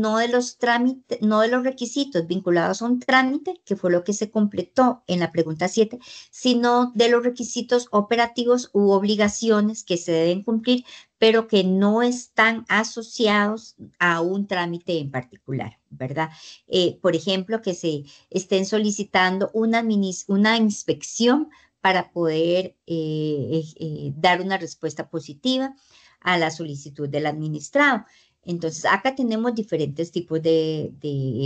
no de los trámites, no de los requisitos vinculados a un trámite, que fue lo que se completó en la pregunta 7, sino de los requisitos operativos u obligaciones que se deben cumplir, pero que no están asociados a un trámite en particular, ¿verdad? Eh, por ejemplo, que se estén solicitando una, una inspección para poder eh, eh, dar una respuesta positiva a la solicitud del administrado. Entonces, acá tenemos diferentes tipos de,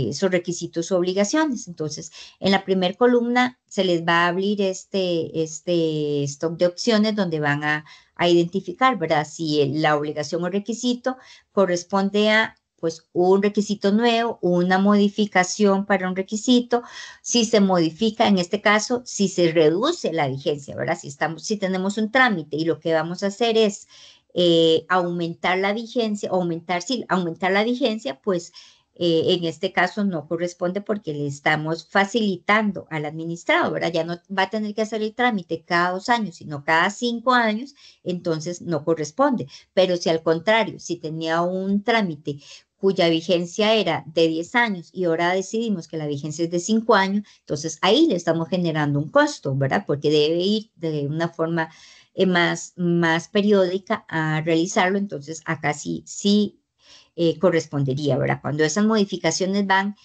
esos requisitos o obligaciones. Entonces, en la primera columna se les va a abrir este, este stock de opciones donde van a, identificar, ¿verdad? Si la obligación o requisito corresponde a pues un requisito nuevo, una modificación para un requisito, si se modifica, en este caso, si se reduce la vigencia, ¿verdad? Si, estamos, si tenemos un trámite y lo que vamos a hacer es eh, aumentar la vigencia, aumentar, sí, aumentar la vigencia, pues eh, en este caso no corresponde porque le estamos facilitando al administrado, ¿verdad? Ya no va a tener que hacer el trámite cada dos años, sino cada cinco años, entonces no corresponde. Pero si al contrario, si tenía un trámite cuya vigencia era de 10 años y ahora decidimos que la vigencia es de cinco años, entonces ahí le estamos generando un costo, ¿verdad? Porque debe ir de una forma eh, más, más periódica a realizarlo, entonces acá sí, sí eh, correspondería, ¿verdad? Cuando esas modificaciones van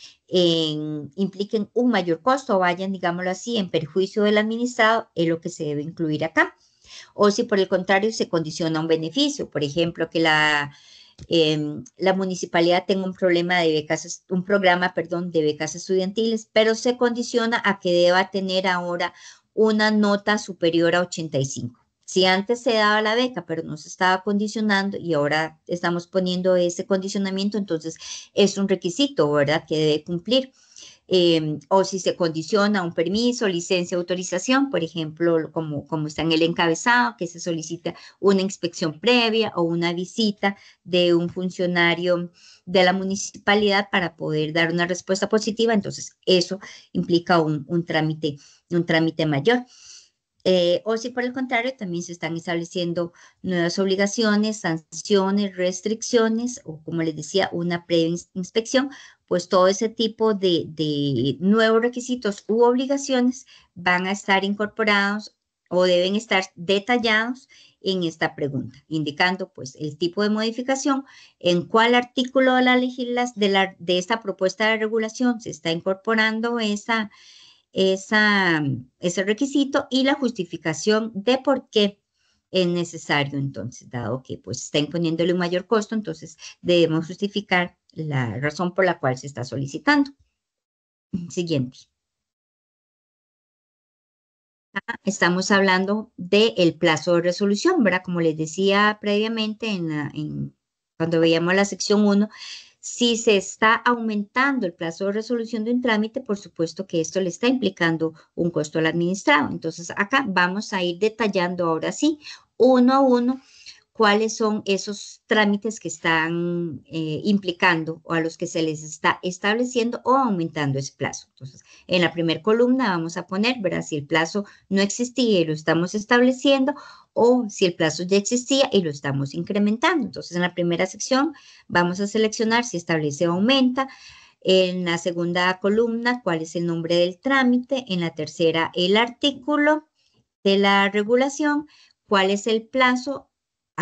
impliquen un mayor costo o vayan, digámoslo así, en perjuicio del administrado, es lo que se debe incluir acá. O si por el contrario se condiciona un beneficio, por ejemplo, que la, em, la municipalidad tenga un problema de becas, un programa, perdón, de becas estudiantiles, pero se condiciona a que deba tener ahora una nota superior a 85. Si antes se daba la beca, pero no se estaba condicionando y ahora estamos poniendo ese condicionamiento, entonces es un requisito, ¿verdad?, que debe cumplir. Em, o si se condiciona un permiso, licencia, autorización, por ejemplo, como, está en el encabezado, que se solicita una inspección previa o una visita de un funcionario de la municipalidad para poder dar una respuesta positiva, entonces eso implica un, un trámite, un trámite mayor. Eh, o si por el contrario también se están estableciendo nuevas obligaciones, sanciones, restricciones o como les decía, una pre inspección, pues todo ese tipo de, de nuevos requisitos u obligaciones van a estar incorporados o deben estar detallados en esta pregunta, indicando pues el tipo de modificación, en cuál artículo de la legislación, de, de esta propuesta de regulación se está incorporando esa, Mm, ese requisito y la justificación de por qué es necesario, entonces, dado que pues está imponiéndole un mayor costo, entonces debemos justificar la razón por la cual se está solicitando. (clears throat) Siguiente. Ah, estamos hablando del plazo de resolución, ¿verdad? Como les decía previamente en, cuando veíamos la sección 1, si se está aumentando el plazo de resolución de un trámite, por supuesto que esto le está implicando un costo al administrado. Entonces, acá vamos a ir detallando ahora sí, uno a uno, cuáles son esos trámites que están eh, implicando o a los que se les está estableciendo o aumentando ese plazo. Entonces, en la primera columna vamos a poner, ¿verdad? Si el plazo no existía y lo estamos estableciendo o si el plazo ya existía y lo estamos incrementando. Entonces, en la primera sección vamos a seleccionar si establece o aumenta. En la segunda columna, cuál es el nombre del trámite. En la tercera, el artículo de la regulación, cuál es el plazo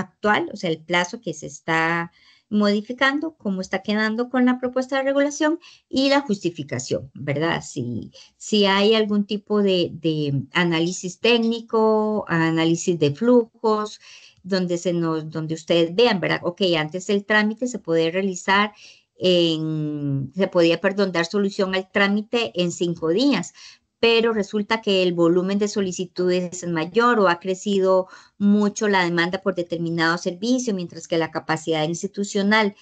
actual, o sea, el plazo que se está modificando, cómo está quedando con la propuesta de regulación y la justificación, ¿verdad? Si, si hay algún tipo de, análisis técnico, análisis de flujos, donde, se nos, donde ustedes vean, ¿verdad? Ok, antes el trámite se podía realizar en, se podía, perdón, dar solución al trámite en cinco días, pero resulta que el volumen de solicitudes es mayor o ha crecido mucho la demanda por determinado servicio, mientras que la capacidad institucional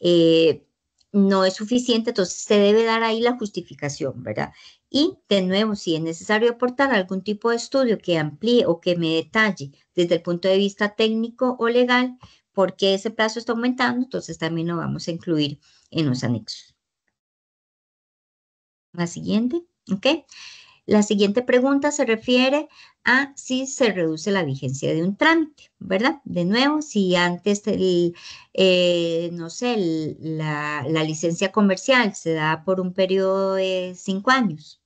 eh, no es suficiente, entonces se debe dar ahí la justificación, ¿verdad? Y de nuevo, si es necesario aportar algún tipo de estudio que amplíe o que me detalle desde el punto de vista técnico o legal, por qué ese plazo está aumentando, entonces también lo vamos a incluir en los anexos. La siguiente. ¿Ok? La siguiente pregunta se refiere a si se reduce la vigencia de un trámite, ¿verdad? De nuevo, si antes, eh, no sé, la, licencia comercial se da por un periodo de cinco años.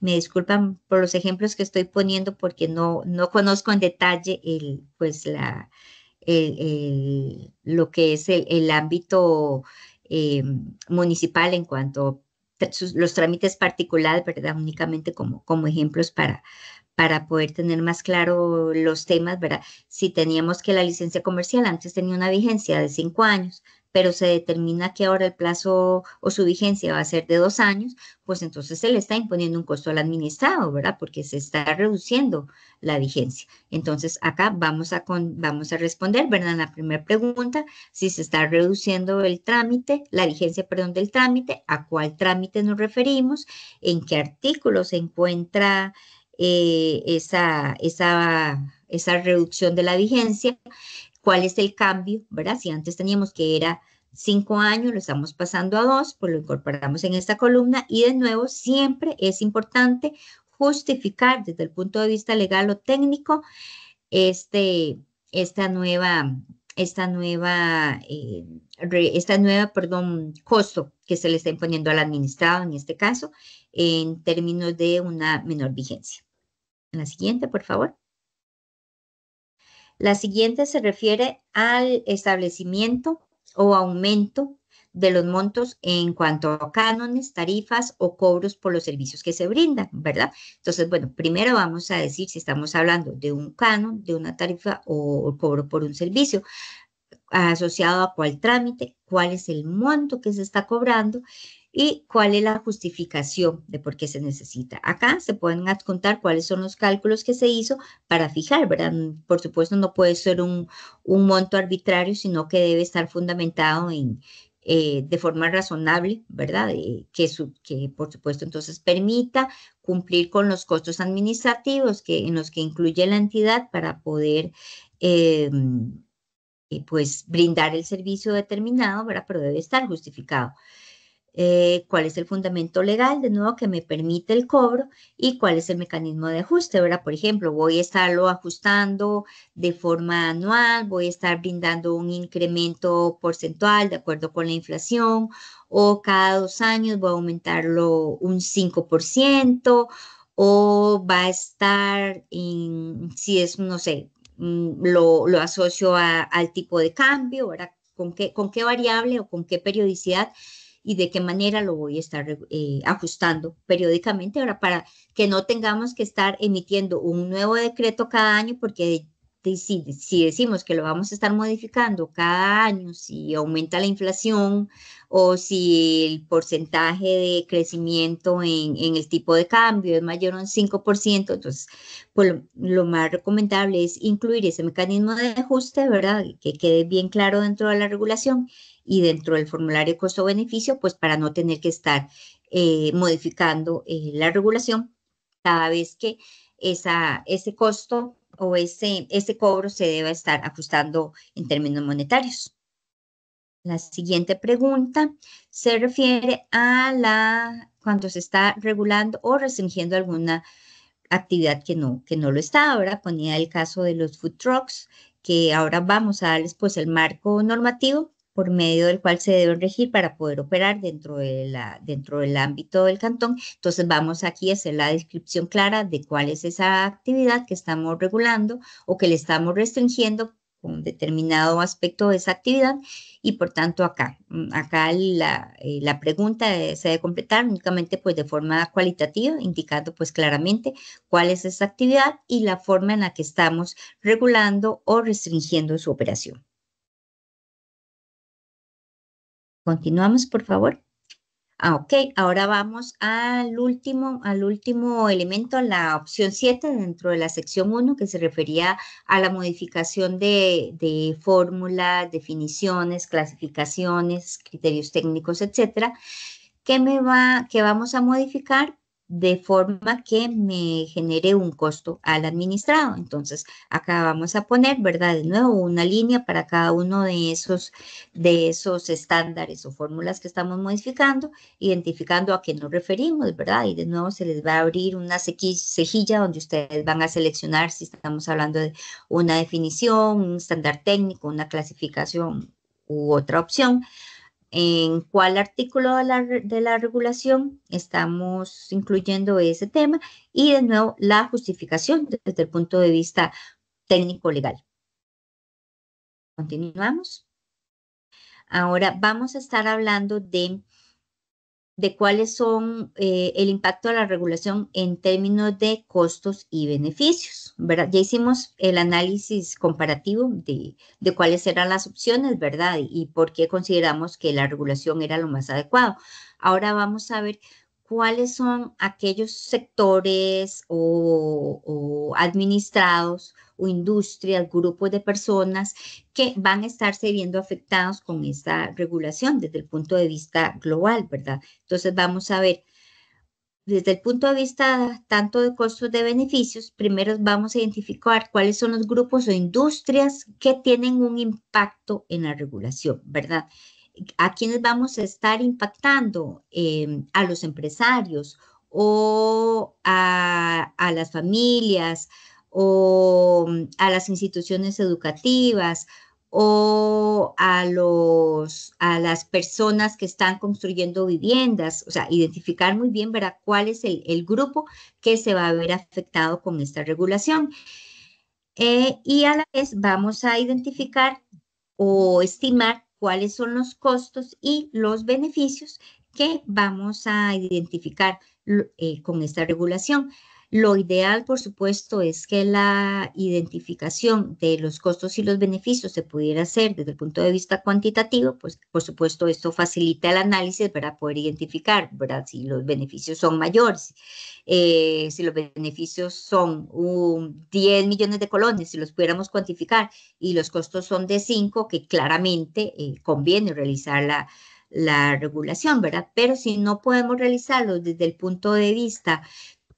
Me disculpan por los ejemplos que estoy poniendo porque no, no conozco en detalle el, pues la, lo que es el, ámbito eh, municipal en cuanto los trámites particulares, ¿verdad? Únicamente como, como ejemplos para, para poder tener más claro los temas, ¿verdad? Si teníamos que la licencia comercial antes tenía una vigencia de cinco años, pero se determina que ahora el plazo o su vigencia va a ser de dos años, pues entonces se le está imponiendo un costo al administrado, ¿verdad? Porque se está reduciendo la vigencia. Entonces acá vamos a, vamos a responder, ¿verdad? En la primera pregunta, si se está reduciendo el trámite, la vigencia, perdón, del trámite, a cuál trámite nos referimos, en qué artículo se encuentra eh, esa, esa, esa reducción de la vigencia cuál es el cambio, ¿verdad? Si antes teníamos que era cinco años, lo estamos pasando a dos, pues lo incorporamos en esta columna y de nuevo siempre es importante justificar desde el punto de vista legal o técnico este, esta nueva, esta nueva, eh, esta nueva, perdón, costo que se le está imponiendo al administrado en este caso en términos de una menor vigencia. La siguiente, por favor. La siguiente se refiere al establecimiento o aumento de los montos en cuanto a cánones, tarifas o cobros por los servicios que se brindan, ¿verdad? Entonces, bueno, primero vamos a decir si estamos hablando de un canon, de una tarifa o cobro por un servicio asociado a cuál trámite, cuál es el monto que se está cobrando y cuál es la justificación de por qué se necesita. Acá se pueden contar cuáles son los cálculos que se hizo para fijar, ¿verdad? Mm, por supuesto, no puede ser un, monto arbitrario, sino que debe estar fundamentado en, eh, de forma razonable, ¿verdad? que, por supuesto entonces permita cumplir con los costos administrativos que, en los que incluye la entidad para poder em, eh, pues brindar el servicio determinado, ¿verdad? Pero debe estar justificado. Eh, cuál es el fundamento legal, de nuevo, que me permite el cobro y cuál es el mecanismo de ajuste, ¿verdad? Por ejemplo, voy a estarlo ajustando de forma anual, voy a estar brindando un incremento porcentual de acuerdo con la inflación o cada dos años voy a aumentarlo un 5% o va a estar, en, si es, no sé, mm, lo, asocio al tipo de cambio, ¿verdad? ¿Con qué, con qué variable o con qué periodicidad y de qué manera lo voy a estar eh, ajustando periódicamente ahora para que no tengamos que estar emitiendo un nuevo decreto cada año porque si, decimos que lo vamos a estar modificando cada año, si aumenta la inflación o si el porcentaje de crecimiento en, el tipo de cambio es mayor a un 5%, entonces pues lo, lo, más recomendable es incluir ese mecanismo de ajuste, ¿verdad? Que quede bien claro dentro de la regulación y dentro del formulario costo-beneficio, pues para no tener que estar eh, modificando eh, la regulación cada vez que esa, ese costo o ese, ese cobro se deba estar ajustando en términos monetarios. La siguiente pregunta se refiere a la cuando se está regulando o restringiendo alguna actividad que no, que no lo está. Ahora ponía el caso de los food trucks, que ahora vamos a darles pues el marco normativo por medio del cual se deben regir para poder operar dentro, de dentro del ámbito del cantón. Entonces vamos aquí a hacer la descripción clara de cuál es esa actividad que estamos regulando o que le estamos restringiendo con determinado aspecto de esa actividad y por tanto acá, mm, acá la, eh, la, pregunta se debe completar únicamente pues de forma cualitativa, indicando pues claramente cuál es esa actividad y la forma en la que estamos regulando o restringiendo su operación. Continuamos, por favor. Ah, ok, ahora vamos al último, al último elemento, la opción 7 dentro de la sección 1 que se refería a la modificación de, de fórmulas, definiciones, clasificaciones, criterios técnicos, etcétera. ¿Qué me va, que vamos a modificar? de forma que me genere un costo al administrado. Entonces, acá vamos a poner, ¿verdad? De nuevo, una línea para cada uno de esos, de esos estándares o fórmulas que estamos modificando, identificando a qué nos referimos, ¿verdad? Y de nuevo se les va a abrir una cejilla donde ustedes van a seleccionar si estamos hablando de una definición, un estándar técnico, una clasificación u otra opción en cuál artículo de la, de la, regulación estamos incluyendo ese tema y de nuevo la justificación desde el punto de vista técnico-legal. Continuamos. Ahora vamos a estar hablando de de cuáles son eh, el impacto de la regulación en términos de costos y beneficios, ¿verdad? Ya hicimos el análisis comparativo de, cuáles eran las opciones, ¿verdad? Y, por qué consideramos que la regulación era lo más adecuado. Ahora vamos a ver cuáles son aquellos sectores o administrados o industrias, grupos de personas que van a estar viendo afectados con esta regulación desde el punto de vista global, ¿verdad? Entonces vamos a ver desde el punto de vista tanto de costos de beneficios, primero vamos a identificar cuáles son los grupos o industrias que tienen un impacto en la regulación, ¿verdad? ¿A quiénes vamos a estar impactando? Em, a los empresarios o a las familias, o mm, a las instituciones educativas o a, a las personas que están construyendo viviendas, o sea, identificar muy bien, cuál es el, grupo que se va a ver afectado con esta regulación. Eh, y a la vez vamos a identificar o estimar cuáles son los costos y los beneficios que vamos a identificar eh, con esta regulación. Lo ideal, por supuesto, es que la identificación de los costos y los beneficios se pudiera hacer desde el punto de vista cuantitativo, pues por supuesto esto facilita el análisis para poder identificar ¿verdad? si los beneficios son mayores, eh, si los beneficios son un 10 millones de colones, si los pudiéramos cuantificar y los costos son de 5, que claramente eh, conviene realizar la, la regulación, ¿verdad? Pero si no podemos realizarlo desde el punto de vista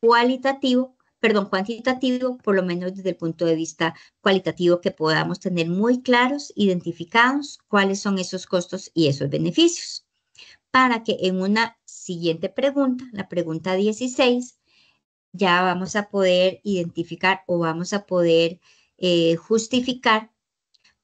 cualitativo, perdón, cuantitativo, por lo menos desde el punto de vista cualitativo, que podamos tener muy claros, identificados cuáles son esos costos y esos beneficios. Para que en una siguiente pregunta, la pregunta 16, ya vamos a poder identificar o vamos a poder eh, justificar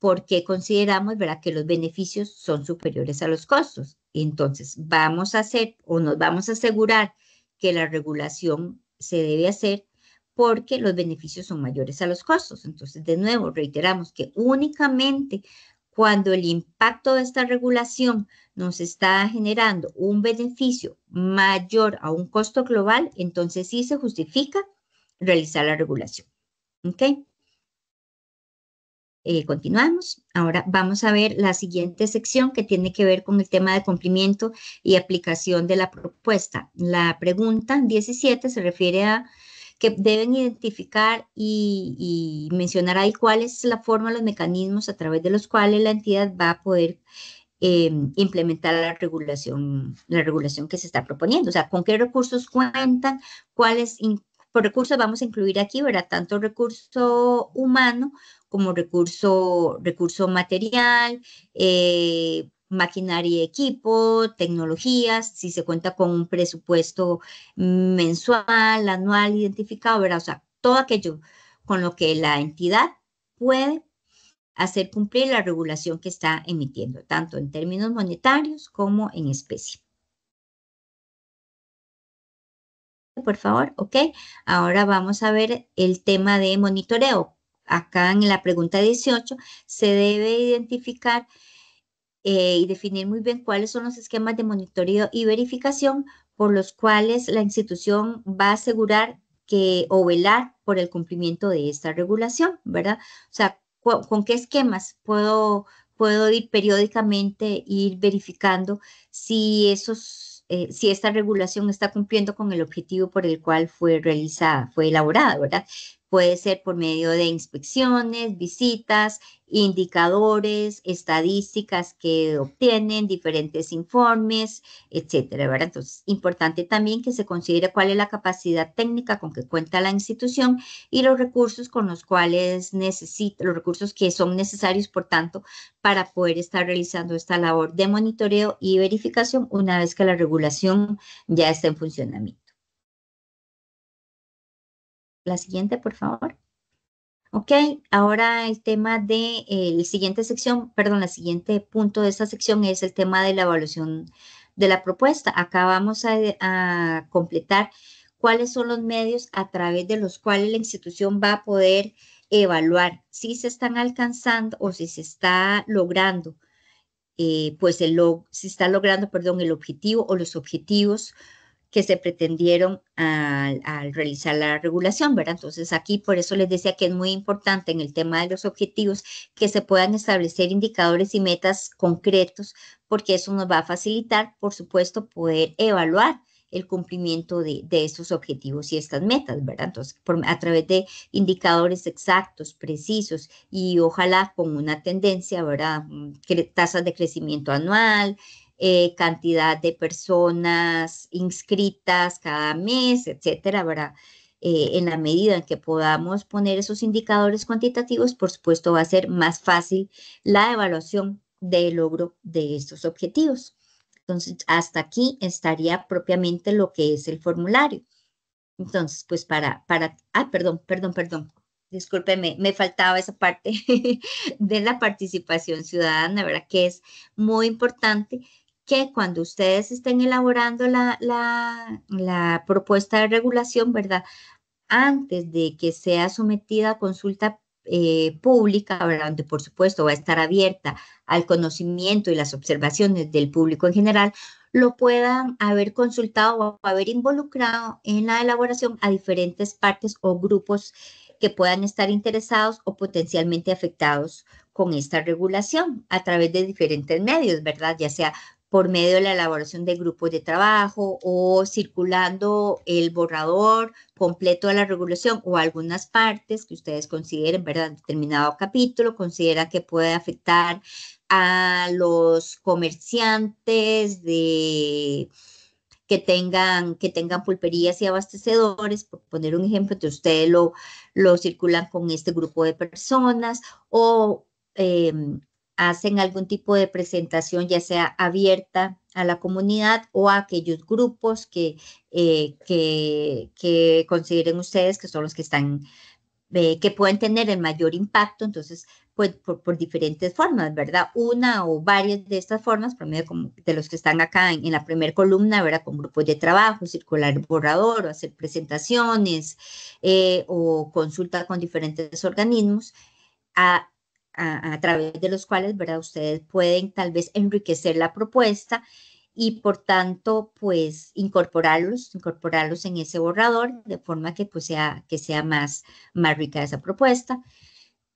por qué consideramos ¿verdad? que los beneficios son superiores a los costos. Entonces, vamos a hacer o nos vamos a asegurar que la regulación se debe hacer porque los beneficios son mayores a los costos. Entonces, de nuevo, reiteramos que únicamente cuando el impacto de esta regulación nos está generando un beneficio mayor a un costo global, entonces sí se justifica realizar la regulación. ¿Ok? Eh, continuamos. Ahora vamos a ver la siguiente sección que tiene que ver con el tema de cumplimiento y aplicación de la propuesta. La pregunta 17 se refiere a que deben identificar y, mencionar ahí cuál es la forma, los mecanismos a través de los cuales la entidad va a poder eh, implementar la regulación, la regulación que se está proponiendo. O sea, con qué recursos cuentan, cuáles por recursos vamos a incluir aquí, ¿verdad? Tanto recurso humano como recurso, recurso material, eh, maquinaria y equipo, tecnologías, si se cuenta con un presupuesto mensual, anual, identificado, ¿verdad? O sea, todo aquello con lo que la entidad puede hacer cumplir la regulación que está emitiendo, tanto en términos monetarios como en especie. por favor, ¿ok? Ahora vamos a ver el tema de monitoreo. Acá en la pregunta 18 se debe identificar eh, y definir muy bien cuáles son los esquemas de monitoreo y verificación por los cuales la institución va a asegurar que o velar por el cumplimiento de esta regulación, ¿verdad? O sea, ¿con qué esquemas puedo, puedo ir periódicamente, ir verificando si esos eh, si esta regulación está cumpliendo con el objetivo por el cual fue realizada, fue elaborada, ¿verdad? Puede ser por medio de inspecciones, visitas, indicadores, estadísticas que obtienen, diferentes informes, etcétera. ¿verdad? Entonces, importante también que se considere cuál es la capacidad técnica con que cuenta la institución y los recursos con los cuales necesita, los recursos que son necesarios, por tanto, para poder estar realizando esta labor de monitoreo y verificación una vez que la regulación ya está en funcionamiento. La siguiente, por favor. Ok, ahora el tema de eh, la siguiente sección, perdón, la siguiente punto de esta sección es el tema de la evaluación de la propuesta. Acá vamos a, completar cuáles son los medios a través de los cuales la institución va a poder evaluar si se están alcanzando o si se está logrando, eh, pues el si está logrando, perdón, el objetivo o los objetivos que se pretendieron al, realizar la regulación, ¿verdad? Entonces aquí por eso les decía que es muy importante en el tema de los objetivos que se puedan establecer indicadores y metas concretos, porque eso nos va a facilitar, por supuesto, poder evaluar el cumplimiento de, estos objetivos y estas metas, ¿verdad? Entonces, a través de indicadores exactos, precisos y ojalá con una tendencia, ¿verdad? Mm, tasas de crecimiento anual, eh, cantidad de personas inscritas cada mes, etcétera, ¿verdad? Eh, en la medida en que podamos poner esos indicadores cuantitativos, por supuesto, va a ser más fácil la evaluación del logro de estos objetivos. Entonces, hasta aquí estaría propiamente lo que es el formulario. Entonces, pues para, para, ah, perdón, perdón, perdón, discúlpeme, me faltaba esa parte (laughs) de la participación ciudadana, ¿verdad? Que es muy importante que cuando ustedes estén elaborando la, propuesta de regulación, ¿verdad? Antes de que sea sometida a consulta eh, pública, ¿verdad? donde por supuesto va a estar abierta al conocimiento y las observaciones del público en general, lo puedan haber consultado o haber involucrado en la elaboración a diferentes partes o grupos que puedan estar interesados o potencialmente afectados con esta regulación a través de diferentes medios, ¿verdad? Ya sea por medio de la elaboración de grupos de trabajo o circulando el borrador completo de la regulación o algunas partes que ustedes consideren, ¿verdad? Determinado capítulo, considera que puede afectar a los comerciantes de que tengan, que tengan pulperías y abastecedores, por poner un ejemplo, que ustedes lo, lo circulan con este grupo de personas o em, hacen algún tipo de presentación, ya sea abierta a la comunidad o a aquellos grupos que, eh, que, consideren ustedes que son los que están, eh, que pueden tener el mayor impacto. Entonces, pues por, diferentes formas, ¿verdad? Una o varias de estas formas, por medio de los que están acá en, la primera columna, ¿verdad? Con grupos de trabajo, circular borrador, o hacer presentaciones eh, o consulta con diferentes organismos. A, ah, a, través de los cuales, ¿verdad? Ustedes pueden tal vez enriquecer la propuesta y por tanto, pues incorporarlos, incorporarlos en ese borrador de forma que pues sea, que sea más, más rica esa propuesta.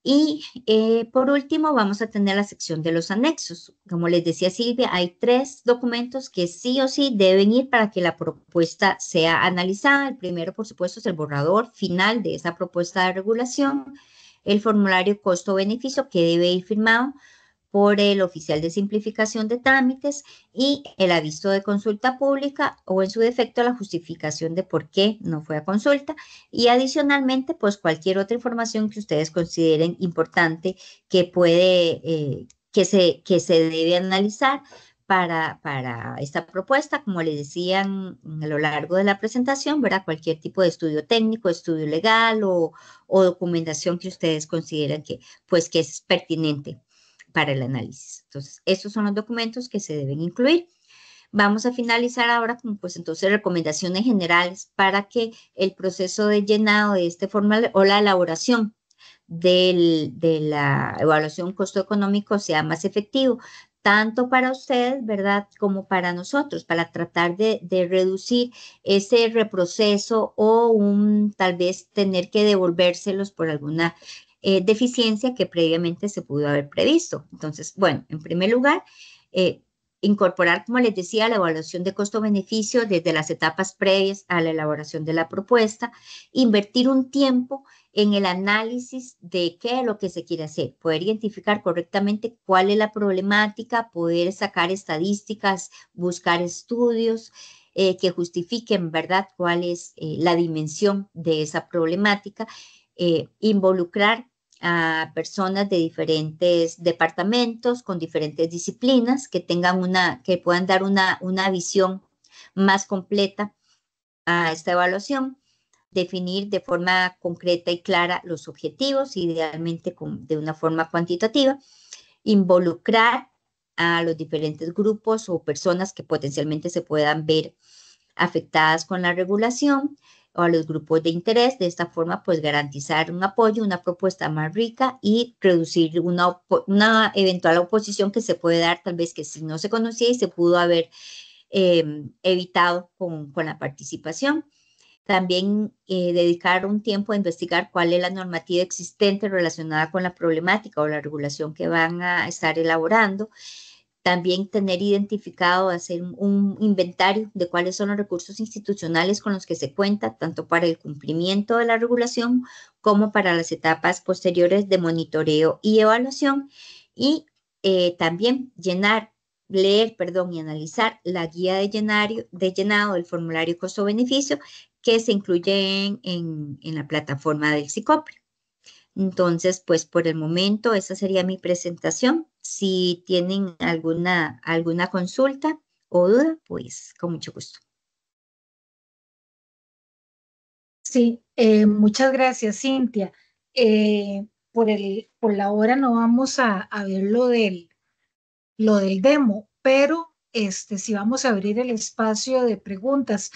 Y eh, por último, vamos a tener la sección de los anexos. Como les decía Silvia, hay tres documentos que sí o sí deben ir para que la propuesta sea analizada. El primero, por supuesto, es el borrador final de esa propuesta de regulación el formulario costo-beneficio que debe ir firmado por el oficial de simplificación de trámites y el aviso de consulta pública o en su defecto la justificación de por qué no fue a consulta y adicionalmente pues cualquier otra información que ustedes consideren importante que puede eh, que se que se debe analizar para, esta propuesta, como les decían a lo largo de la presentación, ¿verdad? cualquier tipo de estudio técnico, estudio legal o, documentación que ustedes consideran que, pues, que es pertinente para el análisis. Entonces, estos son los documentos que se deben incluir. Vamos a finalizar ahora con, pues, entonces, recomendaciones generales para que el proceso de llenado de este formulario o la elaboración de la evaluación costo económico sea más efectivo tanto para ustedes, ¿verdad? Como para nosotros, para tratar de, reducir ese reproceso o un tal vez tener que devolvérselos por alguna eh, deficiencia que previamente se pudo haber previsto. Entonces, bueno, en primer lugar, eh, incorporar, como les decía, la evaluación de costo-beneficio desde las etapas previas a la elaboración de la propuesta, invertir un tiempo en el análisis de qué es lo que se quiere hacer, poder identificar correctamente cuál es la problemática, poder sacar estadísticas, buscar estudios eh, que justifiquen, ¿verdad?, cuál es eh, la dimensión de esa problemática, eh, involucrar a personas de diferentes departamentos, con diferentes disciplinas, que tengan una, que puedan dar una, visión más completa a esta evaluación, definir de forma concreta y clara los objetivos, idealmente de una forma cuantitativa, involucrar a los diferentes grupos o personas que potencialmente se puedan ver afectadas con la regulación o a los grupos de interés. De esta forma, pues garantizar un apoyo, una propuesta más rica y reducir una, una eventual oposición que se puede dar, tal vez que si no se conocía y se pudo haber em, evitado con, con la participación también eh, dedicar un tiempo a investigar cuál es la normativa existente relacionada con la problemática o la regulación que van a estar elaborando también tener identificado, hacer un inventario de cuáles son los recursos institucionales con los que se cuenta, tanto para el cumplimiento de la regulación como para las etapas posteriores de monitoreo y evaluación. Y eh, también llenar, leer, perdón, y analizar la guía de, llenario, de llenado del formulario costo-beneficio que se incluye en, en, la plataforma del SICOP. Entonces, pues por el momento, esa sería mi presentación. Si tienen alguna, alguna consulta o duda, pues con mucho gusto. Sí, eh, muchas gracias, Cintia. Eh, por, la hora no vamos a, ver lo del, demo, pero este, sí vamos a abrir el espacio de preguntas.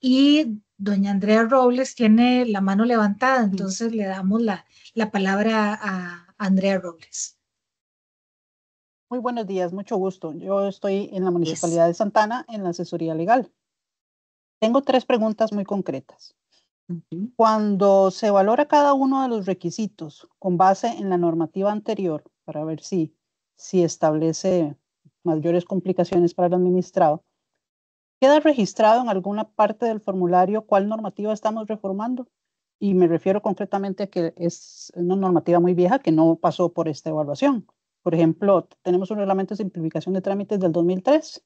Y doña Andrea Robles tiene la mano levantada, entonces le damos la palabra a Andrea Robles. Muy buenos días, mucho gusto. Yo estoy en la Municipalidad de Santana en la asesoría legal. Tengo tres preguntas muy concretas. Cuando se valora cada uno de los requisitos con base en la normativa anterior para ver si, si establece mayores complicaciones para el administrado, ¿queda registrado en alguna parte del formulario cuál normativa estamos reformando? Y me refiero concretamente a que es una normativa muy vieja que no pasó por esta evaluación. Por ejemplo, tenemos un reglamento de simplificación de trámites del 2003,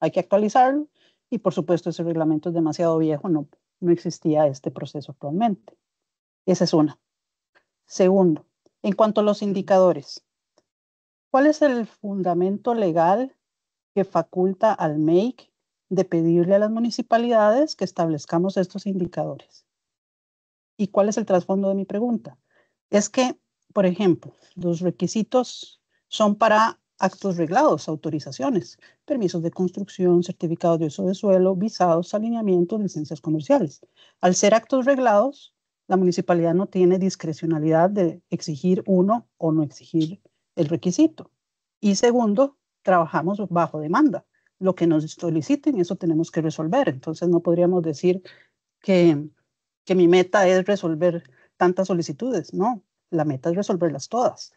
hay que actualizarlo y por supuesto ese reglamento es demasiado viejo, no, no existía este proceso actualmente. Esa es una. Segundo, en cuanto a los indicadores, ¿cuál es el fundamento legal que faculta al MEIC de pedirle a las municipalidades que establezcamos estos indicadores? ¿Y cuál es el trasfondo de mi pregunta? Es que, por ejemplo, los requisitos son para actos reglados, autorizaciones, permisos de construcción, certificados de uso de suelo, visados, alineamientos, licencias comerciales. Al ser actos reglados, la municipalidad no tiene discrecionalidad de exigir uno o no exigir el requisito. Y segundo, trabajamos bajo demanda. Lo que nos soliciten, eso tenemos que resolver. Entonces no podríamos decir que, que mi meta es resolver tantas solicitudes. No, la meta es resolverlas todas.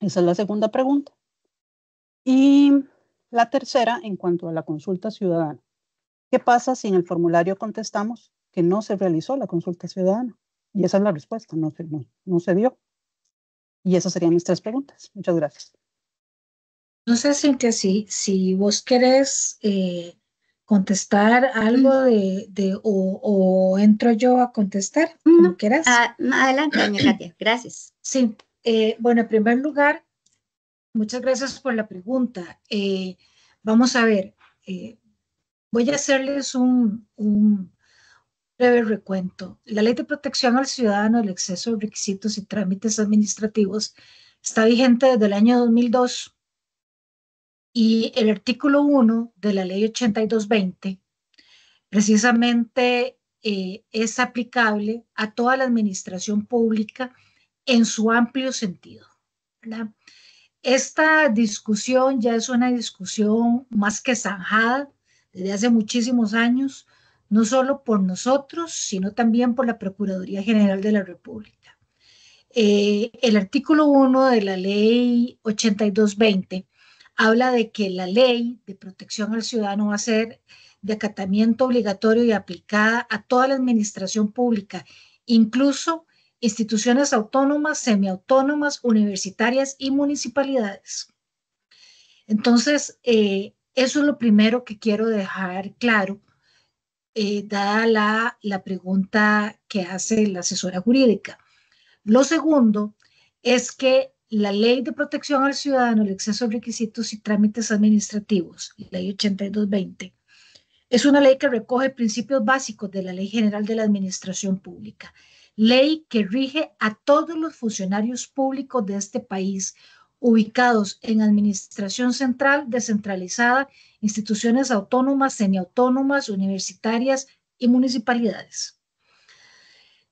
Esa es la segunda pregunta. Y la tercera, en cuanto a la consulta ciudadana. ¿Qué pasa si en el formulario contestamos que no se realizó la consulta ciudadana? Y esa es la respuesta, no se, no, se dio. Y esas serían mis tres preguntas. Muchas gracias. No sé, Cintia, si, si vos querés eh, contestar algo de, o, o, entro yo a contestar, como no. quieras. Ah, adelante, doña Katia. Gracias. Sí, eh, bueno, en primer lugar, muchas gracias por la pregunta. Eh, vamos a ver, eh, voy a hacerles un, un, breve recuento. La Ley de Protección al Ciudadano del Exceso de Requisitos y Trámites Administrativos está vigente desde el año 2002 y el artículo 1 de la Ley 8220 precisamente es aplicable a toda la administración pública en su amplio sentido. Esta discusión ya es una discusión más que zanjada desde hace muchísimos años, no solo por nosotros, sino también por la Procuraduría General de la República. Eh, el artículo 1 de la ley 8220 habla de que la ley de protección al ciudadano va a ser de acatamiento obligatorio y aplicada a toda la administración pública, incluso instituciones autónomas, semiautónomas, universitarias y municipalidades. Entonces, eh, eso es lo primero que quiero dejar claro, eh, dada la, pregunta que hace la asesora jurídica. Lo segundo es que la Ley de Protección al Ciudadano, el exceso de requisitos y trámites administrativos, Ley 8220, es una ley que recoge principios básicos de la Ley General de la Administración Pública ley que rige a todos los funcionarios públicos de este país, ubicados en administración central, descentralizada, instituciones autónomas, semiautónomas, universitarias y municipalidades.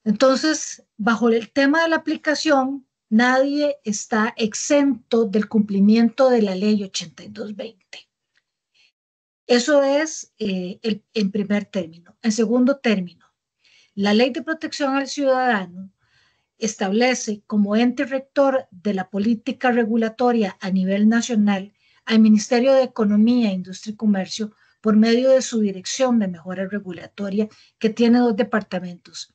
Entonces, bajo el tema de la aplicación, nadie está exento del cumplimiento de la ley 8220. Eso es eh, el, en primer término. En segundo término, la Ley de Protección al Ciudadano establece como ente rector de la política regulatoria a nivel nacional al Ministerio de Economía, Industria y Comercio por medio de su Dirección de Mejora Regulatoria, que tiene dos departamentos,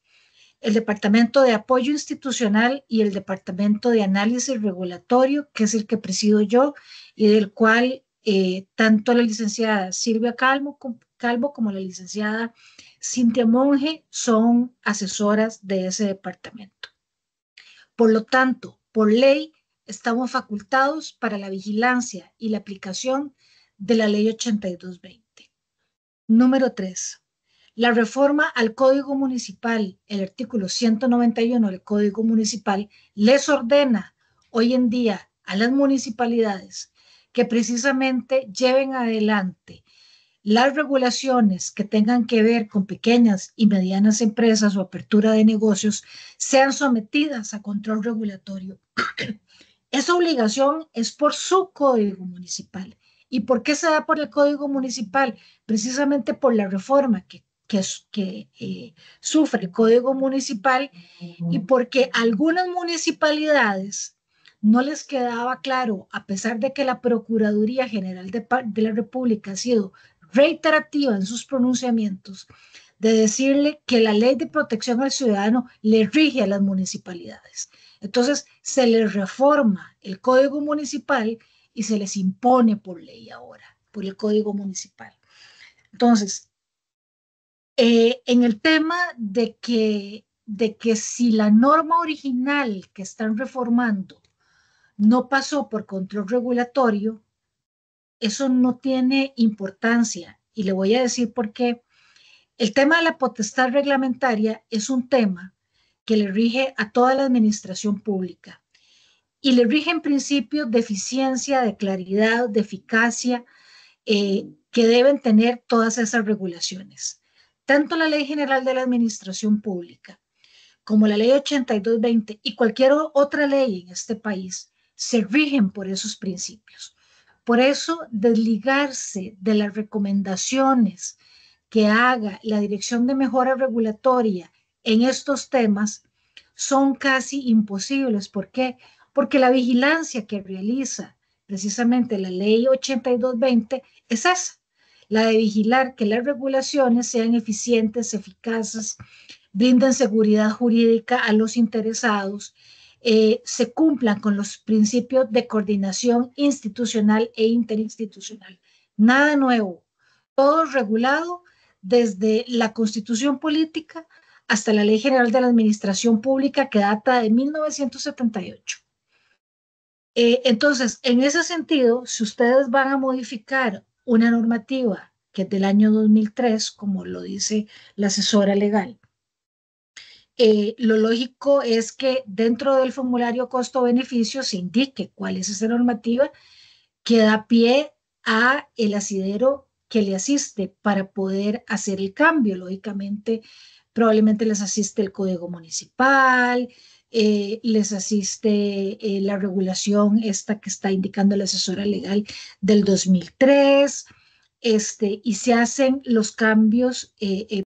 el Departamento de Apoyo Institucional y el Departamento de Análisis Regulatorio, que es el que presido yo y del cual eh, tanto la licenciada Silvia Calvo como la licenciada Cintia Monge son asesoras de ese departamento. Por lo tanto, por ley, estamos facultados para la vigilancia y la aplicación de la Ley 8220. Número 3. La reforma al Código Municipal, el artículo 191 del Código Municipal, les ordena hoy en día a las municipalidades que precisamente lleven adelante las regulaciones que tengan que ver con pequeñas y medianas empresas o apertura de negocios sean sometidas a control regulatorio. (clears throat) Esa obligación es por su código municipal. ¿Y por qué se da por el código municipal? Precisamente por la reforma que, eh, sufre el código municipal y porque algunas municipalidades no les quedaba claro, a pesar de que la Procuraduría General de, de, la República ha sido reiterativa en sus pronunciamientos de decirle que la ley de protección al ciudadano le rige a las municipalidades. Entonces, se les reforma el código municipal y se les impone por ley ahora, por el código municipal. Entonces, eh, en el tema de que, de que si la norma original que están reformando no pasó por control regulatorio, eso no tiene importancia. Y le voy a decir por qué. El tema de la potestad reglamentaria es un tema que le rige a toda la administración pública y le rigen principios de eficiencia, de claridad, de eficacia eh, que deben tener todas esas regulaciones. Tanto la Ley General de la Administración Pública como la Ley 8220 y cualquier otra ley en este país se rigen por esos principios. Por eso, desligarse de las recomendaciones que haga la Dirección de Mejora Regulatoria en estos temas son casi imposibles. ¿Por qué? Porque la vigilancia que realiza precisamente la ley 8220 es esa, la de vigilar que las regulaciones sean eficientes, eficaces, brinden seguridad jurídica a los interesados eh, se cumplan con los principios de coordinación institucional e interinstitucional. Nada nuevo, todo regulado desde la constitución política hasta la Ley General de la Administración Pública que data de 1978. Eh, entonces, en ese sentido, si ustedes van a modificar una normativa que es del año 2003, como lo dice la asesora legal, eh, lo lógico es que dentro del formulario costo-beneficio se indique cuál es esa normativa que da pie a el asidero que le asiste para poder hacer el cambio. Lógicamente, probablemente les asiste el código municipal, eh, les asiste eh, la regulación esta que está indicando la asesora legal del 2003, este, y se hacen los cambios.